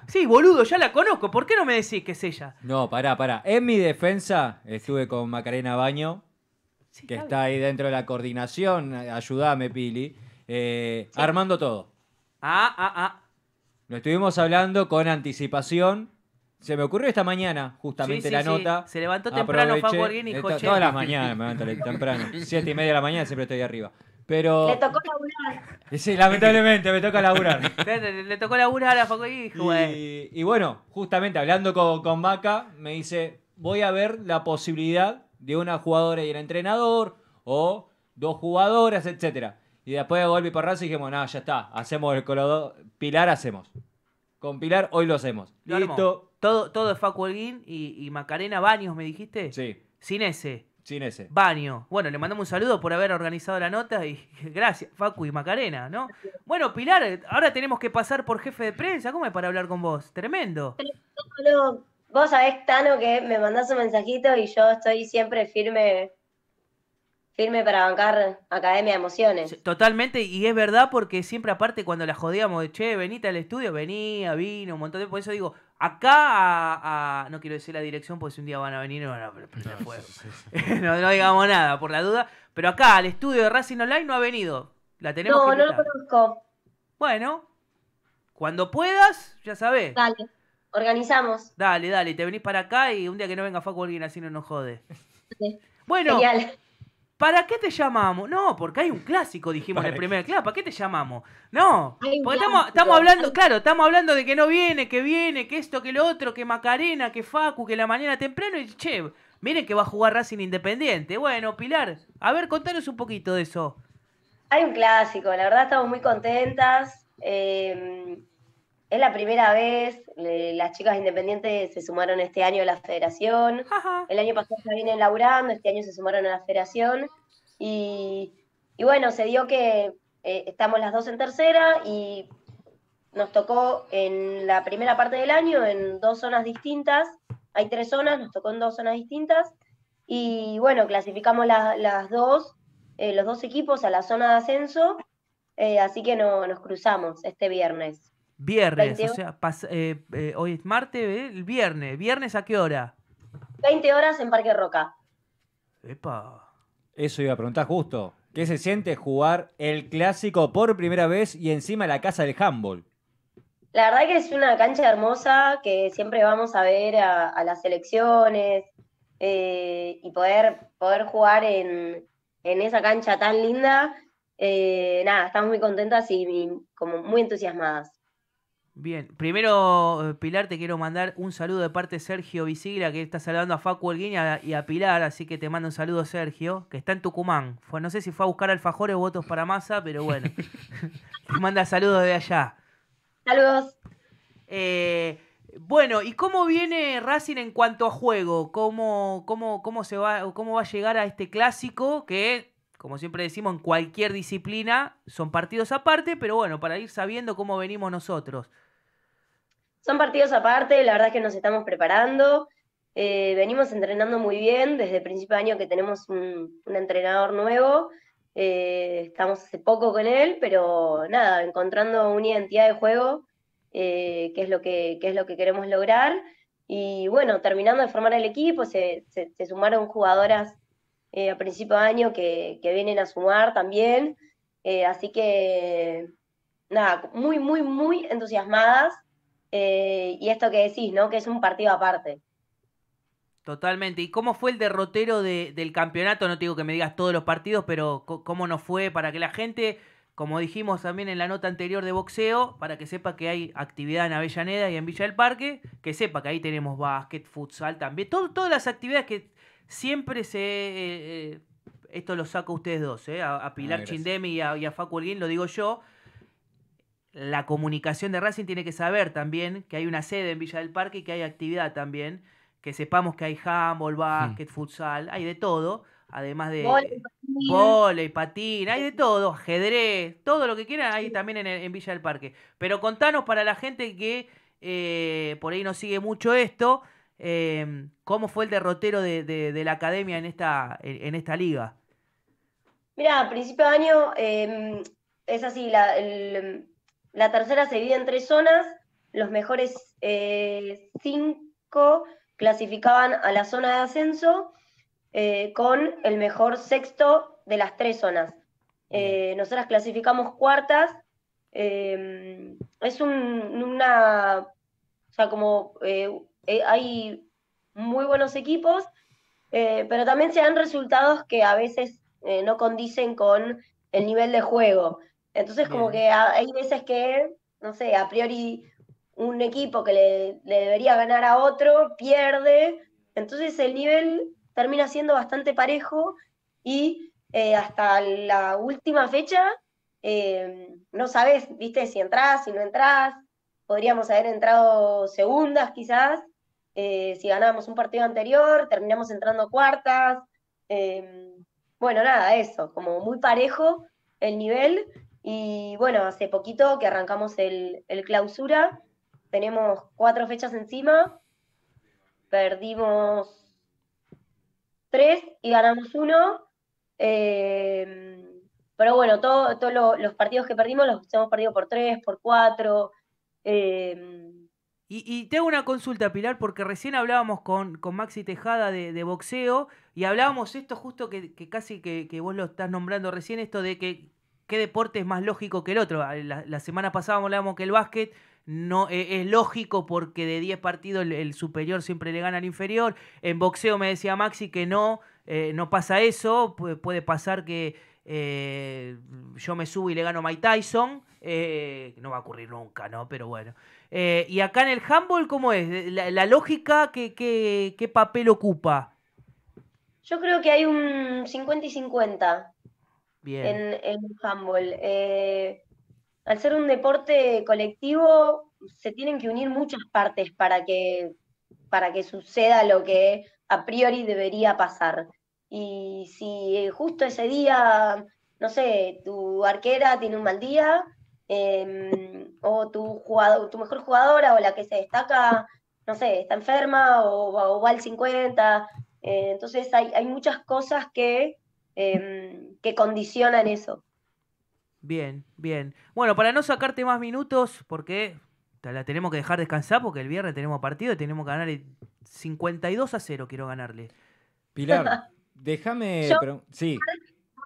Sí, boludo, ya la conozco. ¿Por qué no me decís que es ella? No, pará, pará. En mi defensa estuve con Macarena Baño, que está ahí dentro de la coordinación. Ayúdame, Pili. Eh, armando todo. Ah, ah, ah. Lo estuvimos hablando con anticipación se me ocurrió esta mañana, justamente la nota. Se levantó temprano Aproveché, y Todas las mañanas me levanto temprano. [laughs] Siete y media de la mañana siempre estoy arriba. Pero... Le tocó laburar. [laughs] Sí, lamentablemente me toca laburar. [laughs] le, tocó laburar a y Y, bueno, justamente hablando con, con me dice, voy a ver la posibilidad de una jugadora y el entrenador, o dos jugadoras, etcétera. Y después de golpe y parrazo dijimos, nada, ya está, hacemos el colador. Pilar hacemos. Con Pilar hoy lo hacemos. Listo, todo, todo es Facu Holguín y, Macarena Baños, me dijiste. Sí. Sin ese. Sin ese. Baño. Bueno, le mandamos un saludo por haber organizado la nota y [laughs] gracias, Facu y Macarena, ¿no? Bueno, Pilar, ahora tenemos que pasar por jefe de prensa, ¿cómo es para hablar con vos? Tremendo. vos sabés, Tano, que me mandás un mensajito y yo estoy siempre firme firme para bancar Academia de Emociones. Totalmente, y es verdad porque siempre aparte cuando la jodíamos de, che, venite al estudio, venía, vino, un montón de... Por eso digo, acá a, no quiero decir la dirección porque si un día van a venir [laughs] no no, digamos nada, por la duda. Pero acá al estudio de Racing Online no ha venido. La tenemos No, no lo conozco. Bueno, cuando puedas, ya sabés. Dale. Organizamos. Dale, dale, te venís para acá y un día que no venga Facu alguien así no nos jode. [laughs] Bueno, Genial. ¿Para qué te llamamos? No, porque hay un clásico, dijimos en el primer. Claro, ¿para qué te llamamos? No, porque estamos, estamos, hablando, claro, estamos hablando de que no viene, que viene, que esto, que lo otro, que Macarena, que Facu, que la mañana temprano y che, miren que va a jugar Racing Independiente. Bueno, Pilar, a ver, contanos un poquito de eso. Hay un clásico, la verdad estamos muy contentas. Eh, es la primera vez, las chicas independientes se sumaron este año a la federación, el año pasado ya vienen laburando, este año se sumaron a la federación y, bueno, se dio que eh, estamos las dos en tercera y nos tocó en la primera parte del año en dos zonas distintas, hay tres zonas, nos tocó en dos zonas distintas y bueno, clasificamos las dos, eh, los dos equipos a la zona de ascenso, eh, así que no, nos cruzamos este viernes. Viernes, o sea, eh, eh, hoy es martes, el ¿eh? viernes. ¿Viernes a qué hora? 20 horas en Parque Roca. Epa. Eso iba a preguntar justo. ¿Qué se siente jugar el clásico por primera vez y encima la casa del handball? La verdad que es una cancha hermosa que siempre vamos a ver a, las selecciones y poder, poder jugar en, esa cancha tan linda nada, estamos muy contentas y, como muy entusiasmadas. Bien, primero eh, Pilar, te quiero mandar un saludo de parte de Sergio Visigla, que está saludando a Facu Elguín y a, Pilar, así que te mando un saludo Sergio, que está en Tucumán. Fue, no sé si fue a buscar alfajores o votos para masa, pero bueno, [laughs] [laughs] manda saludos de allá. Saludos. Eh, bueno, ¿y cómo viene Racing en cuanto a juego? ¿Cómo, cómo, se va, ¿Cómo va a llegar a este clásico que como siempre decimos, en cualquier disciplina son partidos aparte, pero bueno, para ir sabiendo cómo venimos nosotros son partidos aparte, la verdad es que nos estamos preparando, eh, venimos entrenando muy bien, desde el principio de año que tenemos un, entrenador nuevo, eh, estamos hace poco con él, pero nada, encontrando una identidad de juego, eh, que, es lo que, que, es lo que queremos lograr. Y bueno, terminando de formar el equipo, se, se, sumaron jugadoras a principio de año que, que vienen a sumar también. así que, nada, muy, muy, muy entusiasmadas eh, y esto que decís, ¿no? Que es un partido aparte. Totalmente. ¿Y cómo fue el derrotero del campeonato? No te digo que me digas todos los partidos, pero ¿cómo nos fue para que la gente, como dijimos también en la nota anterior de boxeo, para que sepa que hay actividad en Avellaneda y en Villa del Parque, que sepa que ahí tenemos básquet, futsal también, todas las actividades que siempre se... Eh, eh, esto lo saco ustedes dos, eh, a, Pilar ah, Chindemi y a, Facu lo digo yo, la comunicación de Racing tiene que saber también que hay una sede en Villa del Parque y que hay actividad también, que sepamos que hay handball, hmm. básquet, futsal, hay de todo, además de volei, patín. hay de todo, ajedrez, todo lo que quieran hay también en, Villa del Parque. Pero contanos para la gente que eh, por ahí no sigue mucho esto, em, ¿cómo fue el derrotero de, la academia en esta, liga? Mira, a principio de año em, es así, la, el, la tercera se divide en tres zonas. Los mejores eh, cinco clasificaban a la zona de ascenso eh, con el mejor sexto de las tres zonas. Eh, nosotras clasificamos cuartas. es una. sea, como hay muy buenos equipos, pero también se dan resultados que a veces no condicen con el nivel de juego. Entonces, como que hay veces que, no sé, a priori un equipo que le, debería ganar a otro pierde. Entonces el nivel termina siendo bastante parejo y eh, hasta la última fecha eh, no sabes, viste, si entras, si no entras. Podríamos haber entrado segundas quizás. Eh, si ganábamos un partido anterior, terminamos entrando cuartas. bueno, nada, eso, como muy parejo el nivel y bueno, hace poquito que arrancamos el, clausura, tenemos cuatro fechas encima, perdimos tres y ganamos uno. Em, pero bueno, todos los partidos que perdimos los hemos perdido por tres, por cuatro. Em. Y, tengo una consulta, Pilar, porque recién hablábamos con, Maxi Tejada de, boxeo y hablábamos esto justo que, casi que, que, vos lo estás nombrando recién, esto de que qué deporte es más lógico que el otro. Ah, la, semana pasada hablábamos que el básquet no eh, es lógico porque de 10 partidos el, superior siempre le gana al inferior. En boxeo me decía Maxi que no, eh, no pasa eso, puede pasar que eh, yo me subo y le gano a Mike Tyson. no va a ocurrir nunca, ¿no? Pero bueno. y acá en el handball, ¿cómo es? ¿La, lógica qué, qué, qué papel ocupa? Yo creo que hay un 50 y 50 en, en handball. Eh, al ser un deporte colectivo, se tienen que unir muchas partes para que, para que suceda lo que a priori debería pasar. Y si eh, justo ese día, no sé, tu arquera tiene un mal día, em, o tu, jugador, tu mejor jugadora o la que se destaca, no sé, está enferma o, va al 50, eh, entonces hay, hay, muchas cosas que em, que condicionan eso. Bien, bien. Bueno, para no sacarte más minutos, porque la tenemos que dejar descansar, porque el viernes tenemos partido y tenemos que ganar 52 a 0, quiero ganarle. Pilar, [laughs] déjame... sí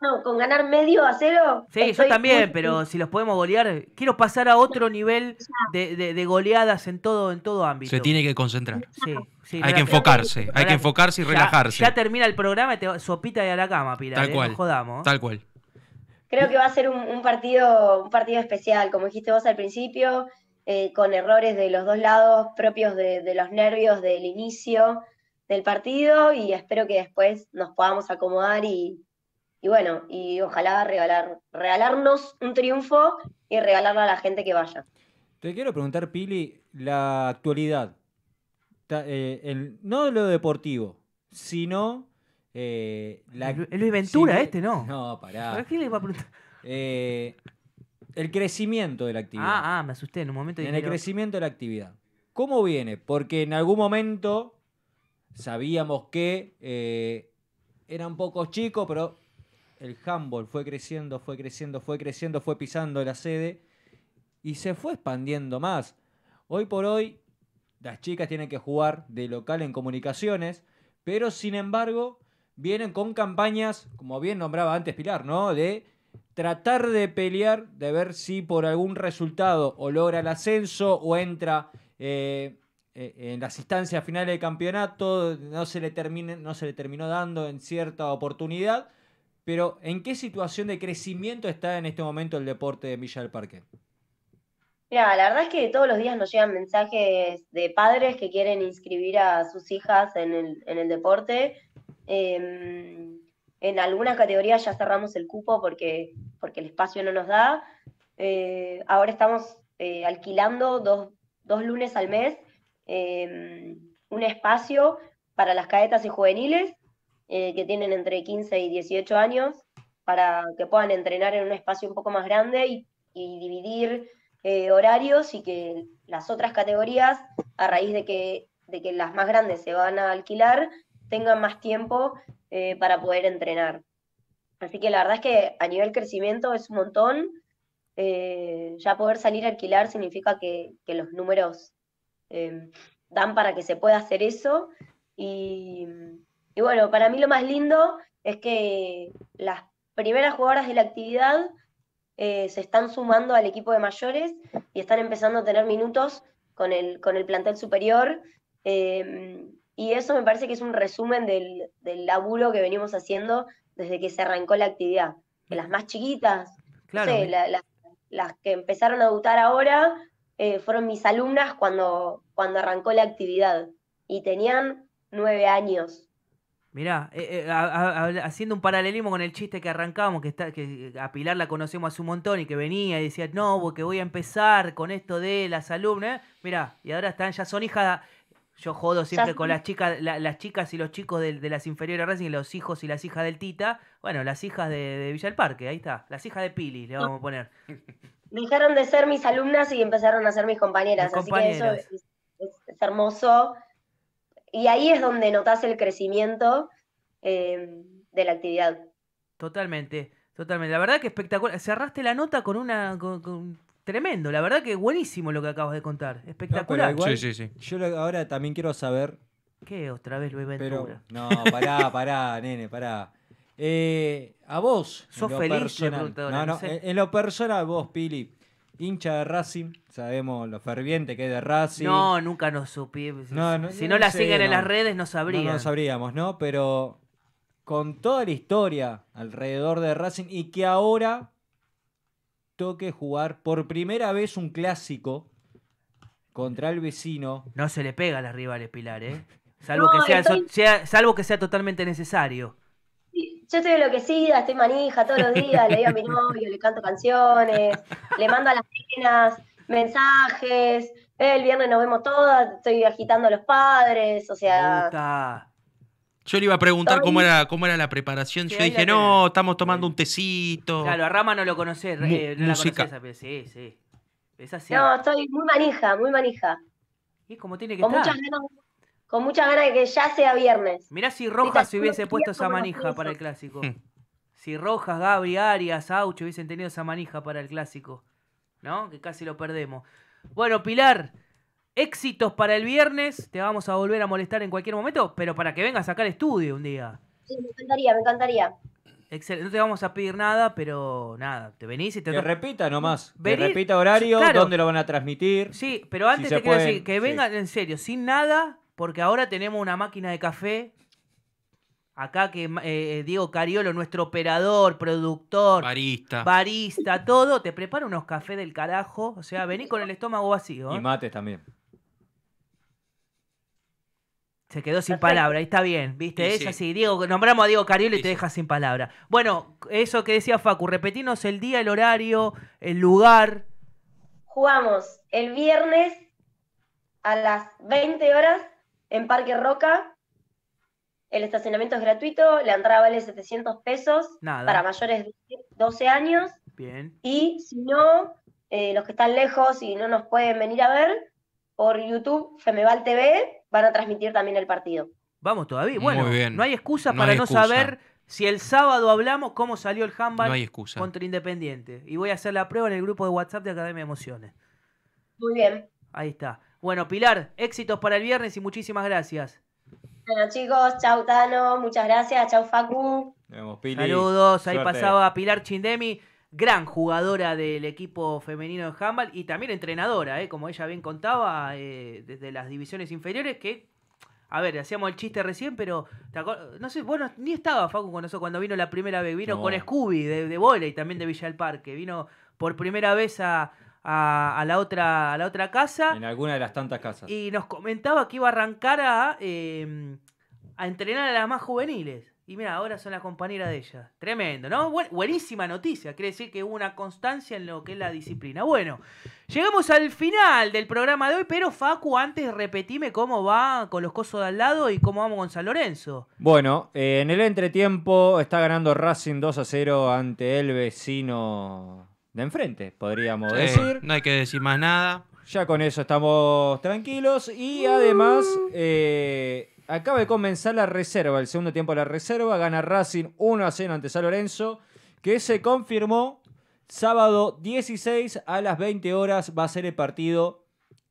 no, con ganar medio a cero. Sí, yo también, pero si los podemos golear, quiero pasar a otro nivel de, goleadas en todo, en todo ámbito. Se tiene que concentrar. Sí, hay, que enfocarse, hay que enfocarse y relajarse. Ya, termina el programa y te sopita de a la cama, Pilar. Tal ¿eh? cual. jodamos. Tal cual. Creo que va a ser un, partido, un partido especial, como dijiste vos al principio, eh, con errores de los dos lados propios de los nervios del inicio del partido y espero que después nos podamos acomodar y, y bueno, y ojalá regalar, regalarnos un triunfo y regalarlo a la gente que vaya. Te quiero preguntar, Pili, la actualidad. Eh, no lo deportivo, sino. Eh, la, el, Ventura, este, ¿no? No, pará. ¿Para eh, el crecimiento de la actividad. Ah, ah, me asusté en un momento. En el crecimiento de la actividad. ¿Cómo viene? Porque en algún momento sabíamos que eh, eran pocos chicos, pero el handball fue creciendo, fue creciendo, fue creciendo, fue pisando la sede y se fue expandiendo más. Hoy por hoy, las chicas tienen que jugar de local en comunicaciones, pero sin embargo, vienen con campañas, como bien nombraba antes Pilar, ¿no? De tratar de pelear, de ver si por algún resultado o logra el ascenso o entra eh, eh, en las instancias finales del campeonato, no se, le termine, no se le terminó dando en cierta oportunidad pero ¿en qué situación de crecimiento está en este momento el deporte de Villa del Parque? Mira, la verdad es que todos los días nos llegan mensajes de padres que quieren inscribir a sus hijas en el, deporte. Em, en algunas categorías ya cerramos el cupo porque, porque el espacio no nos da. Eh, ahora estamos eh, alquilando dos, dos, lunes al mes em, un espacio para las cadetas y juveniles eh, que tienen entre 15 y 18 años para que puedan entrenar en un espacio un poco más grande y, dividir eh, horarios y que las otras categorías, a raíz de que, que las más grandes se van a alquilar, tengan más tiempo eh, para poder entrenar. Así que la verdad es que a nivel crecimiento es un montón. ya poder salir a alquilar significa que, que los números dan para que se pueda hacer eso. Y, y bueno, para mí lo más lindo es que las primeras jugadoras de la actividad eh, se están sumando al equipo de mayores y están empezando a tener minutos con el, plantel superior. Em, y eso me parece que es un resumen del, del, laburo que venimos haciendo desde que se arrancó la actividad. Que las más chiquitas, claro. las que empezaron a debutar ahora, eh, fueron mis alumnas cuando, cuando arrancó la actividad. Y tenían nueve años. Mirá, eh, eh, haciendo un paralelismo con el chiste que arrancamos, que, está, que eh, a Pilar la conocemos hace un montón y que venía y decía, no, porque voy a empezar con esto de las alumnas. Mirá, y ahora están, ya son hijas, yo jodo siempre con las chicas, las chicas y los chicos de, las inferiores Racing, los hijos y las hijas del Tita. Bueno, las hijas de, Villa del Parque, ahí está, las hijas de Pili, le vamos a poner. [laughs] Dejaron de ser mis alumnas y empezaron a ser mis compañeras, así que eso es hermoso y ahí es donde notas el crecimiento em, de la actividad. Totalmente, totalmente. La verdad que espectacular. Cerraste la nota con una. Tremendo, la verdad que buenísimo lo que acabas de contar. Espectacular. sí, sí, sí. Yo ahora también quiero saber. ¿Qué? Otra vez lo he Pero, no, pará, pará, [laughs] nene, pará. Eh, a vos. ¿Sos feliz? no, en lo personal, vos, Pili hincha de Racing, sabemos lo ferviente que es de Racing. No, nunca nos supimos. si no, la siguen en las redes, no sabríamos. No, sabríamos, ¿no? Pero con toda la historia alrededor de Racing y que ahora toque jugar por primera vez un clásico contra el vecino. No se le pega a las rivales Pilar, ¿eh? [laughs] Salvo, que sea, salvo que sea totalmente necesario yo estoy enloquecida, estoy manija todos los días, le digo a mi novio, le canto canciones, le mando a las penas, mensajes, el viernes nos vemos todas, estoy agitando a los padres, o sea... Yo le iba a preguntar cómo era, cómo era la preparación. Yo dije, no, estamos tomando un tecito. Claro, a Rama no lo conocés, eh, no música. la sí, sí. Es No, estoy muy manija, muy manija. Y como tiene que estar. muchas con mucha ganas de que ya sea viernes. Mirá si Rojas se hubiese puesto esa manija para el clásico. Hmm. si Rojas, Gaby, Arias, Aucho hubiesen tenido esa manija para el clásico. ¿No? Que casi lo perdemos. Bueno, Pilar, éxitos para el viernes. Te vamos a volver a molestar en cualquier momento, pero para que vengas a sacar estudio un día. Sí, me encantaría, me encantaría. Excelente, no te vamos a pedir nada, pero nada, te venís y te... Que repita nomás, repita horario, dónde lo van a transmitir. Sí, pero antes te quiero decir, que vengan en serio, sin nada, porque ahora tenemos una máquina de café acá que eh, eh, Diego Cariolo, nuestro operador, productor, barista, barista, todo, te prepara unos cafés del carajo. O sea, vení con el estómago vacío. ¿eh? Y mates también. Se quedó sin palabra, ahí está bien, ¿viste? Sí, sí. Diego, nombramos a Diego Cariolo y te deja sin palabra. Bueno, eso que decía Facu, repetinos el día, el horario, el lugar. Jugamos el viernes a las 20 horas en Parque Roca, el estacionamiento es gratuito, la entrada vale 700 pesos para mayores de 12 años. Bien. Y si no, eh, los que están lejos y no nos pueden venir a ver, por YouTube, Femeval TV, van a transmitir también el partido. Vamos todavía. Bueno, no hay excusa para no saber si el sábado hablamos cómo salió el handball contra Independiente. Y voy a hacer la prueba en el grupo de WhatsApp de Academia de Emociones. Muy bien. Ahí está. Bueno, Pilar, éxitos para el viernes y muchísimas gracias. Bueno, chicos, chau Tano, muchas gracias, chau Facu. Saludos, ahí pasaba Pilar Chindemi, gran jugadora del equipo femenino de handball y también entrenadora, eh, como ella bien contaba, eh, desde las divisiones inferiores que a ver, hacíamos el chiste recién, pero no sé, bueno, ni estaba Facu con nosotros cuando vino la primera vez, vino con Scooby de, de y también de Villa del Parque, vino por primera vez a, a, la otra, a la otra casa. En alguna de las tantas casas. Y nos comentaba que iba a arrancar a, em, entrenar a las más juveniles. Y mira, ahora son las compañeras de ella. Tremendo, ¿no? buenísima noticia. Quiere decir que hubo una constancia en lo que es la disciplina. Bueno, llegamos al final del programa de hoy, pero Facu, antes repetime cómo va con los cosos de al lado y cómo vamos con San Lorenzo. Bueno, eh, en el entretiempo está ganando Racing 2 a 0 ante el vecino de enfrente, podríamos decir. No hay que decir más nada. Ya con eso estamos tranquilos y además eh, acaba de comenzar la reserva, el segundo tiempo de la reserva, gana Racing 1 a 0 ante San Lorenzo, que se confirmó sábado 16 a las 20 horas va a ser el partido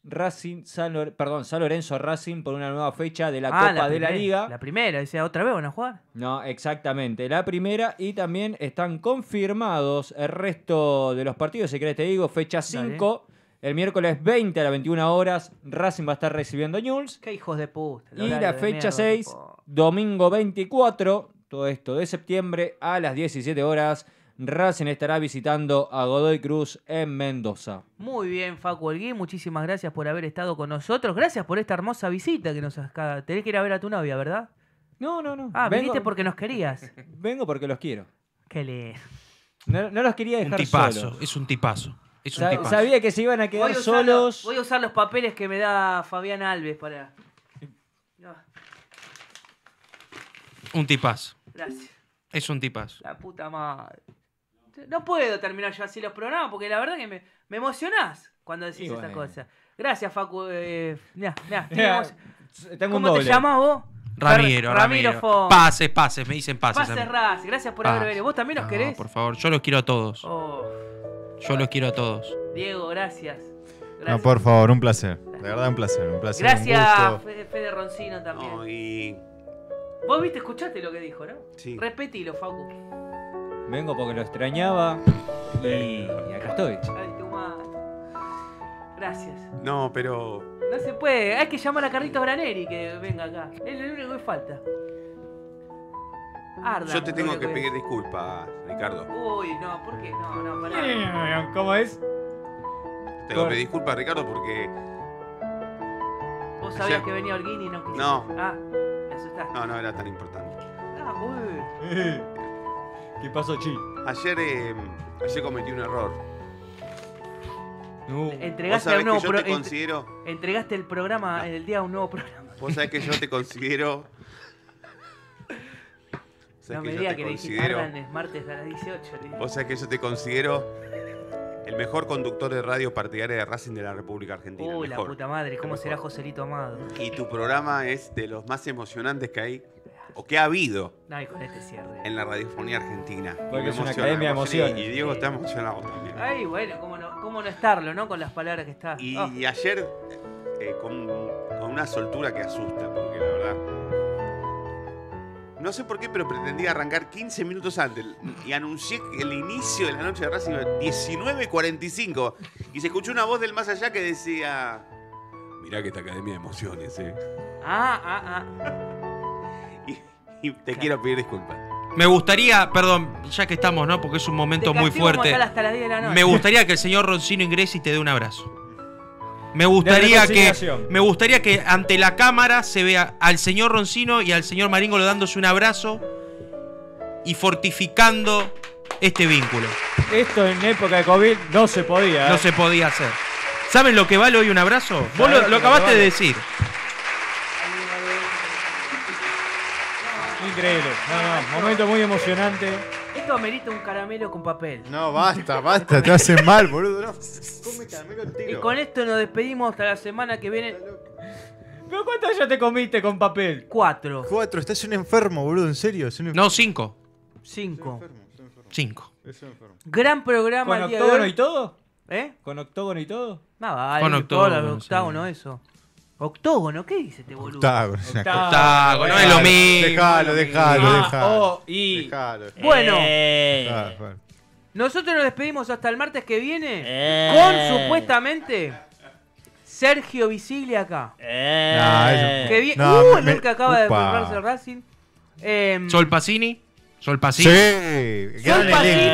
Racing, San Lorenzo, perdón, San Lorenzo Racing por una nueva fecha de la ah, Copa de la Liga. La primera, dice, ¿otra vez van a jugar? No, exactamente, la primera y también están confirmados el resto de los partidos, si querés te digo, fecha 5. El miércoles 20 a las 21 horas, Racing va a estar recibiendo a Newell's. ¡Qué hijos de puta! Y la fecha 6, domingo 24, todo esto de septiembre, a las 17 horas, Racing estará visitando a Godoy Cruz en Mendoza. Muy bien, Facu Elgui. muchísimas gracias por haber estado con nosotros. Gracias por esta hermosa visita que nos has... Tenés que ir a ver a tu novia, ¿verdad? No, no, no. Ah, viniste porque nos querías. [laughs] Vengo porque los quiero. Qué le... No, los quería dejar un tipazo, Es un tipazo. Es un tipazo. Sabía que se iban a quedar solos. voy a usar los papeles que me da Fabián Alves para. Un tipazo. Gracias. Es un tipazo. La puta madre. No puedo terminar yo así los programas porque la verdad que me, me emocionás cuando decís esas cosas. Gracias, Facu. Eh, mirá, [laughs] Tengo un ¿Cómo te llamas vos? Ramiro, Ramiro. Fon. Pases, pases, me dicen pases. Pases gracias por haber venido. ¿Vos también los querés? Por favor, yo los quiero a todos. Oh. Yo los quiero a todos. Diego, gracias. No, por favor, un placer. De verdad, un placer. Un placer. gracias Fede Roncino también. Vos viste, escuchaste lo que dijo, ¿no? sí. Repetilo, Facu. Vengo porque lo extrañaba y acá estoy. Gracias. No, pero. No se puede. Hay que llamar a Carlitos Braneri que venga acá. Es el único que falta. Arda, Yo te tengo que, pedir disculpas, Ricardo. Uy, no, ¿por qué? No, no, pará. Eh, ¿Cómo es? Te pedir disculpas, Ricardo, porque. Vos sabías que venía alguien y no quisiste. No. Ah, me asustaste. No, no era tan importante. Ah, uy. Eh. ¿Qué pasó, Chi? Ayer, eh, ayer cometí un error. Entregaste, un nuevo programa. considero... entregaste el programa en el día a un nuevo programa. Vos sabés que yo te considero... La [laughs] No me que le dijiste es martes a las 18. Vos sabés que yo te considero el mejor conductor de radio partidaria de Racing de la República Argentina. la puta madre, ¿cómo será Joselito Amado? Y tu programa es de los más emocionantes que hay que ha habido este en la radiofonía argentina. Porque es una academia de emociones. Y Diego está emocionado también. Ay, bueno, cómo no, cómo no estarlo, ¿no? Con las palabras que está. Y, oh. ayer, eh, eh, con, una soltura que asusta, porque la verdad. No sé por qué, pero pretendía arrancar 15 minutos antes. Y anuncié el inicio de la noche de Racing 19.45. Y se escuchó una voz del más allá que decía. Mirá que esta academia de emociones, eh. Ah, ah, ah. Y Te quiero pedir disculpas. Me gustaría, perdón, ya que estamos, ¿no? Porque es un momento muy fuerte. Me gustaría que el señor Roncino ingrese y te dé un abrazo. Me gustaría que me gustaría que ante la cámara se vea al señor Roncino y al señor Maringolo dándose un abrazo y fortificando este vínculo. Esto en época de COVID no se podía. No ¿eh? se podía hacer. ¿Saben lo que vale hoy un abrazo? Vos lo, acabaste de decir. Increíble. No, no, momento muy emocionante. Esto amerita un caramelo con papel. No, basta, basta, te hacen mal, boludo. Come caramelo Y con esto nos despedimos hasta la semana que viene. ¿Pero cuántas ya te comiste con papel? Cuatro. Cuatro, estás un enfermo, boludo, en serio. un No, cinco. Cinco. enfermo, enfermo. Cinco. enfermo. Gran programa. ¿Con octógono y todo? ¿Eh? ¿Con octógono y todo? no, vale, con eh, octógono, eso. Octógono, ¿qué dice este boludo? Octágono, no es lo mismo. Dejalo, dejalo, ah, dejalo. Oh, y... Eh. Ah, bueno. Nosotros nos despedimos hasta el martes que viene eh. con supuestamente Sergio Visiglia acá. Eh. Ah, que vi... uh, el que acaba de comprarse el Racing. Em, Sol Pacini. Sol Pacini. Sí, Sol Pacini.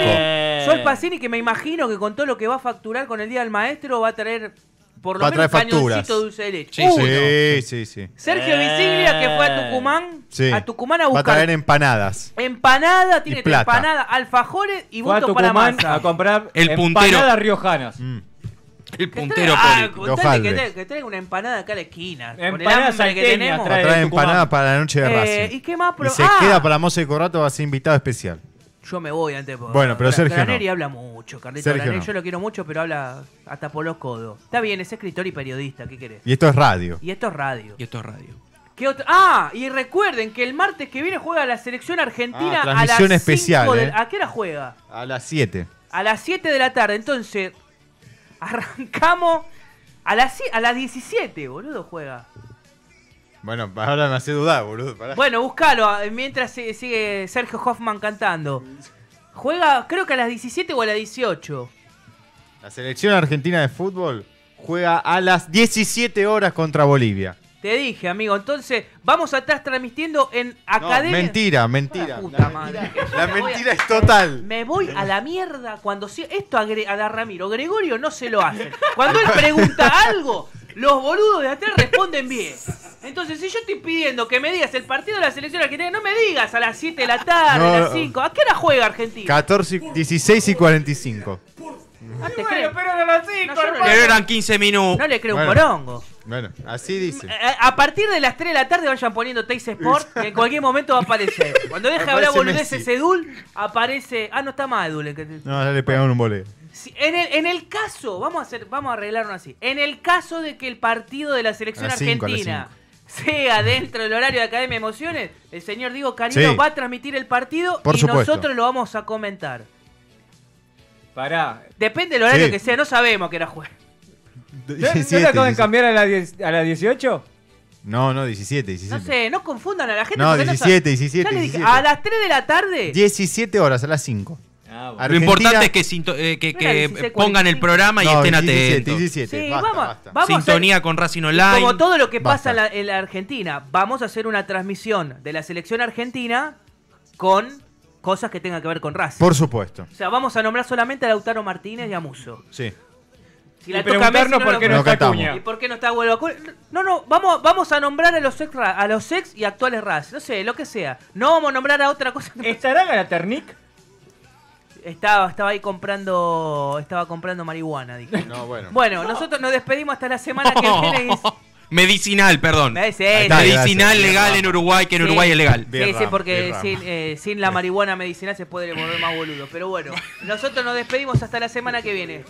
Sol Pacini, que me imagino que con todo lo que va a facturar con el Día del Maestro va a traer por lo menos cañoncito dulce de leche. Sí, sí, sí, sí. Sergio Visiglia que fue a Tucumán, a Tucumán a Va a buscar traer empanadas. empanada, tiene empanada, alfajores y Fue a para Tucumán a comprar El puntero. empanadas riojanas. Mm. El puntero ah, que, trae una empanada acá a la esquina. el que tenemos. Va para la noche de Eh, ¿Y qué más? Pero- se ah. queda para de Corrato, va a ser invitado especial. Yo me voy antes. bueno, pero Sergio. habla mucho, Carlito Yo lo quiero mucho, pero habla hasta por los codos. Está bien, es escritor y periodista, ¿qué querés? Y esto es radio. Y esto es radio. Y esto es radio. Ah, y recuerden que el martes que viene juega la selección argentina ah, a las especial, eh. ¿A qué hora juega? A las 7. A las 7 de la tarde. Entonces, [laughs] arrancamos a las, a las 17, boludo, juega. Bueno, ahora me hace dudar, boludo. Bueno, búscalo mientras sigue Sergio Hoffman cantando. Juega, creo que a las 17 o a las 18. La selección argentina de fútbol juega a las 17 horas contra Bolivia. Te dije, amigo. Entonces, vamos a estar transmitiendo en Academia. mentira, mentira. la mentira, es total. Me voy a la mierda cuando. Esto a, Ramiro. Gregorio no se lo hace. Cuando él pregunta algo, los boludos de atrás responden bien. Entonces, si yo estoy pidiendo que me digas el partido de la selección argentina, no me digas a las 7 de la tarde, a las 5. ¿A qué hora juega Argentina? 16 y 45. a las 5, 15 minutos. No le creo un morongo. Bueno, así dice. Eh, a- partir de las 3 de la tarde vayan poniendo Teis Sport, que en cualquier momento va a aparecer. Cuando deja de hablar boludeces ese Dul aparece. Ah, no está más Edul. No, le pegaron un boleto en, el, en, el, caso, vamos a hacer, vamos a arreglarlo así. En el caso de que el partido de la selección argentina sea dentro del horario de Academia de Emociones, el señor Diego Canino va a transmitir el partido y nosotros lo vamos a comentar. Pará. Depende del horario que sea, no sabemos que era jugar [laughs] ¿No, acaban de cambiar a las 18? No, no, 17, 17. No sé, no confundan a la gente. No, 17, 17, A las 3 de la tarde. 17 horas, a las 5. Ah, lo importante es que, eh, pongan el programa y estén atentos. Sí, vamos, Sintonía con Racing Online. Como todo lo que pasa en la, Argentina, vamos a hacer una transmisión de la selección argentina con cosas que tengan que ver con Racing. Por supuesto. O sea, vamos a nombrar solamente a Lautaro Martínez y a Muso. Sí. Si Y toca por qué no está ¿Y por no está No, no, vamos, vamos a nombrar a los ex a los ex y actuales Racing. No sé, lo que sea. No vamos a nombrar a otra cosa. que- ¿Estará Galaternik? Estaba, estaba ahí comprando. Estaba comprando marihuana, dije. bueno. nosotros nos despedimos hasta la semana que viene. [laughs] Medicinal, perdón. medicinal legal en Uruguay, que en Uruguay es legal. Sí, sí, porque sin, eh, sin, la marihuana medicinal se puede volver más boludo. Pero bueno, [laughs] nosotros nos despedimos hasta la semana que viene.